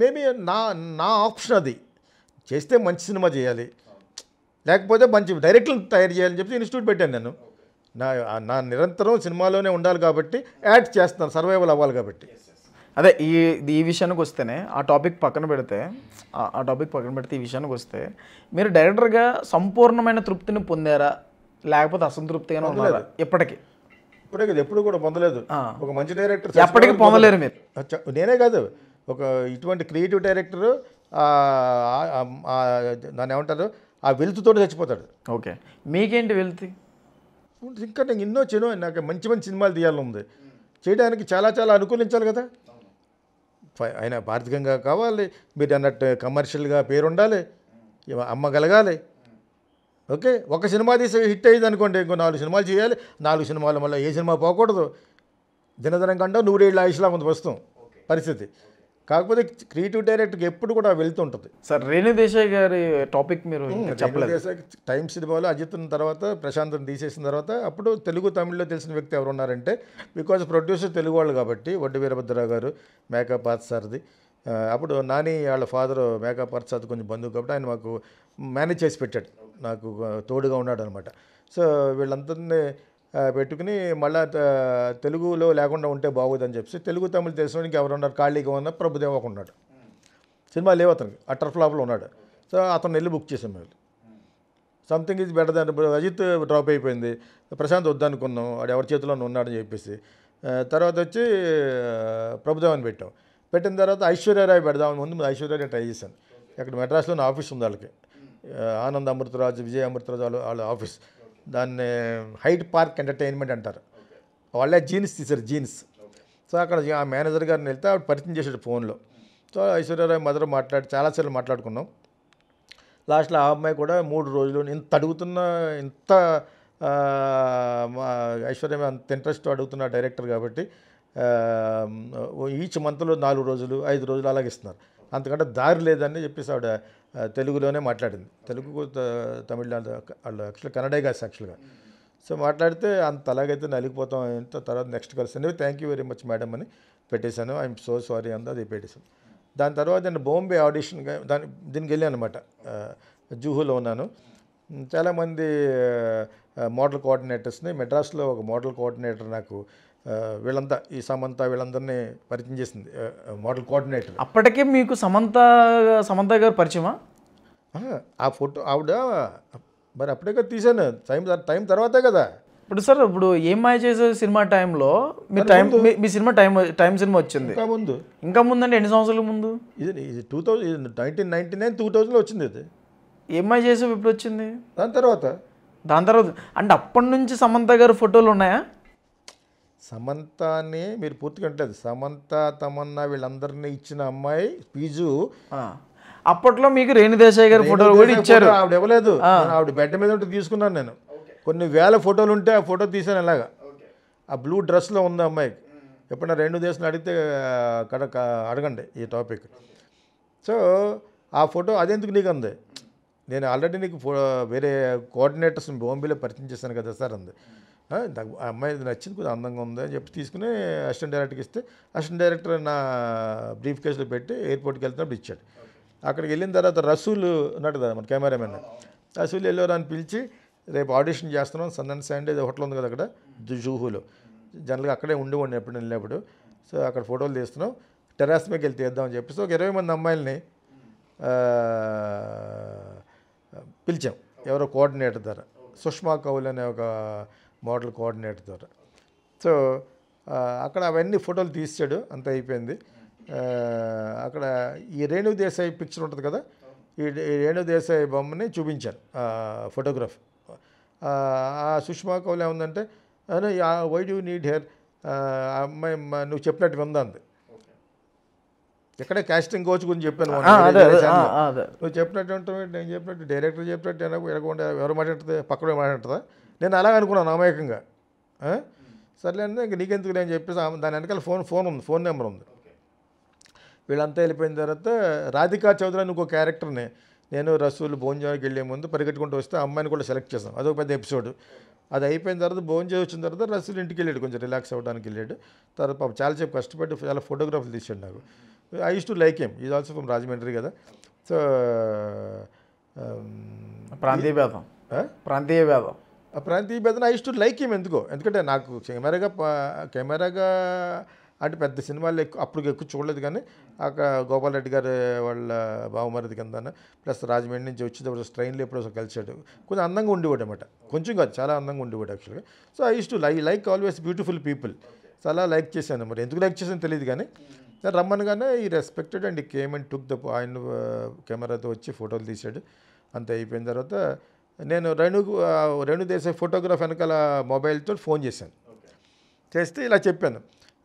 మేబీ నా నా ఆప్షన్ అది చేస్తే మంచి సినిమా చేయాలి లేకపోతే మంచి డైరెక్టర్లు తయారు చేయాలని చెప్పి ఇన్స్టిట్యూట్ పెట్టాను నేను నా నా నిరంతరం సినిమాలోనే ఉండాలి కాబట్టి యాడ్ చేస్తాను సర్వైవల్ అవ్వాలి కాబట్టి అదే ఈ ఈ విషయానికి వస్తేనే ఆ టాపిక్ పక్కన పెడితే ఆ టాపిక్ పక్కన పెడితే ఈ విషయానికి వస్తే మీరు డైరెక్టర్గా సంపూర్ణమైన తృప్తిని పొందారా లేకపోతే అసంతృప్తిగానే ఉన్నారా ఇప్పటికీ ఇప్పటికీ ఎప్పుడు కూడా పొందలేదు ఒక మంచి డైరెక్టర్ ఎప్పటికీ పొందలేరు మీరు నేనే కాదు ఒక ఇటువంటి క్రియేటివ్ డైరెక్టర్ దాన్ని ఏమంటారు ఆ వెలుతుతో చచ్చిపోతాడు ఓకే మీకేంటి వెళ్తి ఇంకా నేను ఎన్నో చేయను నాకు మంచి మంచి సినిమాలు తీయాలని ఉంది చేయడానికి చాలా చాలా అనుకూలించాలి కదా ఆయన భారతీయంగా కావాలి మీరు అన్నట్టు కమర్షియల్గా పేరు ఉండాలి అమ్మగలగాలి ఓకే ఒక సినిమా తీసి హిట్ అయ్యింది అనుకోండి ఇంకో నాలుగు సినిమాలు చేయాలి నాలుగు సినిమాలు మళ్ళీ ఏ సినిమా పోకూడదు దినదినం కంటే నూరేళ్ళు ఆయుష్లా ఉంది వస్తాం పరిస్థితి కాకపోతే క్రియేటివ్ డైరెక్టర్కి ఎప్పుడు కూడా వెళ్తుంటుంది సార్ రేణు దేశాయ్ గారి టాపిక్ మీరు చెప్పలేదు టైమ్ సినిమాలో అజిత్ తర్వాత ప్రశాంత్ని తీసేసిన తర్వాత అప్పుడు తెలుగు తమిళ్లో తెలిసిన వ్యక్తి ఎవరు ఉన్నారంటే బికాజ్ ప్రొడ్యూసర్ తెలుగు వాళ్ళు కాబట్టి వడ్డీ వీరభద్రరావు గారు మేకప్ ఆర్త్ సార్ది అప్పుడు నాని వాళ్ళ ఫాదర్ మేకప్ ఆర్ట్ సార్ కొంచెం బంధువు కాబట్టి ఆయన మాకు మేనేజ్ చేసి పెట్టాడు నాకు తోడుగా ఉన్నాడు అనమాట సో వీళ్ళందరినీ పెట్టుకుని మళ్ళా తెలుగులో లేకుండా ఉంటే అని చెప్పి తెలుగు తమిళ ఎవరు ఉన్నారు ఖాళీగా ఉన్న ప్రభుదేవ ఒక ఉన్నాడు సినిమా లేవు అతనికి అట్టర్ ఫ్లాప్లో ఉన్నాడు సో అతను వెళ్ళి బుక్ చేసాం మేము సంథింగ్ ఈజ్ బెటర్ దాని అజిత్ డ్రాప్ అయిపోయింది ప్రశాంత్ వద్దనుకున్నాం వాడు ఎవరి చేతిలోనే ఉన్నాడని చెప్పేసి తర్వాత వచ్చి ప్రభుదేవాన్ని పెట్టాం పెట్టిన తర్వాత ఐశ్వర్యరాయ్ పెడదామని ముందు ఐశ్వర్యరాయ్ ట్రై చేశాను ఇక్కడ మెడ్రాస్లో ఆఫీస్ ఉంది వాళ్ళకి ఆనంద్ అమృతరాజు విజయ్ అమృతరాజు వాళ్ళ ఆఫీస్ దాన్ని హైట్ పార్క్ ఎంటర్టైన్మెంట్ అంటారు వాళ్ళే జీన్స్ తీశారు జీన్స్ సో అక్కడ ఆ మేనేజర్ గారిని వెళ్తే ఆవిడ పరిచయం చేశాడు ఫోన్లో సో ఐశ్వర్యరాయ్ మదర్ మాట్లాడి చాలాసార్లు మాట్లాడుకున్నాం లాస్ట్లో ఆ అమ్మాయి కూడా మూడు రోజులు ఇంత అడుగుతున్న ఇంత ఐశ్వర్య అంత ఇంట్రెస్ట్ అడుగుతున్న డైరెక్టర్ కాబట్టి ఈచ్ మంత్లో నాలుగు రోజులు ఐదు రోజులు అలాగే ఇస్తున్నారు అంతకంటే దారి లేదని చెప్పేసి ఆవిడ తెలుగులోనే మాట్లాడింది తెలుగు తమిళనాడు వాళ్ళు యాక్చువల్గా కన్నడే కాదు యాక్చువల్గా సో మాట్లాడితే అంత అలాగైతే నలిగిపోతాం ఏంటో తర్వాత నెక్స్ట్ కలిసింది thank you very much madam అని పెట్టేశాను ఐఎమ్ సో సారీ అందా అది పెట్టేశాను దాని తర్వాత నేను బాంబే ఆడిషన్ దాని దీనికి వెళ్ళాను అనమాట జూహులో ఉన్నాను చాలామంది మోడల్ కోఆర్డినేటర్స్ని మెడ్రాస్లో ఒక మోడల్ కోఆర్డినేటర్ నాకు వీళ్ళంతా ఈ సమంత వీళ్ళందరినీ పరిచయం చేసింది మోడల్ కోఆర్డినేటర్ అప్పటికే మీకు సమంత సమంత గారు పరిచయమా ఆ ఫోటో ఆవిడ మరి అప్పుడే కదా తీశాను టైం టైం తర్వాతే కదా ఇప్పుడు సార్ ఇప్పుడు ఏం మాయ చేసే సినిమా టైంలో మీ టైం మీ సినిమా టైం టైం సినిమా వచ్చింది ఇంకా ముందు ఇంకా ముందు అంటే ఎన్ని సంవత్సరాల ముందు ఇది ఇది two thousand nineteen ninety nine two థౌజండ్లో వచ్చింది ఇది ఏం మాయ చేసే ఇప్పుడు వచ్చింది దాని తర్వాత దాని తర్వాత అంటే అప్పటి నుంచి సమంత గారు ఫోటోలు ఉన్నాయా సమంతానే మీరు పూర్తిగా అంటలేదు సమంత తమన్నా వీళ్ళందరినీ ఇచ్చిన అమ్మాయి పీజు అప్పట్లో మీకు రేణుదేశాయ్ గారు ఫోటోలు కూడా ఇచ్చారు ఆవిడ ఇవ్వలేదు ఆవిడ బెడ్ మీద ఉంటే తీసుకున్నాను నేను కొన్ని వేల ఫోటోలు ఉంటే ఆ ఫోటో తీసాను ఎలాగా ఆ బ్లూ డ్రెస్లో ఉంది అమ్మాయికి ఎప్పుడైనా రెండు దేశాలు అడిగితే కడ అడగండి ఈ టాపిక్ సో ఆ ఫోటో అదెందుకు నీకు అంది నేను ఆల్రెడీ నీకు వేరే కోఆర్డినేటర్స్ని బొంబేలో పరిచయం చేశాను కదా సార్ అంది నాకు ఆ అమ్మాయి ఇది నచ్చింది కొద్దిగా అందంగా ఉంది అని చెప్పి తీసుకుని అసిస్టెంట్ డైరెక్టర్కి ఇస్తే అసిస్టెంట్ డైరెక్టర్ నా బ్రీఫ్ కేసులో పెట్టి ఎయిర్పోర్ట్కి వెళ్తున్నప్పుడు ఇచ్చాడు అక్కడికి వెళ్ళిన తర్వాత రసూల్ ఉన్నాడు కదా మన కెమెరామెన్ రసూల్ వెళ్ళారు అని పిలిచి రేపు ఆడిషన్ చేస్తున్నాం సన్ అండ్ శాండ్ హోటల్ ఉంది కదా అక్కడ జూహులో జనరల్గా అక్కడే ఉండేవాడిని ఎప్పుడు వెళ్ళినప్పుడు సో అక్కడ ఫోటోలు తీస్తున్నాం టెరాస్ మీదకి వెళ్తే వేద్దామని చెప్పి సో ఒక ఇరవై మంది అమ్మాయిల్ని పిలిచాం ఎవరో కోఆర్డినేటర్ ద్వారా సుష్మా కౌల్ అనే ఒక మోడల్ కోఆర్డినేటర్ ద్వారా సో అక్కడ అవన్నీ ఫోటోలు తీసాడు అంత అయిపోయింది అక్కడ ఈ రేణు దేశాయి పిక్చర్ ఉంటుంది కదా ఈ రేణు దేశాయి బొమ్మని చూపించాను ఫోటోగ్రాఫ్ ఆ సుష్మా కౌలు ఏముందంటే వై డూ నీడ్ హెయిర్ అమ్మాయి నువ్వు చెప్పినట్టు విందంది ఇక్కడే క్యాస్టింగ్ కోచ్ గురించి చెప్పాను నువ్వు చెప్పినట్టు నేను చెప్పినట్టు డైరెక్టర్ చెప్పినట్టు వెనకుండా ఎవరు మాట్లాడుతుంది పక్కన మాట్లాడుతుందా నేను అలాగ అనుకున్నాను అమాయకంగా సర్లే అంటే ఇంక నీకెందుకు నేను చెప్పేసి దాని వెనకాల ఫోన్ ఫోన్ ఉంది ఫోన్ నెంబర్ ఉంది వీళ్ళంతా వెళ్ళిపోయిన తర్వాత రాధికా చౌదరి అని ఇంకో క్యారెక్టర్ని నేను రసూలు భోంజానికి వెళ్ళే ముందు పరిగెట్టుకుంటూ వస్తే అమ్మాయిని కూడా సెలెక్ట్ చేసాం అదొక పెద్ద ఎపిసోడ్ అది అయిపోయిన తర్వాత భోంజే వచ్చిన తర్వాత రసూలు ఇంటికి వెళ్ళాడు కొంచెం రిలాక్స్ అవ్వడానికి వెళ్ళాడు తర్వాత పాప చాలా సేపు కష్టపడి చాలా ఫోటోగ్రాఫ్లు తీసాడు నాకు ఐ యూస్ టు లైక్ ఏం ఈజ్ ఆల్సో ఫ్రమ్ రాజమండ్రి కదా సో ప్రాంతీయ భేదం ప్రాంతీయ భేదం ప్రాంతీయ భేదన ఐ టు లైక్ ఏం ఎందుకో ఎందుకంటే నాకు కెమెరాగా కెమెరాగా అంటే పెద్ద సినిమాలు ఎక్కువ అప్పుడు ఎక్కువ చూడలేదు కానీ అక్కడ గోపాల్ రెడ్డి గారు వాళ్ళ బావమరిది కింద ప్లస్ రాజమండ్రి నుంచి వచ్చేటప్పుడు ట్రైన్లో ఎప్పుడో కలిసాడు కొంచెం అందంగా ఉండేవాడు అనమాట కొంచెం కాదు చాలా అందంగా ఉండేవాడు యాక్చువల్గా so I to li like always beautiful people చాలా లైక్ చేశాను మరి ఎందుకు లైక్ చేశాను తెలియదు కానీ రమ్మనగానే ఈ respected and came and took the ఆయన కెమెరాతో వచ్చి ఫోటోలు తీశాడు అంత అయిపోయిన తర్వాత నేను రేణు రేణు దేశాయ్ ఫోటోగ్రాఫ్ వెనకాల మొబైల్తో ఫోన్ చేశాను చేస్తే ఇలా చెప్పాను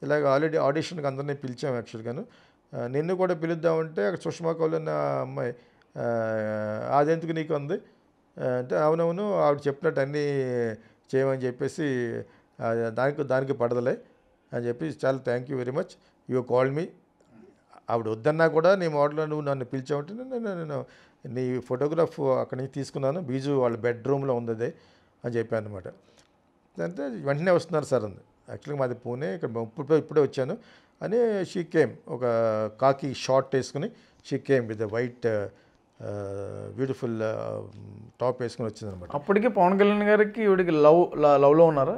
ఇలాగ ఆల్రెడీ ఆడిషన్కి అందరినీ పిలిచాము యాక్చువల్గాను నిన్ను కూడా పిలుద్దామంటే అక్కడ సుష్మా కౌల్ అన్న అమ్మాయి అదెందుకు నీకు ఉంది అంటే అవునవును ఆవిడ చెప్పినట్టు అన్నీ చేయమని చెప్పేసి దానికి దానికి పడదలే అని చెప్పి చాలా thank you very much you call me ఆవిడ వద్దన్నా కూడా నీ మోడల్ నువ్వు నన్ను పిలిచావు నేను నీ ఫోటోగ్రాఫ్ అక్కడి నుంచి తీసుకున్నాను బీజు వాళ్ళ బెడ్రూమ్లో ఉంది అని చెప్పాను అనమాట అంటే వెంటనే వస్తున్నారు సార్ అంది యాక్చువల్గా మాది పూణే ఇక్కడ ఇప్పుడు ఇప్పుడే వచ్చాను అని షీ కేమ్ ఒక కాకి షార్ట్ వేసుకుని she came with white beautiful top వేసుకుని వచ్చింది అనమాట అప్పటికే పవన్ కళ్యాణ్ గారికి ఇవిడికి లవ్ లవ్లో ఉన్నారా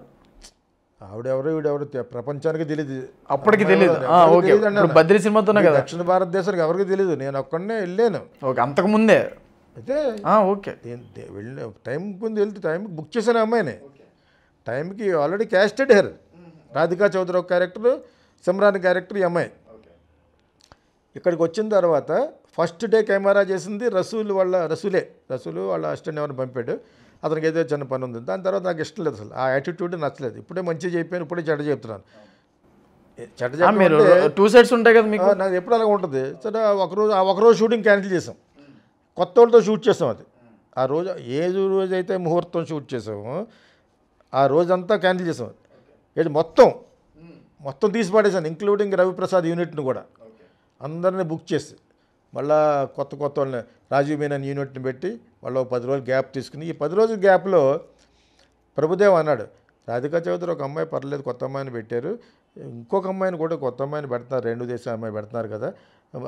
ఆవిడెవరో ఈవిడెవరో ప్రపంచానికి తెలియదు అప్పటికి తెలియదు బద్రీ సినిమాతోనే దక్షిణ భారతదేశానికి ఎవరికి తెలియదు నేను ఒక్కడనే వెళ్ళాను ఓకే అంతకు ముందే అయితే ఓకే వెళ్ళి టైంకి ముందు వెళ్తే టైంకి బుక్ చేశాను అమ్మాయిని టైంకి already casted her Radhika Chaudhary ఒక క్యారెక్టర్ సిమ్రాన్ క్యారెక్టర్ ఈ అమ్మాయి ఇక్కడికి వచ్చిన తర్వాత ఫస్ట్ డే కెమెరా చేసింది రసూల్ వాళ్ళ రసూలే రసూలు వాళ్ళ అసిస్టెంట్ ఎవరిని పంపాడు అతనికి ఏదో చిన్న పని ఉంది దాని తర్వాత నాకు ఇష్టం లేదు అసలు ఆ యాటిట్యూడ్ నచ్చలేదు ఇప్పుడే మంచిగా చెప్పాను ఇప్పుడే చెడ్డ చెప్తున్నాను చెడ్డ టూ సైడ్స్ ఉంటాయి కదా మీకు నాకు ఎప్పుడు అలాగే ఉంటుంది సరే ఒకరోజు ఆ ఒకరోజు షూటింగ్ క్యాన్సిల్ చేసాం కొత్త వాళ్ళతో షూట్ చేసాం అది ఆ రోజు ఏ రోజు అయితే ముహూర్తం షూట్ చేసామో ఆ రోజంతా క్యాన్సిల్ చేసాం ఏంటి మొత్తం మొత్తం తీసి పడేసాను ఇంక్లూడింగ్ రవిప్రసాద్ యూనిట్ని కూడా అందరినీ బుక్ చేసి మళ్ళా కొత్త కొత్త వాళ్ళని రాజీవ్ మీనన్ యూనిట్ని పెట్టి వాళ్ళు పది రోజులు గ్యాప్ తీసుకుని ఈ పది రోజుల గ్యాప్లో ప్రభుదేవ్ అన్నాడు రాధికా చౌదరి ఒక అమ్మాయి పర్లేదు కొత్త అమ్మాయిని పెట్టారు ఇంకొక అమ్మాయిని కూడా కొత్త అమ్మాయిని పెడతారు రెండు దేశం అమ్మాయి పెడుతున్నారు కదా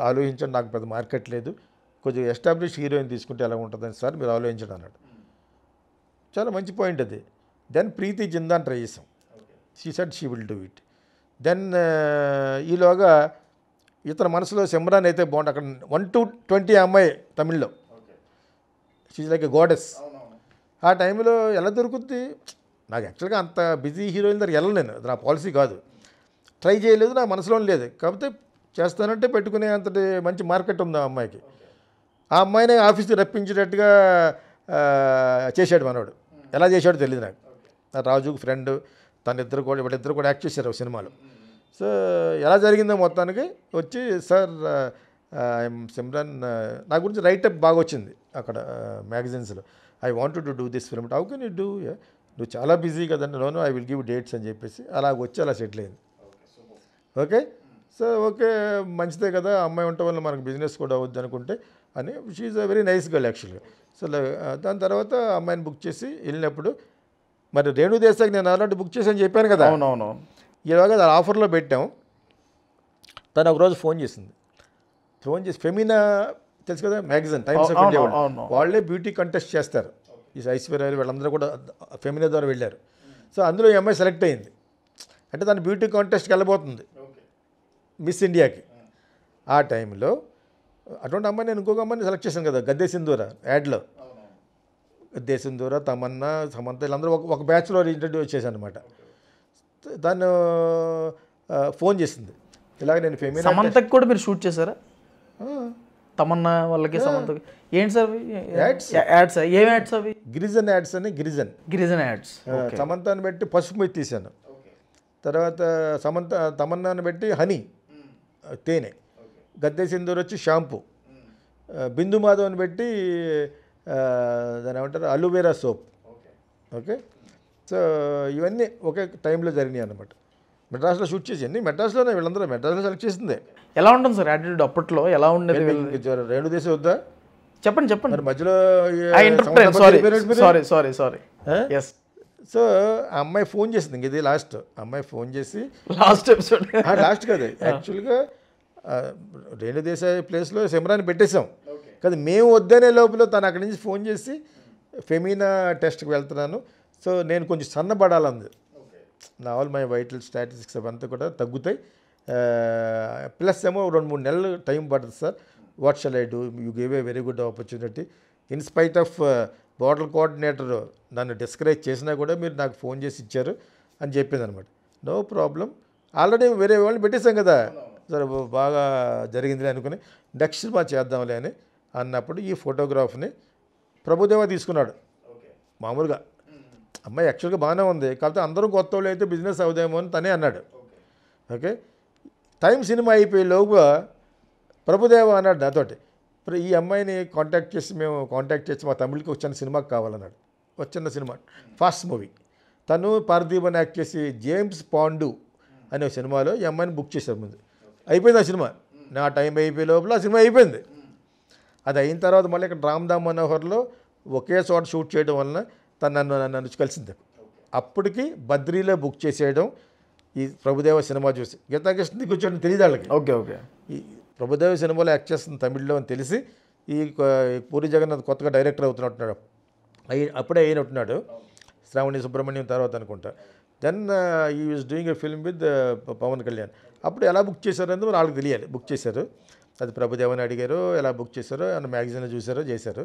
ఆలోచించండి నాకు పెద్ద మార్కెట్ లేదు కొంచెం ఎస్టాబ్లిష్ హీరోయిన్ తీసుకుంటే ఎలా ఉంటుందని సార్ మీరు ఆలోచించండి అన్నాడు చాలా మంచి పాయింట్ అది దెన్ ప్రీతి జిందాన్ ట్రై చేసాం she said she will do it then ఈలోగా ఇతర మనసులో సిమ్రాన్ అయితే బాగుంటుంది అక్కడ వన్ టు ట్వంటీ అమ్మాయి తమిళ్లో షీజ్ లైక్ ఎ గోడెస్ ఆ టైంలో ఎలా దొరుకుద్ది నాకు యాక్చువల్గా అంత బిజీ హీరోయిన్ దగ్గర వెళ్ళను నేను నా పాలసీ కాదు ట్రై చేయలేదు నా మనసులో లేదు కాకపోతే చేస్తానంటే పెట్టుకునే అంతటి మంచి మార్కెట్ ఉంది ఆ అమ్మాయికి ఆ అమ్మాయిని ఆఫీస్కి రప్పించేటట్టుగా చేశాడు మనవాడు ఎలా చేశాడో తెలియదు నాకు నా రాజుకు ఫ్రెండ్ ఇద్దరు కూడా వీళ్ళిద్దరు కూడా యాక్ట్ చేశారు సినిమాలో సో ఎలా జరిగిందో మొత్తానికి వచ్చి సార్ సిమ్రాన్ నా గురించి రైటప్ బాగా వచ్చింది అక్కడ మ్యాగజైన్స్లో I want to do this film how can you do నువ్వు చాలా బిజీ కదండి నోను ఐ విల్ గివ్ డేట్స్ అని చెప్పేసి అలా వచ్చి అలా సెటిల్ అయింది ఓకే సో ఓకే మంచిదే కదా అమ్మాయి ఉండటం వల్ల మనకు బిజినెస్ కూడా అవద్దు అనుకుంటే అని she a very nice girl యాక్చువల్గా సో దాని తర్వాత అమ్మాయిని బుక్ చేసి వెళ్ళినప్పుడు మరి రేణు దేశాకి నేను అలాంటి బుక్ చేసి అని చెప్పాను కదా అవునవును ఇలాగ దాని ఆఫర్లో పెట్టాం తను ఒకరోజు ఫోన్ చేసింది ఫోన్ చేసి ఫెమినా తెలుసు కదా మ్యాగజైన్ టైమ్స్ ఆఫ్ ఇండియా వాళ్ళే బ్యూటీ కంటెస్ట్ చేస్తారు ఈ ఐశ్వర్య వీళ్ళందరూ కూడా ఫెమినా ద్వారా వెళ్ళారు సో అందులో ఈ అమ్మాయి సెలెక్ట్ అయింది అంటే దాని బ్యూటీ కాంటెస్ట్కి వెళ్ళబోతుంది మిస్ ఇండియాకి ఆ టైంలో అటువంటి అమ్మాయి నేను ఇంకొక అమ్మాయిని సెలెక్ట్ చేశాను కదా గద్దె సింధూర యాడ్లో గద్దె సింధూర తమన్నా సమంత వీళ్ళందరూ ఒక ఒక బ్యాచ్లో ఇంట్రడ్యూస్ వచ్చేసాను అనమాట దాన్ని ఫోన్ చేసింది ఇలాగ నేను ఫెమినా సమంతకు కూడా మీరు షూట్ చేశారా తమన్నా వాళ్ళకి సమంత ఏంటి సార్ యాడ్స్ యాడ్స్ ఏం యాడ్స్ అవి గిరిజన్ యాడ్స్ అని గిరిజన్ గిరిజన్ యాడ్స్ సమంతాన్ని పెట్టి పసుపు మీద తీశాను తర్వాత సమంత తమన్నాను పెట్టి హనీ hmm. తేనె గద్దె సింధూర్ వచ్చి షాంపూ hmm. బిందు మాధవ్ని పెట్టి దాని ఏమంటారు అలోవేరా సోప్ ఓకే సో ఇవన్నీ ఒకే టైంలో జరిగినాయి అనమాట మెడ్రాస్లో షూట్ చేసింది మెడ్రాస్లోనే వీళ్ళందరూ మెడ్రాస్లో సెలెక్ట్ చేసిందే ఎలా ఉంటుంది సార్ యాటిట్యూడ్ అప్పట్లో ఎలా ఉండేది రెండు దేశం వద్దా చెప్పండి చెప్పండి మధ్యలో sorry sorry sorry sorry yes so ఆ అమ్మాయి ఫోన్ చేసింది ఇంక ఇది లాస్ట్ అమ్మాయి ఫోన్ చేసి లాస్ట్ ఎపిసోడ్ లాస్ట్ కదా యాక్చువల్గా రేణు దేశాయ్ ప్లేస్లో సిమ్రాన్ని పెట్టేశాం కదా మేము వద్దనే లోపల తను అక్కడి నుంచి ఫోన్ చేసి ఫెమినా టెస్ట్కి వెళ్తున్నాను సో నేను కొంచెం సన్నబడాలంది నా ఆల్ మై వైటల్ స్టాటిస్టిక్స్ అవంతా కూడా తగ్గుతాయి ప్లస్ ఏమో రెండు మూడు నెలలు టైం పడుతుంది sir what shall I do you give a very good opportunity in spite of border coordinator నన్ను డిస్కరేజ్ చేసినా కూడా మీరు నాకు ఫోన్ చేసి ఇచ్చారు అని చెప్పింది అనమాట నో ప్రాబ్లం ఆల్రెడీ వేరే వాళ్ళని పెట్టేశాం కదా సరే బాగా జరిగిందిలే అనుకుని నెక్స్ట్ మా చేద్దాంలే అని అన్నప్పుడు ఈ ఫోటోగ్రాఫ్ని ప్రభుదేవ తీసుకున్నాడు మామూలుగా అమ్మాయి యాక్చువల్గా బాగానే ఉంది కాకపోతే అందరూ కొత్త వాళ్ళు అయితే బిజినెస్ అవుదేమో అని తనే అన్నాడు ఓకే టైం సినిమా అయిపోయే లోపు ప్రభుదేవ అన్నాడు నాతోటి ఇప్పుడు ఈ అమ్మాయిని కాంటాక్ట్ చేసి మేము కాంటాక్ట్ చేసి మా తమిళకి వచ్చిన సినిమాకి కావాలన్నాడు వచ్చిన సినిమా ఫాస్ట్ మూవీ తను పారదీపన్ అని యాక్ట్ చేసి జేమ్స్ పాండు అనే సినిమాలో ఈ అమ్మాయిని బుక్ చేశారు ముందు అయిపోయింది ఆ సినిమా నా టైం అయిపోయే లోపల ఆ సినిమా అయిపోయింది అది అయిన తర్వాత మళ్ళీ ఇక్కడ రామ్దామ్ మనోహర్లో ఒకే చోట షూట్ చేయడం వలన తను నన్ను నన్ను కలిసింది అప్పటికి బద్రీలో బుక్ చేసేయడం ఈ ప్రభుదేవ సినిమా చూసి గీతాకృష్ణ కూర్చొని తెలియదు వాళ్ళకి ఓకే ఓకే ఈ ప్రభుదేవ సినిమాలో యాక్ట్ చేస్తుంది తమిళ్లో అని తెలిసి ఈ పూరి జగన్నాథ్ కొత్తగా డైరెక్టర్ అవుతున్నట్టున్నాడు అయి అప్పుడే అయినట్టున్నాడు శ్రావణి సుబ్రహ్మణ్యం తర్వాత అనుకుంటా దెన్ ఈ is doing a film with Pawan Kalyan అప్పుడు ఎలా బుక్ అనేది వాళ్ళకి తెలియాలి బుక్ చేశారు అది ప్రభుదేవని అడిగారు ఎలా బుక్ చేశారో అని మ్యాగజైన్ చూశారో చేశారు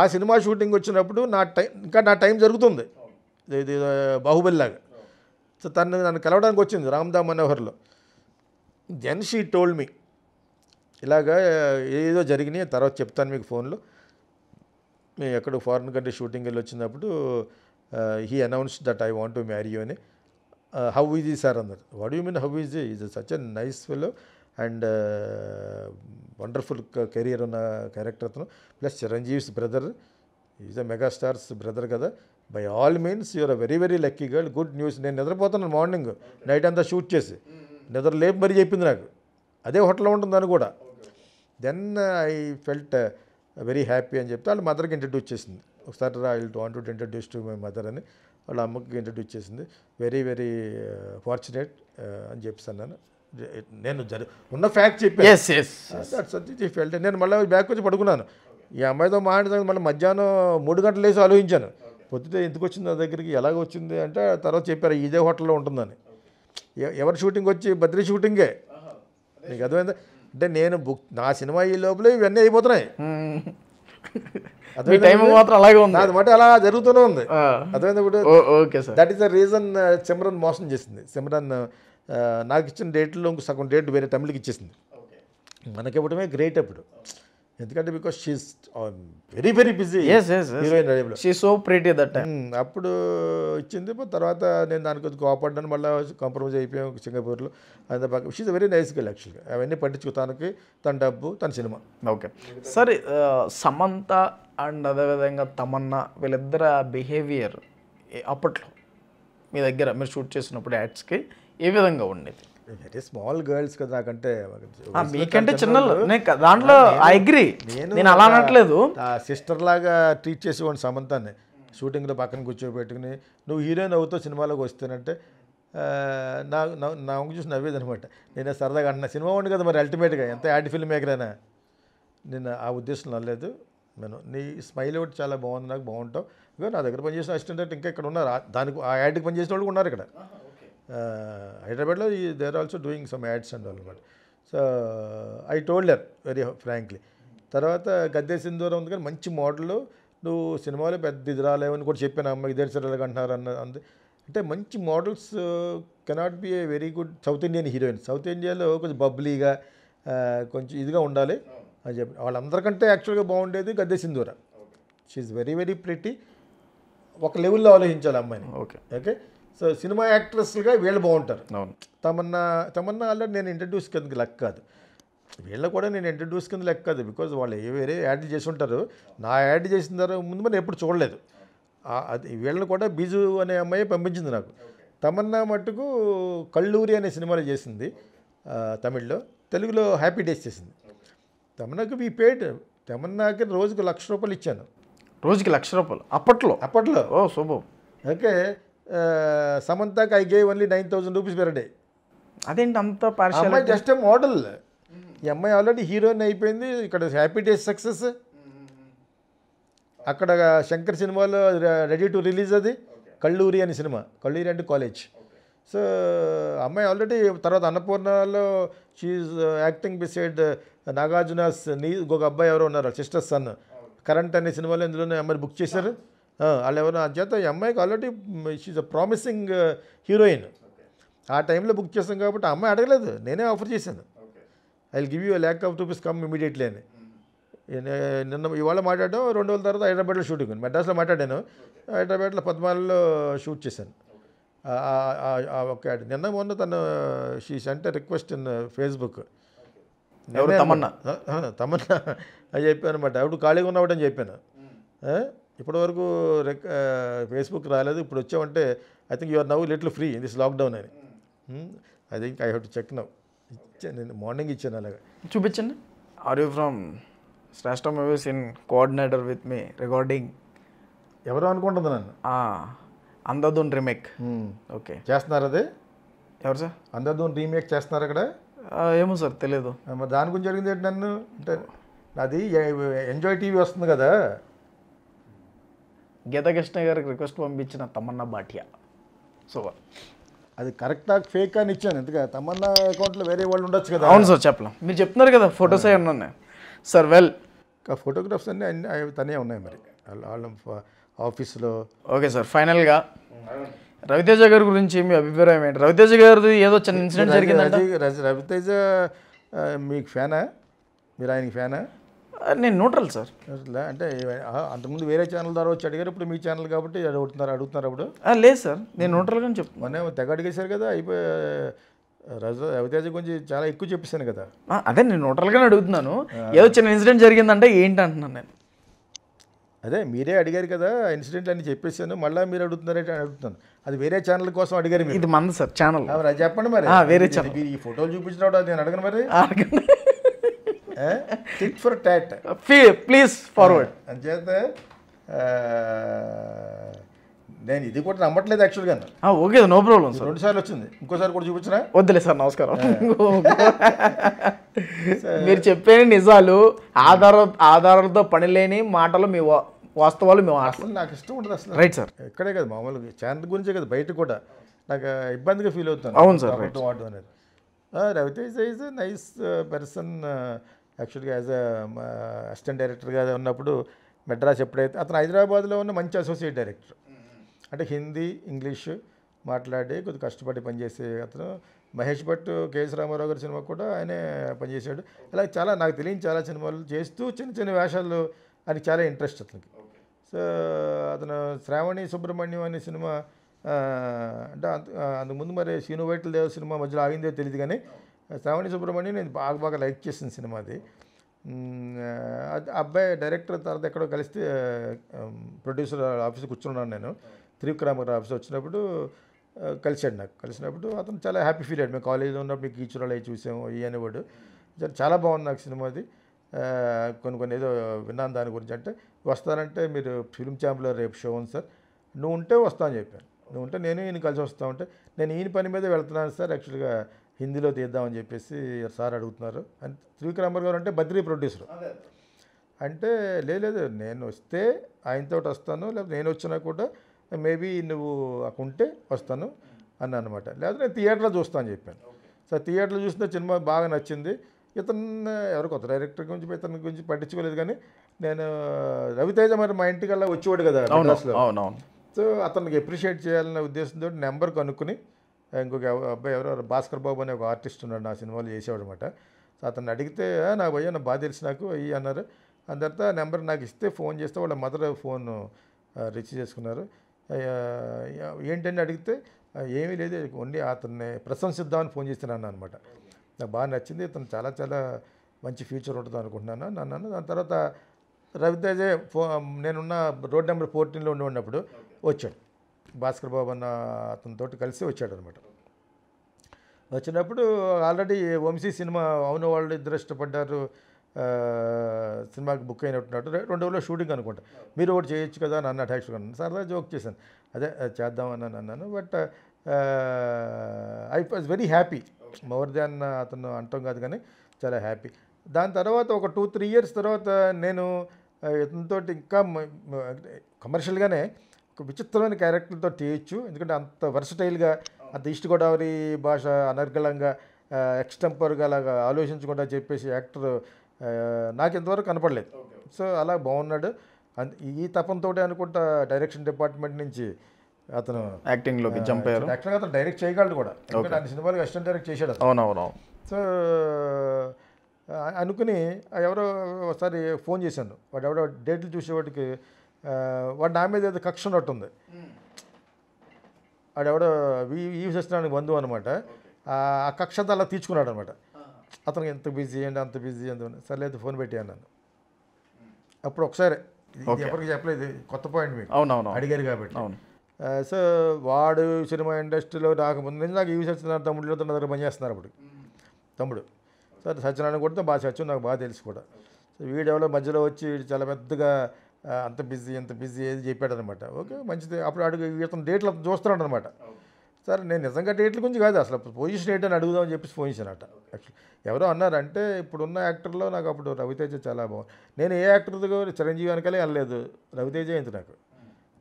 ఆ సినిమా షూటింగ్ వచ్చినప్పుడు నా టైం ఇంకా నా టైం జరుగుతుంది uh, బాహుబలి లాగా సో తను నన్ను కలవడానికి వచ్చింది రామ్దా మనోహర్లో దెన్ షీ టోల్డ్ మీ ఇలాగా ఏదో జరిగినాయి తర్వాత చెప్తాను మీకు ఫోన్లో మేము ఎక్కడ ఫారిన్ కంట్రీ షూటింగ్ వెళ్ళి వచ్చినప్పుడు he announce that I want to marry you అని హౌ ఈజీ సార్ అన్నారు what you mean how easy is such a nice fellow and wonderful career ఉన్న క్యారెక్టర్ అతను plus Chiranjeevi's brother is a megastar's brother కదా by all means you're very very lucky girl good news నేను నిద్రపోతున్నాను మార్నింగ్ నైట్ అంతా షూట్ చేసి నిద్ర లేపు మరీ చెప్పింది నాకు అదే హోటల్లో ఉంటుంది అని కూడా then I felt very happy అని చెప్తే వాళ్ళు మదర్కి ఇంట్రడ్యూస్ చేసింది ఒకసారి I want to introduce to my mother అని వాళ్ళ అమ్మకి ఇంట్రడ్యూస్ చేసింది వెరీ వెరీ ఫార్చునేట్ అని చెప్పేసి అన్నాను నేను జరి ఉన్న ఫ్యాక్ట్ చెప్పాను నేను మళ్ళీ బ్యాక్ వచ్చి పడుకున్నాను ఈ అమ్మాయితో మాట్లాడుతుంది మళ్ళీ మధ్యాహ్నం మూడు గంటలు వేసి ఆలోచించాను పొద్దుటే ఎందుకు వచ్చింది నా దగ్గరికి ఎలాగ వచ్చింది అంటే తర్వాత చెప్పారు ఇదే హోటల్లో ఉంటుందని ఎవరి షూటింగ్ వచ్చి బద్రీ షూటింగే నీకు అర్థమైంది అంటే నేను బుక్ నా సినిమా ఈ లోపల ఇవన్నీ అయిపోతున్నాయి అది బట్టి అలా జరుగుతూనే ఉంది అర్థమైంది ఇప్పుడు that is the reason Simran మోసం చేసింది సిమరన్ uh, నాకు ఇచ్చిన డేట్లో సగం డేట్ వేరే తమిళకి ఇచ్చేసింది మనకి ఇవ్వడమే గ్రేట్ అప్పుడు ఎందుకంటే because she's very very busy heroine she so pretty that అప్పుడు ఇచ్చింది తర్వాత నేను దాని కొద్దిగా కోపడ్డాను మళ్ళీ కాంప్రమైజ్ అయిపోయాం సింగపూర్లో అంత పక్క షీస్ వెరీ నైస్ గల్ యాక్చువల్గా అవన్నీ తనకి తన డబ్బు తన సినిమా ఓకే సరే uh, సమంత అండ్ అదేవిధంగా తమన్నా వీళ్ళిద్దర బిహేవియర్ అప్పట్లో మీ దగ్గర మీరు షూట్ చేసినప్పుడు యాడ్స్కి ఏ విధంగా ఉండేది వెరీ స్మాల్ గర్ల్స్ కదా నాకంటే మీకంటే చిన్న దాంట్లో ఐ అగ్రి నేను అలా అనట్లేదు సిస్టర్ లాగా ట్రీట్ చేసేవాడిని సమంతాన్ని షూటింగ్లో పక్కన కూర్చోబెట్టుకుని నువ్వు హీరోయిన్ అవుతావు సినిమాలోకి వస్తానంటే నా నా చూసి నవ్వేది అనమాట నేను సరదాగా అన్న సినిమా ఉండి కదా మరి అల్టిమేట్గా ఎంత యాడ్ ఫిల్మ్ మేకర్ అయినా నేను ఆ ఉద్దేశం నల్లేదు నేను నీ స్మైల్ ఒకటి చాలా బాగుంది నాకు బాగుంటావు నా దగ్గర పనిచేసిన అసిస్టెంట్ అంటే ఇంకా ఇక్కడ ఉన్నారు దానికి ఆ యాడ్కి పనిచేసిన వాళ్ళు ఉన్నారు ఇక్కడ హైదరాబాద్లో uh, ఈ there also doing some ads and all so I told her very frankly తర్వాత గద్దె సింధూరం ఉంది కానీ మంచి మోడల్ నువ్వు సినిమాలో పెద్ద ఇది రాలేవని కూడా చెప్పాను అమ్మాయి ఇదే సరే అంటున్నారు అన్న అంది అంటే మంచి models cannot be a very good South Indian heroine South ఇండియాలో కొంచెం బబ్లీగా uh, కొంచెం ఇదిగా ఉండాలి అని చెప్పి వాళ్ళందరికంటే యాక్చువల్గా బాగుండేది గద్దె సింధూర షీఈ్ వెరీ వెరీ ప్రిటీ ఒక లెవెల్లో ఆలోచించాలి అమ్మాయిని ఓకే ఓకే సో సినిమా యాక్ట్రెస్లుగా వీళ్ళు బాగుంటారు అవును తమన్నా తమన్నా ఆల్రెడీ నేను ఇంట్రడ్యూస్ కింద లెక్క కాదు వీళ్ళ కూడా నేను ఇంట్రడ్యూస్ కింద లెక్క కాదు బికాజ్ వాళ్ళు ఏ వేరే యాడ్ చేసి ఉంటారు నా యాడ్ చేసిన తర్వాత ముందు మనం ఎప్పుడు చూడలేదు అది వీళ్ళని కూడా బీజు అనే అమ్మాయి పంపించింది నాకు తమన్నా మట్టుకు కళ్ళూరి అనే సినిమాలో చేసింది తమిళ్లో తెలుగులో హ్యాపీ డేస్ చేసింది తమన్నాకి వీ పేడ్ తమన్నాకి రోజుకు లక్ష రూపాయలు ఇచ్చాను రోజుకి లక్ష రూపాయలు అప్పట్లో అప్పట్లో ఓ శుభం ఓకే సమంతకి I gave only nine thousand rupees per day అదేంటి అంత అమ్మాయి జస్ట్ మోడల్ ఈ అమ్మాయి ఆల్రెడీ హీరోయిన్ అయిపోయింది ఇక్కడ హ్యాపీ డేస్ సక్సెస్ అక్కడ శంకర్ సినిమాలో రెడీ టు రిలీజ్ అది కళ్ళూరి అనే సినిమా కళ్ళూరి అంటే కాలేజ్ సో అమ్మాయి ఆల్రెడీ తర్వాత అన్నపూర్ణలో షీఈ్ యాక్టింగ్ బిసైడ్ నాగార్జున నీ ఒక అబ్బాయి ఎవరో ఉన్నారు సిస్టర్ సన్ కరెంట్ అనే సినిమాలో ఇందులోనే అమ్మాయి బుక్ చేశారు వాళ్ళు ఎవరు చేత ఈ అమ్మాయికి already she a promising heroine ఆ టైంలో బుక్ చేస్తాం కాబట్టి అమ్మాయి అడగలేదు నేనే ఆఫర్ చేశాను I will give you lakh of rupees come immediately అని hmm. నిన్న ఇవాళ మాట్లాడడం రెండు రోజుల తర్వాత హైదరాబాద్లో షూటింగ్ మెడ్రాస్లో మాట్లాడాను హైదరాబాద్లో పద్మాలలో షూట్ చేశాను ఓకే నిన్న మొన్న తను she sent her request in Facebook Tamannaah Tamannaah అని చెప్పాను అనమాట ఎవడు ఖాళీగా అని చెప్పాను hmm. ఇప్పటివరకు రెక్ ఫేస్బుక్ రాలేదు ఇప్పుడు వచ్చామంటే I think you are now little free this lockdown అని I think I have to check now ఇచ్చా నేను మార్నింగ్ ఇచ్చాను అలాగా చూపించండి are you from Shreshta movies in coordinator with me recording ఎవరు అనుకుంటుంది నన్ను అందదూన్ రీమేక్ ఓకే చేస్తున్నారు అది ఎవరు సార్ అందదూన్ రీమేక్ చేస్తున్నారు అక్కడ ఏమో సార్ తెలియదు దాని గురించి జరిగింది ఏంటి నన్ను అంటే అది ఎంజాయ్ టీవీ వస్తుంది కదా గీతకృష్ణ గారికి రిక్వెస్ట్ పంపించిన తమన్నా బాఠ్య సో అది కరెక్టా ఫేక్ అని ఇచ్చాను ఎందుకంటే తమన్నా అకౌంట్లో వేరే వాళ్ళు ఉండొచ్చు కదా అవును సార్ చెప్పలేం మీరు చెప్తున్నారు కదా ఫొటోస్ అయ్యి ఉన్నాయి సార్ వెల్ ఫోటోగ్రాఫ్స్ అన్నీ అన్ని తనే ఉన్నాయి మరి వాళ్ళ ఆఫీస్లో ఓకే సార్ ఫైనల్గా రవితేజ గారి గురించి మీ అభిప్రాయం ఏంటి రవితేజ గారిది ఏదో చిన్న ఇన్సిడెంట్ జరిగింది రవితేజ మీకు ఫ్యానా మీరు ఆయనకి ఫ్యానా నేను న్యూట్రల్ సార్ అంటే అంతకుముందు వేరే ఛానల్ ద్వారా వచ్చి అడిగారు ఇప్పుడు మీ ఛానల్ కాబట్టి అడుగుతున్నారు అడుగుతున్నారు అప్పుడు లేదు సార్ నేను న్యూట్రల్గా చెప్తాను మొన్న తెగ అడిగేశారు కదా అయిపోయి రజ రవితేజ గురించి చాలా ఎక్కువ చెప్పేశాను కదా అదే నేను న్యూట్రల్గానే అడుగుతున్నాను ఏదో చిన్న ఇన్సిడెంట్ జరిగిందంటే ఏంటి అంటున్నాను నేను అదే మీరే అడిగారు కదా ఇన్సిడెంట్ అని చెప్పేసాను మళ్ళీ మీరు అని అడుగుతున్నాను అది వేరే ఛానల్ కోసం అడిగారు ఇది మంది సార్ ఛానల్ చెప్పండి మరి వేరే ఛానల్ ఈ ఫోటోలు చూపించినప్పుడు నేను అడగను మరి అడగండి tit for tat please forward చేస్తే నేను ఇది కూడా నమ్మట్లేదు యాక్చువల్గా ఓకే నో ప్రాబ్లం సార్ రెండు సార్లు వచ్చింది ఇంకోసారి కూడా చూపించరా వద్దులే సార్ నమస్కారం మీరు చెప్పే నిజాలు ఆధార ఆధారాలతో పని లేని మాటలు మీ వాస్తవాలు మేము అసలు నాకు ఇష్టం ఉండదు అసలు రైట్ సార్ ఇక్కడే కదా మామూలుగా ఛానల్ గురించే కదా బయట కూడా నాకు ఇబ్బందిగా ఫీల్ అవుతాను అవును సార్ అనేది రవితేజ్ ఈజ్ నైస్ పర్సన్ యాక్చువల్గా యాజ్ అసిస్టెంట్ డైరెక్టర్గా ఉన్నప్పుడు మెడ్రాస్ ఎప్పుడైతే అతను హైదరాబాద్లో ఉన్న మంచి అసోసియేట్ డైరెక్టర్ అంటే హిందీ ఇంగ్లీష్ మాట్లాడి కొద్దిగా కష్టపడి పనిచేసే అతను మహేష్ భట్ కేఎస్ రామారావు గారి సినిమా కూడా ఆయనే పనిచేశాడు ఇలా చాలా నాకు తెలియని చాలా సినిమాలు చేస్తూ చిన్న చిన్న వేషాలు ఆయనకి చాలా ఇంట్రెస్ట్ అతనికి సో అతను శ్రావణి సుబ్రహ్మణ్యం అనే సినిమా అంటే అంతకుముందు మరి శ్రీను వైట్ల దేవ సినిమా మధ్యలో ఆగిందో తెలియదు కానీ శ్రావణి సుబ్రహ్మణ్యం నేను బాగా బాగా లైక్ చేసిన సినిమా అది అబ్బాయి డైరెక్టర్ తర్వాత ఎక్కడో కలిస్తే ప్రొడ్యూసర్ ఆఫీస్ కూర్చున్నాను నేను త్రివిక్రామర్ ఆఫీస్ వచ్చినప్పుడు కలిశాడు నాకు కలిసినప్పుడు అతను చాలా హ్యాపీ ఫీల్ అయ్యాడు మేము కాలేజీలో ఉన్నప్పుడు మీకు ఈ అయ్యి చూసాము ఈ అనేవాడు చాలా బాగుంది నాకు సినిమా అది కొన్ని కొన్ని ఏదో విన్నాను దాని గురించి అంటే వస్తానంటే మీరు ఫిల్మ్ ఛాంబర్లో రేపు షో ఉంది సార్ నువ్వు ఉంటే వస్తా అని చెప్పాను నువ్వు ఉంటే నేను ఈయన కలిసి వస్తా ఉంటే నేను ఈయన పని మీద వెళ్తున్నాను సార్ యాక్చువల్గా హిందీలో తీద్దామని చెప్పేసి సార్ అడుగుతున్నారు అంటే అంబర్ గారు అంటే బద్రీ ప్రొడ్యూసర్ అంటే లేదు నేను వస్తే ఆయనతో వస్తాను లేకపోతే నేను వచ్చినా కూడా మేబీ నువ్వు అక్కడ ఉంటే వస్తాను అని అనమాట లేకపోతే నేను థియేటర్లో చూస్తాను అని చెప్పాను సో థియేటర్లో చూసిన సినిమా బాగా నచ్చింది ఇతను ఎవరు కొత్త డైరెక్టర్ గురించి ఇతని గురించి పట్టించుకోలేదు కానీ నేను రవితేజ మరి మా ఇంటికల్లా వచ్చేవాడు కదా సో అతనికి అప్రిషియేట్ చేయాలనే ఉద్దేశంతో నెంబర్ కనుక్కుని ఇంకొక అబ్బాయి ఎవరో భాస్కర్ బాబు అనే ఒక ఆర్టిస్ట్ ఉన్నాడు నా సినిమాలో చేసేవాడు అనమాట సో అతను అడిగితే నా భయ్య నా బాధ తెలిసి నాకు అయ్యి అన్నారు అని తర్వాత నెంబర్ నాకు ఇస్తే ఫోన్ చేస్తే వాళ్ళ మదర్ ఫోన్ రిసీవ్ చేసుకున్నారు ఏంటని అడిగితే ఏమీ లేదు ఓన్లీ అతన్ని ప్రశంసిద్దామని ఫోన్ చేస్తున్నాను అనమాట నాకు బాగా నచ్చింది ఇతను చాలా చాలా మంచి ఫ్యూచర్ ఉంటుంది అనుకుంటున్నాను అన్న దాని తర్వాత రవితేజే ఫో నేనున్న రోడ్ నెంబర్ ఫోర్టీన్లో ఉండి ఉన్నప్పుడు వచ్చాడు భాస్కర్ బాబు అన్న అతనితోటి కలిసి వచ్చాడు అనమాట వచ్చినప్పుడు ఆల్రెడీ వంశీ సినిమా అవును వాళ్ళు ఇద్దరు ఇష్టపడ్డారు సినిమాకి బుక్ అయినట్టున్నట్టు రెండు రోజుల్లో షూటింగ్ అనుకుంటా మీరు ఒకటి చేయొచ్చు కదా అని అన్నాడు యాక్చువల్గా సరదా జోక్ చేశాను అదే చేద్దాం అని అన్నాను but I was very happy more than అతను అంటాం కాదు కానీ చాలా హ్యాపీ దాని తర్వాత ఒక టూ త్రీ ఇయర్స్ తర్వాత నేను ఇతనితోటి ఇంకా కమర్షియల్గానే ఒక విచిత్రమైన క్యారెక్టర్తో తీయచ్చు ఎందుకంటే అంత వర్సటైల్గా అంత ఈస్ట్ గోదావరి భాష అనర్గళంగా ఎక్స్టెంపర్గా అలాగా ఆలోచించకుండా చెప్పేసి యాక్టర్ నాకు ఇంతవరకు కనపడలేదు సో అలా బాగున్నాడు ఈ తపంతో అనుకుంటా డైరెక్షన్ డిపార్ట్మెంట్ నుంచి అతను యాక్టింగ్లోకి జంప్ అయ్యారు యాక్చువల్గా అతను డైరెక్ట్ చేయగలడు కూడా ఎందుకంటే అన్ని సినిమాలు అసిస్టెంట్ డైరెక్ట్ చేశాడు అవునవును సో అనుకుని ఎవరో ఒకసారి ఫోన్ చేశాను వాడు ఎవరో డేట్లు చూసేవాడికి వాడు నా మీద ఏదో కక్ష ఉన్నట్టుంది ఎవడో ఈ సత్యనారాయణ బంధువు అనమాట ఆ కక్ష అలా తీర్చుకున్నాడు అనమాట అతనికి ఎంత బిజీ అండి అంత బిజీ అంత సర్లేదు ఫోన్ పెట్టి అన్నాను అప్పుడు ఒకసారి ఎప్పటికీ చెప్పలేదు కొత్త పాయింట్ మీకు అవునవును అడిగారు కాబట్టి సో వాడు సినిమా ఇండస్ట్రీలో నాకు ముందు నుంచి నాకు ఈ సత్యనారాయణ తమ్ముడు తన దగ్గర పనిచేస్తున్నారు అప్పుడు తమ్ముడు సరే సత్యనారాయణ కూడా బాగా సత్యం నాకు బాగా తెలుసు కూడా సో వీడెవరో మధ్యలో వచ్చి చాలా పెద్దగా అంత బిజీ ఎంత బిజీ చెప్పాడు అనమాట ఓకే మంచిది అప్పుడు అడుగు ఇతను డేట్లు చూస్తున్నాడు అనమాట సరే నేను నిజంగా డేట్ల గురించి కాదు అసలు పొజిషన్ ఏంటని అడుగుదామని చెప్పేసి పోయించానట అనమాట ఎవరో అన్నారంటే ఇప్పుడున్న యాక్టర్లో నాకు అప్పుడు రవితేజ చాలా బాగుంది నేను ఏ యాక్టర్తో చిరంజీవి వెనకాలే అనలేదు రవితేజ ఏంటి నాకు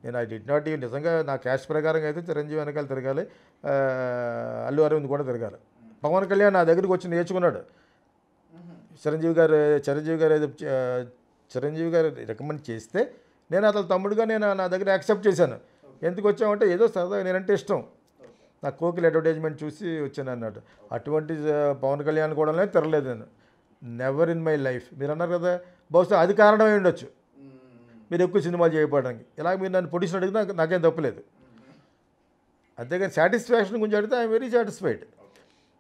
నేను ఐ డిడ్ నాట్ ఈ నిజంగా నా క్యాష్ ప్రకారంగా అయితే చిరంజీవి వెనకాల తిరగాలి అల్లు అరవింద్ కూడా తిరగాలి పవన్ కళ్యాణ్ నా దగ్గరికి వచ్చి నేర్చుకున్నాడు చిరంజీవి గారు చిరంజీవి గారు ఏదో చిరంజీవి గారు రికమెండ్ చేస్తే నేను అతని తమ్ముడుగా నేను నా దగ్గర యాక్సెప్ట్ చేశాను ఎందుకు వచ్చామంటే ఏదో సరదాగా నేనంటే ఇష్టం నా కోకిల్ అడ్వర్టైజ్మెంట్ చూసి వచ్చాను అన్నట్టు అటువంటి పవన్ కళ్యాణ్ కూడా తెరలేదు నేను నెవర్ ఇన్ మై లైఫ్ మీరు అన్నారు కదా బహుశా అది కారణమై ఉండొచ్చు మీరు ఎక్కువ సినిమాలు చేయబడడానికి ఇలా మీరు నన్ను పొడిషన్ అడిగినా నాకేం తప్పలేదు అంతేగాని సాటిస్ఫాక్షన్ గురించి అడిగితే ఐఎమ్ వెరీ సాటిస్ఫైడ్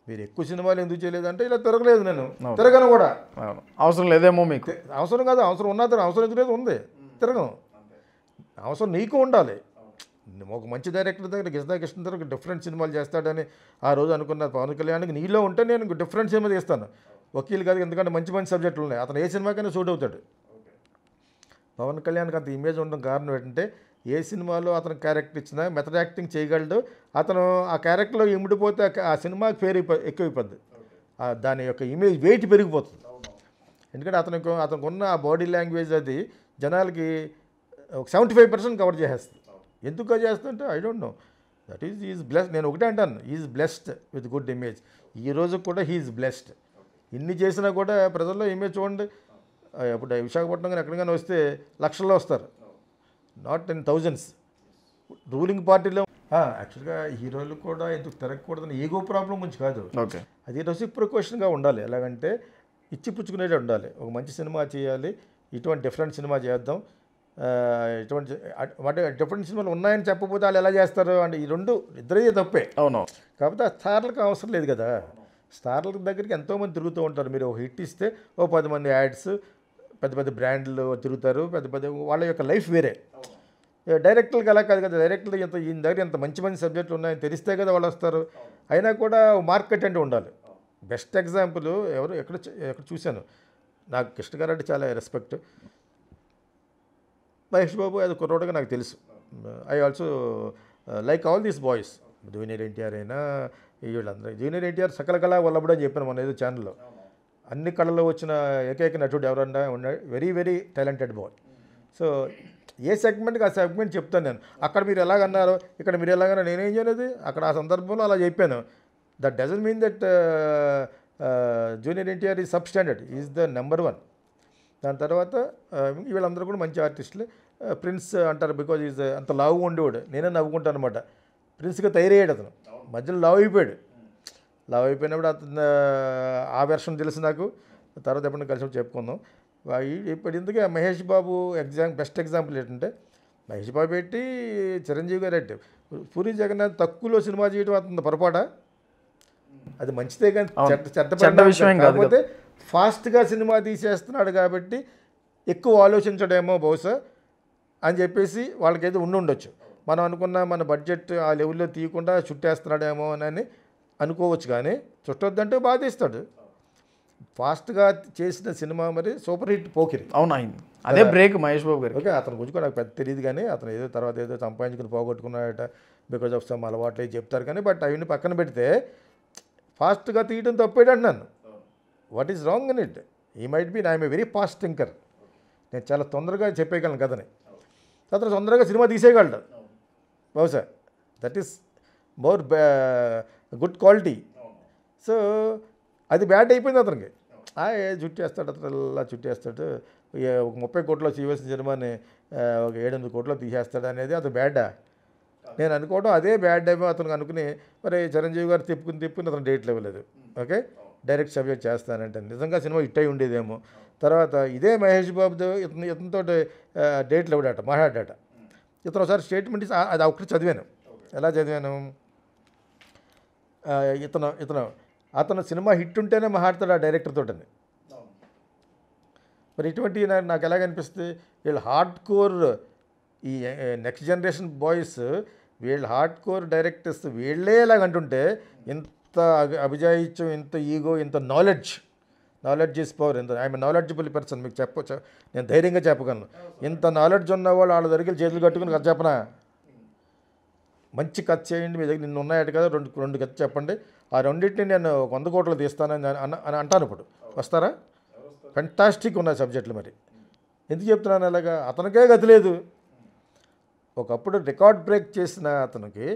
మీరు ఎక్కువ సినిమాలు ఎందుకు చేయలేదంటే ఇలా తిరగలేదు నేను తిరగను కూడా అవసరం లేదేమో మీకు అవసరం కాదు అవసరం ఉన్నా అవసరం ఎందుకు ఉంది తిరగను అవసరం నీకు ఉండాలి ఒక మంచి డైరెక్టర్ దగ్గర గిరిజా కృష్ణ దగ్గర డిఫరెంట్ సినిమాలు చేస్తాడని ఆ రోజు అనుకున్న పవన్ కళ్యాణ్కి నీలో ఉంటే నేను డిఫరెంట్ సినిమా తీస్తాను వకీల్ కాదు ఎందుకంటే మంచి మంచి సబ్జెక్టులు ఉన్నాయి అతను ఏ సినిమాకైనా షూట్ అవుతాడు పవన్ కళ్యాణ్కి అంత ఇమేజ్ ఉండడం కారణం ఏంటంటే ఏ సినిమాలో అతను క్యారెక్టర్ ఇచ్చినా మెథడ్ యాక్టింగ్ చేయగలడు అతను ఆ క్యారెక్టర్లో ఇమిడిపోతే ఆ సినిమాకి పేరు ఎక్కువైపోద్ది దాని యొక్క ఇమేజ్ వెయిట్ పెరిగిపోతుంది ఎందుకంటే అతనికి అతనికి ఉన్న ఆ బాడీ లాంగ్వేజ్ అది జనాలకి ఒక సెవెంటీ ఫైవ్ పర్సెంట్ కవర్ చేసేస్తుంది ఎందుకు చేస్తుంటే I don't know that is is blessed నేను ఒకటే అంటాను is blessed with good image ఈ రోజు కూడా హీఈస్ బ్లెస్డ్ ఇన్ని చేసినా కూడా ప్రజల్లో ఇమేజ్ చూడండి ఇప్పుడు విశాఖపట్నం కానీ ఎక్కడికైనా వస్తే లక్షల్లో వస్తారు నాట్ ఇన్ థౌజండ్స్ రూలింగ్ పార్టీలో యాక్చువల్గా హీరోలు కూడా ఎందుకు తిరగకూడదని ఈగో ప్రాబ్లం గురించి కాదు అది రెసిప్రికోషన్గా ఉండాలి ఎలాగంటే ఇచ్చిపుచ్చుకునేది ఉండాలి ఒక మంచి సినిమా చేయాలి ఇటువంటి డిఫరెంట్ సినిమా చేద్దాం ఇటువంటి అంటే డిఫరెంట్ సినిమాలు ఉన్నాయని చెప్పకపోతే వాళ్ళు ఎలా చేస్తారు అంటే ఈ రెండు ఇద్దరే తప్పే అవును కాకపోతే ఆ స్టార్లకు అవసరం లేదు కదా స్టార్ల దగ్గరికి ఎంతోమంది తిరుగుతూ ఉంటారు మీరు ఒక హిట్ ఇస్తే ఓ పది మంది యాడ్స్ పెద్ద పెద్ద బ్రాండ్లు తిరుగుతారు పెద్ద పెద్ద వాళ్ళ యొక్క లైఫ్ వేరే డైరెక్టర్లకి అలా కాదు కదా డైరెక్టర్లు ఇంత ఈయన దగ్గర ఇంత మంచి మంచి సబ్జెక్టులు ఉన్నాయని తెలిస్తే కదా వాళ్ళు వస్తారు అయినా కూడా మార్కెట్ అంటే ఉండాలి బెస్ట్ ఎగ్జాంపుల్ ఎవరు ఎక్కడ ఎక్కడ చూశాను నాకు కృష్ణ అంటే చాలా రెస్పెక్ట్ మహేష్ బాబు అది కుర్రోడుగా నాకు తెలుసు I also like all these boys junior NTR అయినా వీళ్ళందరూ జూనియర్ ఎన్టీఆర్ సకల కళ వాళ్ళప్పుడు కూడా చెప్పాను మన ఏదో ఛానల్లో అన్ని కళల్లో వచ్చిన ఏకైక నటుడు ఎవరన్నా ఉన్నాడు very very talented boy so ఏ సెగ్మెంట్కి ఆ సెగ్మెంట్ చెప్తాను నేను అక్కడ మీరు ఎలాగన్నారో ఇక్కడ మీరు ఎలాగన్నా నేనేం చేయలేదు అక్కడ ఆ సందర్భంలో అలా చెప్పాను that doesn't mean that junior NTR is substandard is the number one దాని తర్వాత uh, వీళ్ళందరూ కూడా మంచి ఆర్టిస్టులు ప్రిన్స్ uh, అంటారు బికాజ్ ఈజ్ uh, అంత లావుగా ఉండేవాడు నేనే నవ్వుకుంటాను అనమాట ప్రిన్స్గా తయారయ్యాడు అతను మధ్యలో లావు అయిపోయాడు లవ్ అయిపోయినప్పుడు అతను ఆ వెర్షన్ తెలుసు నాకు తర్వాత ఎప్పుడు కలిసి చెప్పుకుందాం ఇప్పుడు ఇందుకే Mahesh Babu exam best example ఏంటంటే మహేష్ బాబు పెట్టి చిరంజీవి గారు అంటే పూరి జగన్నాథ్ తక్కువలో సినిమా చేయడం అతను పొరపాట అది మంచిదే కానీ చెడ్డ చెడ్డ విషయం కాకపోతే ఫాస్ట్గా సినిమా తీసేస్తున్నాడు కాబట్టి ఎక్కువ ఆలోచించడేమో బహుశా అని చెప్పేసి వాళ్ళకైతే ఉండి ఉండొచ్చు మనం అనుకున్న మన బడ్జెట్ ఆ లెవెల్లో తీయకుండా చుట్టేస్తున్నాడేమో అని అనుకోవచ్చు కానీ చుట్టొద్దంటే బాధిస్తాడు ఫాస్ట్గా చేసిన సినిమా మరి సూపర్ హిట్ పోకిరి అవును ఆయన అదే బ్రేక్ మహేష్ బాబు గారు ఓకే అతను గురించి నాకు పెద్ద తెలియదు కానీ అతను ఏదో తర్వాత ఏదో సంపాదించుకుని పోగొట్టుకున్నాడట బికాజ్ ఆఫ్ సమ్ అలవాట్లు చెప్తారు కానీ బట్ అవన్నీ పక్కన పెడితే ఫాస్ట్గా తీయడం తప్పేటండి నన్ను what is wrong in it I might be I'm a very fast thinker నేను చాలా తొందరగా చెప్పేయగలను కథని అతను తొందరగా సినిమా తీసేయగలడు బహుశా that is more good quality so అది బ్యాట్ అయిపోయింది అతనికి చుట్టేస్తాడు అతను ఇలా చుట్టేస్తాడు ఒక ముప్పై కోట్లో చేయవలసిన సినిమాని ఒక ఏడెనిమిది కోట్లో తీసేస్తాడు అనేది అది బ్యాడ్ నేను అనుకోవడం అదే బ్యాడ్ ఏమో అతను అనుకుని మరి చిరంజీవి గారు తిప్పుకుని తిప్పుకుని అతను డేట్లు ఇవ్వలేదు ఓకే డైరెక్ట్ సబ్జెక్ట్ చేస్తానంటే నిజంగా సినిమా హిట్ అయి ఉండేదేమో తర్వాత ఇదే మహేష్ బాబు ఇతను ఇతనితో డేట్లు ఇవ్వడాట మాట్లాడట ఇతను ఒకసారి స్టేట్మెంట్ అది ఒకటి చదివాను ఎలా చదివాను ఇతను ఇతను అతను సినిమా హిట్ ఉంటేనే మహాడతాడు ఆ డైరెక్టర్ తోటని మరి ఇటువంటి నాకు ఎలాగ అనిపిస్తుంది వీళ్ళు హార్డ్ కోర్ ఈ నెక్స్ట్ జనరేషన్ బాయ్స్ వీళ్ళు హార్డ్ కోర్ డైరెక్టర్స్ వీళ్ళే అంటుంటే ఇంత అభిజాయిత్యం ఇంత ఈగో ఇంత నాలెడ్జ్ నాలెడ్జ్ ఈజ్ పవర్ ఇంత ఐఎమ్ నాలెడ్జబుల్ పర్సన్ మీకు చెప్ప నేను ధైర్యంగా చెప్పగలను ఇంత నాలెడ్జ్ ఉన్న వాళ్ళు వాళ్ళ దగ్గరికి చేతులు కట్టుకుని చెప్పనా మంచి కథ చేయండి మీ దగ్గర నిన్న ఉన్నాయట కదా రెండు రెండు కథ చెప్పండి ఆ రెండింటిని నేను వంద కోట్లు తీస్తానని అని అంటాను ఇప్పుడు వస్తారా ఫెంటాస్టిక్ ఉన్నాయి సబ్జెక్టులు మరి ఎందుకు చెప్తున్నాను అలాగా అతనికే గతి లేదు ఒకప్పుడు రికార్డ్ బ్రేక్ చేసిన అతనికి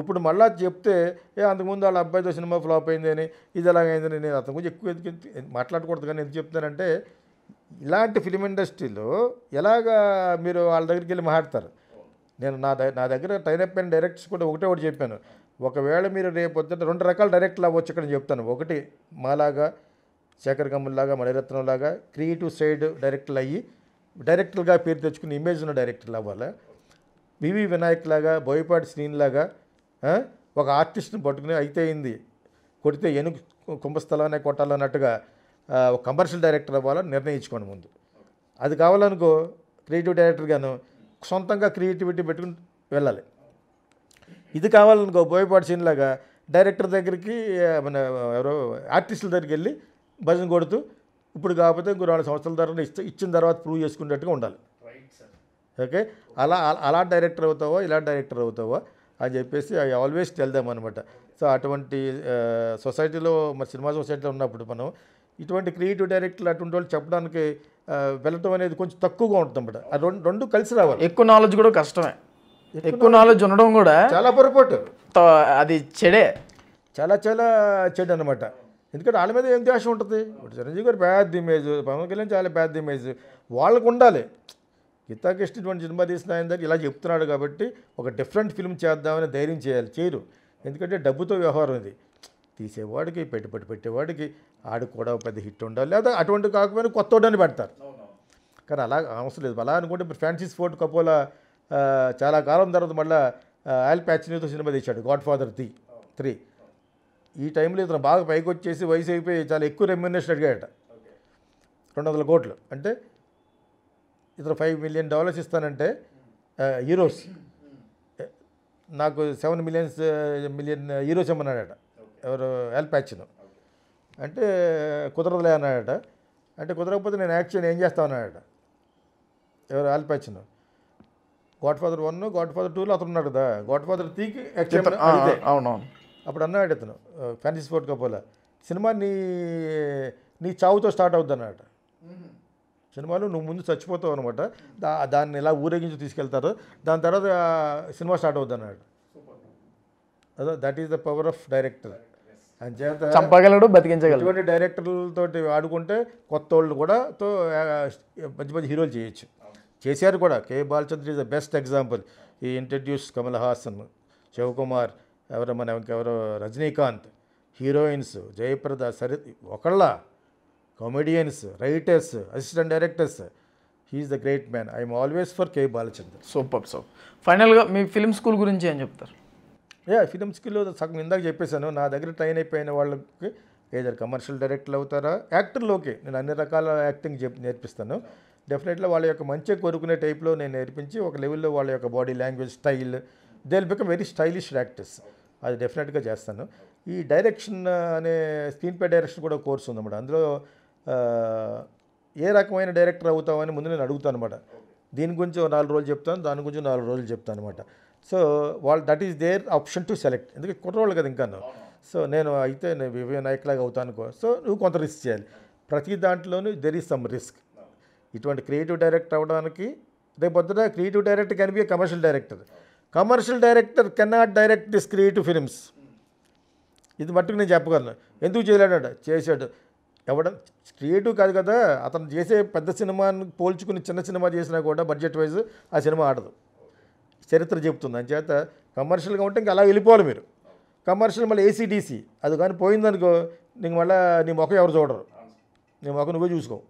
ఇప్పుడు మళ్ళా చెప్తే ఏ అంతకుముందు వాళ్ళ అబ్బాయితో సినిమా ఫ్లాప్ అయిందని ఇది ఎలాగైందని నేను అతని గురించి ఎక్కువ ఎందుకు మాట్లాడకూడదు కానీ ఎందుకు చెప్తున్నానంటే ఇలాంటి ఫిలిం ఇండస్ట్రీలో ఎలాగా మీరు వాళ్ళ దగ్గరికి వెళ్ళి మాట్లాడతారు నేను నా నా దగ్గర టైన్ అయిపోయిన డైరెక్ట్స్ కూడా ఒకటే ఒకటి చెప్పాను ఒకవేళ మీరు రేపు వద్దంటే రెండు రకాల డైరెక్ట్లు అవ్వచ్చు ఇక్కడ చెప్తాను ఒకటి మాలాగా శేఖర్ గమ్ముల్లాగా మణిరత్నంలాగా క్రియేటివ్ సైడ్ డైరెక్టర్లు అయ్యి డైరెక్టర్గా పేరు తెచ్చుకుని ఇమేజ్ ఉన్న డైరెక్టర్లు అవ్వాలి వివి వినాయక్ లాగా బోయపాటి శ్రీన్లాగా ఒక ఆర్టిస్ట్ని పట్టుకుని అయితే అయింది కొడితే ఎనుగు కుంభస్థలానే కొట్టాలన్నట్టుగా ఒక కమర్షియల్ డైరెక్టర్ అవ్వాలని నిర్ణయించుకోండి ముందు అది కావాలనుకో క్రియేటివ్ డైరెక్టర్గాను సొంతంగా క్రియేటివిటీ పెట్టుకుని వెళ్ళాలి ఇది కావాలనుకో బోయపాటి సీన్లాగా డైరెక్టర్ దగ్గరికి మన ఎవరో ఆర్టిస్టుల దగ్గరికి వెళ్ళి భజన కొడుతూ ఇప్పుడు కాకపోతే ఇంకో నాలుగు సంవత్సరాల తర్వాత ఇస్తే ఇచ్చిన తర్వాత ప్రూవ్ చేసుకునేట్టుగా ఉండాలి ఓకే అలా అలా డైరెక్టర్ అవుతావో ఇలా డైరెక్టర్ అవుతావో అని చెప్పేసి ఐ ఆల్వేస్ తెలిదాం అనమాట సో అటువంటి సొసైటీలో మన సినిమా సొసైటీలో ఉన్నప్పుడు మనం ఇటువంటి క్రియేటివ్ డైరెక్టర్లు అటువంటి వాళ్ళు చెప్పడానికి వెళ్ళటం అనేది కొంచెం తక్కువగా ఉంటుంది ఆ రెండు రెండు కలిసి రావాలి ఎక్కువ నాలెడ్జ్ కూడా కష్టమే ఎక్కువ నాలెడ్జ్ ఉండడం కూడా చాలా పొరపాటు అది చెడే చాలా చాలా చెడు అనమాట ఎందుకంటే వాళ్ళ మీద ఏం ద్వేషం ఉంటుంది ఇప్పుడు చిరంజీవి గారు బ్యాడ్ ఇమేజ్ పవన్ కళ్యాణ్ చాలా బ్యాడ్ ఇమేజ్ వాళ్ళకు ఉండాలి గీతాకృష్ణ ఇటువంటి సినిమా తీసిన ఆయన దగ్గర ఇలా చెప్తున్నాడు కాబట్టి ఒక డిఫరెంట్ ఫిల్మ్ చేద్దామని ధైర్యం చేయాలి చేయరు ఎందుకంటే డబ్బుతో వ్యవహారం ఇది తీసేవాడికి పెట్టుబడి పెట్టేవాడికి ఆడు కూడా పెద్ద హిట్ ఉండాలి లేదా అటువంటి కాకపోయినా కొత్త వాడని పెడతారు కానీ అలా అవసరం లేదు అలా అనుకుంటే ఇప్పుడు ఫ్రాన్సిస్ ఫోర్ట్ కపోల చాలా కాలం తర్వాత మళ్ళీ ప్యాచ్ నీతో సినిమా తీశాడు గాడ్ ఫాదర్ త్రీ త్రీ ఈ టైంలో ఇతను బాగా పైకి వచ్చేసి వయసు అయిపోయి చాలా ఎక్కువ రెమ్యూనేషన్ అడిగాడట రెండు వందల కోట్లు అంటే ఇతను ఫైవ్ మిలియన్ డాలర్స్ ఇస్తానంటే హీరోస్ నాకు సెవెన్ మిలియన్స్ మిలియన్ హీరోస్ ఇమ్మన్నాడట ఎవరు యాల్పాచిన్ అంటే కుదరదులే అన్నాడట అంటే కుదరకపోతే నేను యాక్షన్ ఏం చేస్తా అన్నాడట ఎవరు Al Pacino Godfather one Godfather టూలో అతను ఉన్నాడు కదా గాడ్ ఫాదర్ త్రీకి అవునవును అప్పుడు అన్నాడు అతను ఫ్యాన్సీ స్పోర్ట్ కపోలా సినిమా నీ నీ చావుతో స్టార్ట్ అవుద్ది అన్నాడు సినిమాలో నువ్వు ముందు చచ్చిపోతావు అనమాట దా దాన్ని ఎలా ఊరేగించి తీసుకెళ్తారు దాని తర్వాత సినిమా స్టార్ట్ అవుద్ది అన్నాడు that is the power of director చంపగలడు బతికించగలడు ఇటువంటి డైరెక్టర్లతో ఆడుకుంటే కొత్త వాళ్ళు కూడా తో మంచి మంచి హీరోలు చేయొచ్చు చేశారు కూడా K Balachandra is the best example he introduce Kamal Haasan Sivakumar ఎవరో మన ఎవరో రజనీకాంత్ హీరోయిన్స్ జయప్రద సరి ఒకళ్ళ comedians writers assistant directors he's the great man I'm always for K Balachandra super so ఫైనల్గా మీ ఫిల్మ్ స్కూల్ గురించి ఏం చెప్తారు ఏ ఫిలిం స్కిల్ సగం ఇందాక చెప్పేశాను నా దగ్గర ట్రైన్ అయిపోయిన వాళ్ళకి ఏదైనా కమర్షియల్ డైరెక్టర్లు అవుతారా యాక్టర్లు ఓకే నేను అన్ని రకాల యాక్టింగ్ చెప్ నేర్పిస్తాను డెఫినెట్లీ వాళ్ళ యొక్క మంచి కోరుకునే టైప్లో నేను నేర్పించి ఒక లెవెల్లో వాళ్ళ యొక్క body language style they will become very stylish actors అది డెఫినెట్గా చేస్తాను ఈ డైరెక్షన్ అనే స్క్రీన్ పే డైరెక్షన్ కూడా కోర్స్ ఉందన్నమాట అందులో ఏ రకమైన డైరెక్టర్ అవుతామని ముందు నేను అడుగుతాను అనమాట దీని గురించి నాలుగు రోజులు చెప్తాను దాని గురించి నాలుగు రోజులు చెప్తాను అనమాట సో వాళ్ళు that is there option to select ఎందుకంటే కుర్రోళ్ళు కదా ఇంకా సో నేను అయితే నేను వివే నాయకులాగా అవుతాను సో నువ్వు కొంత రిస్క్ చేయాలి ప్రతి దాంట్లోనూ దెర్ ఈస్ సమ్ రిస్క్ ఇటువంటి క్రియేటివ్ డైరెక్టర్ అవ్వడానికి రేపు పొద్దున creative director can be commercial director commercial director can not direct this creative films ఇది మట్టుకు నేను చెప్పగలను ఎందుకు చేయలేడాడు చేశాడు ఎవడ క్రియేటివ్ కాదు కదా అతను చేసే పెద్ద సినిమాను పోల్చుకుని చిన్న సినిమా చేసినా కూడా బడ్జెట్ వైజ్ ఆ సినిమా ఆడదు చరిత్ర చెబుతుంది అని చేత కమర్షియల్గా ఉంటే ఇంకా అలా వెళ్ళిపోవాలి మీరు కమర్షియల్ మళ్ళీ ఏసీడీసీ అది కానీ పోయిందనుకో నీకు మళ్ళీ నీ మొక్క ఎవరు చూడరు నీ మొక్క నువ్వే చూసుకోవు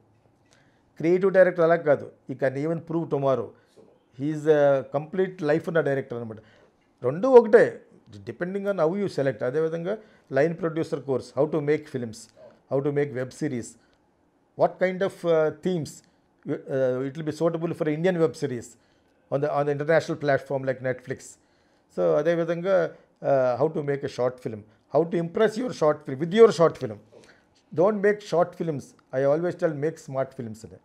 క్రియేటివ్ డైరెక్టర్ అలా కాదు ఈ even prove tomorrow he's complete life ఉన్న డైరెక్టర్ అనమాట రెండు ఒకటే depending on how you select అదేవిధంగా line producer course how to make films how to make web series what kind of themes it will be suitable for Indian web series on the on the international platform like Netflix so అదేవిధంగా how to make a short film how to impress your short film with your short film don't make short films I always tell make smart films అని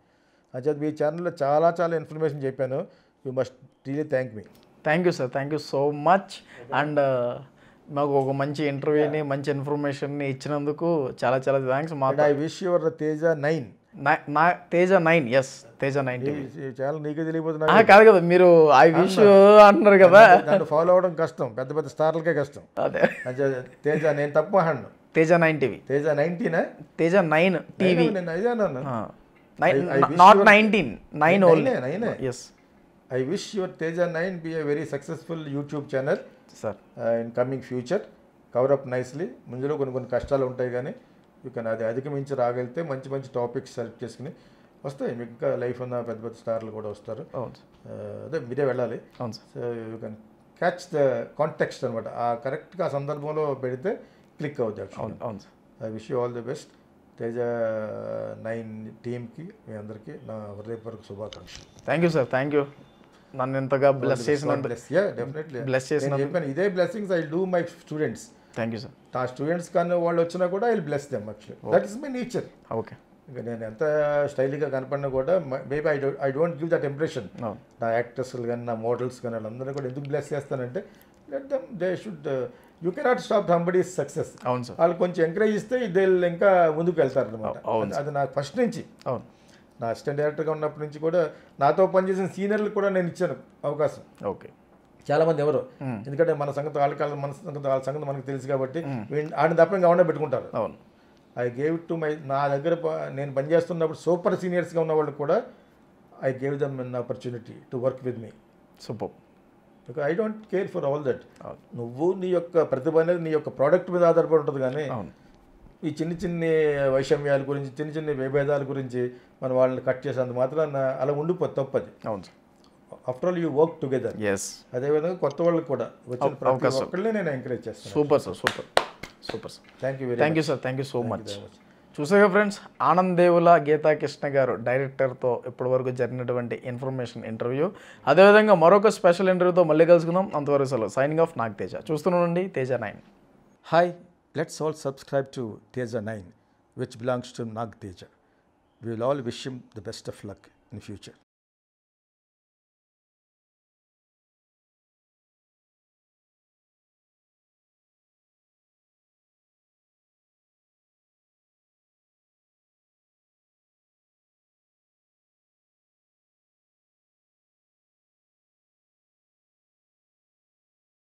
అంటే మీ ఛానల్లో చాలా చాలా ఇన్ఫర్మేషన్ చెప్పాను you must really thank me thank you sir thank you so much and మాకు ఒక మంచి ఇంటర్వ్యూని మంచి ఇన్ఫర్మేషన్ని ఇచ్చినందుకు చాలా చాలా థ్యాంక్స్ మా I wish your Teja nine Teja nine yes Teja nine channel నీకే కాదు కదా మీరు ఐ విష్ అంటున్నారు కదా నన్ను ఫాలో అవడం కష్టం పెద్ద పెద్ద స్టార్లకే కష్టం అదే తేజ నేను తప్ప అన్నాను Teja nine TV Teja nineteen Teja nine TV not nineteen nine only yes I wish your Teja nine be a very successful YouTube channel sir in coming future cover up nicely ముందులో కొన్ని కొన్ని కష్టాలు ఉంటాయి కానీ యూ కెన్ అది అధిగమించి రాగలిగితే మంచి మంచి టాపిక్స్ సెలెక్ట్ చేసుకుని వస్తాయి మీకు ఇంకా లైఫ్ ఉన్న పెద్ద పెద్ద స్టార్లు కూడా వస్తారు అదే మీరే వెళ్ళాలి so you can catch the context అనమాట ఆ కరెక్ట్గా ఆ సందర్భంలో పెడితే క్లిక్ అవుతుంది I wish you all the best Teja nine టీమ్కి మీ అందరికీ నా హృదయపూర్వక శుభాకాంక్షలు thank you sir thank you నన్ను ఎంతగా బ్లెస్ చేసిన బ్లెస్ డెఫినెట్లీ బ్లెస్ చేసిన ఇదే blessings I do my students thank you sir ఆ స్టూడెంట్స్ కానీ వాళ్ళు వచ్చినా కూడా I bless them actually that is my nature okay ఇంకా నేను ఎంత స్టైలీగా కనపడినా కూడా maybe I I don't give that impression నా యాక్టర్స్లు కానీ నా మోడల్స్ కానీ వాళ్ళందరినీ కూడా ఎందుకు బ్లెస్ చేస్తానంటే let them they should you cannot stop somebody success అవును సార్ వాళ్ళు కొంచెం ఎంకరేజ్ ఇస్తే వీళ్ళు ఇంకా ముందుకు వెళ్తారు అనమాట అది నాకు ఫస్ట్ నుంచి అవును నా అసిస్టెంట్ డైరెక్టర్గా ఉన్నప్పటి నుంచి కూడా నాతో పనిచేసిన సీనియర్లకు కూడా నేను ఇచ్చాను అవకాశం ఓకే చాలా మంది ఎవరు ఎందుకంటే మన సంగతి వాళ్ళ కాలం మన సంగతి వాళ్ళ సంగతి మనకు తెలుసు కాబట్టి ఆడిని తప్ప ఇంకా అవన్నీ పెట్టుకుంటారు అవును ఐ గేవ్ టు మై నా దగ్గర నేను పనిచేస్తున్నప్పుడు సూపర్ సీనియర్స్గా ఉన్న వాళ్ళు కూడా I gave them an opportunity to work with me super because I don't care for all that నువ్వు నీ యొక్క ప్రతిభ అనేది నీ యొక్క ప్రోడక్ట్ మీద ఆధారపడి ఉంటుంది కానీ ఈ చిన్న చిన్న వైషమ్యాల గురించి చిన్న చిన్న విభేదాల గురించి మన వాళ్ళని కట్ చేసేంత మాత్రం అలా ఉండిపోతే తప్పది అవును after all you work together yes అదేవిధంగా కొత్త వాళ్ళకి కూడా వచ్చిన ప్రతి నేను ఎంకరేజ్ చేస్తాను super sir super super sir thank you thank you sir thank you so much చూసాగా ఫ్రెండ్స్ ఆనంద్ దేవుల గీతా కృష్ణ గారు డైరెక్టర్తో ఇప్పటివరకు జరిగినటువంటి ఇన్ఫర్మేషన్ ఇంటర్వ్యూ అదేవిధంగా మరొక స్పెషల్ ఇంటర్వ్యూతో మళ్ళీ కలుసుకుందాం అంతవరకు సెలవు సైనింగ్ ఆఫ్ నాగ్ తేజ చూస్తున్నానండి Teja nine hi let's all subscribe to Teja nine which belongs to Nag Teja we will all wish the best of luck in future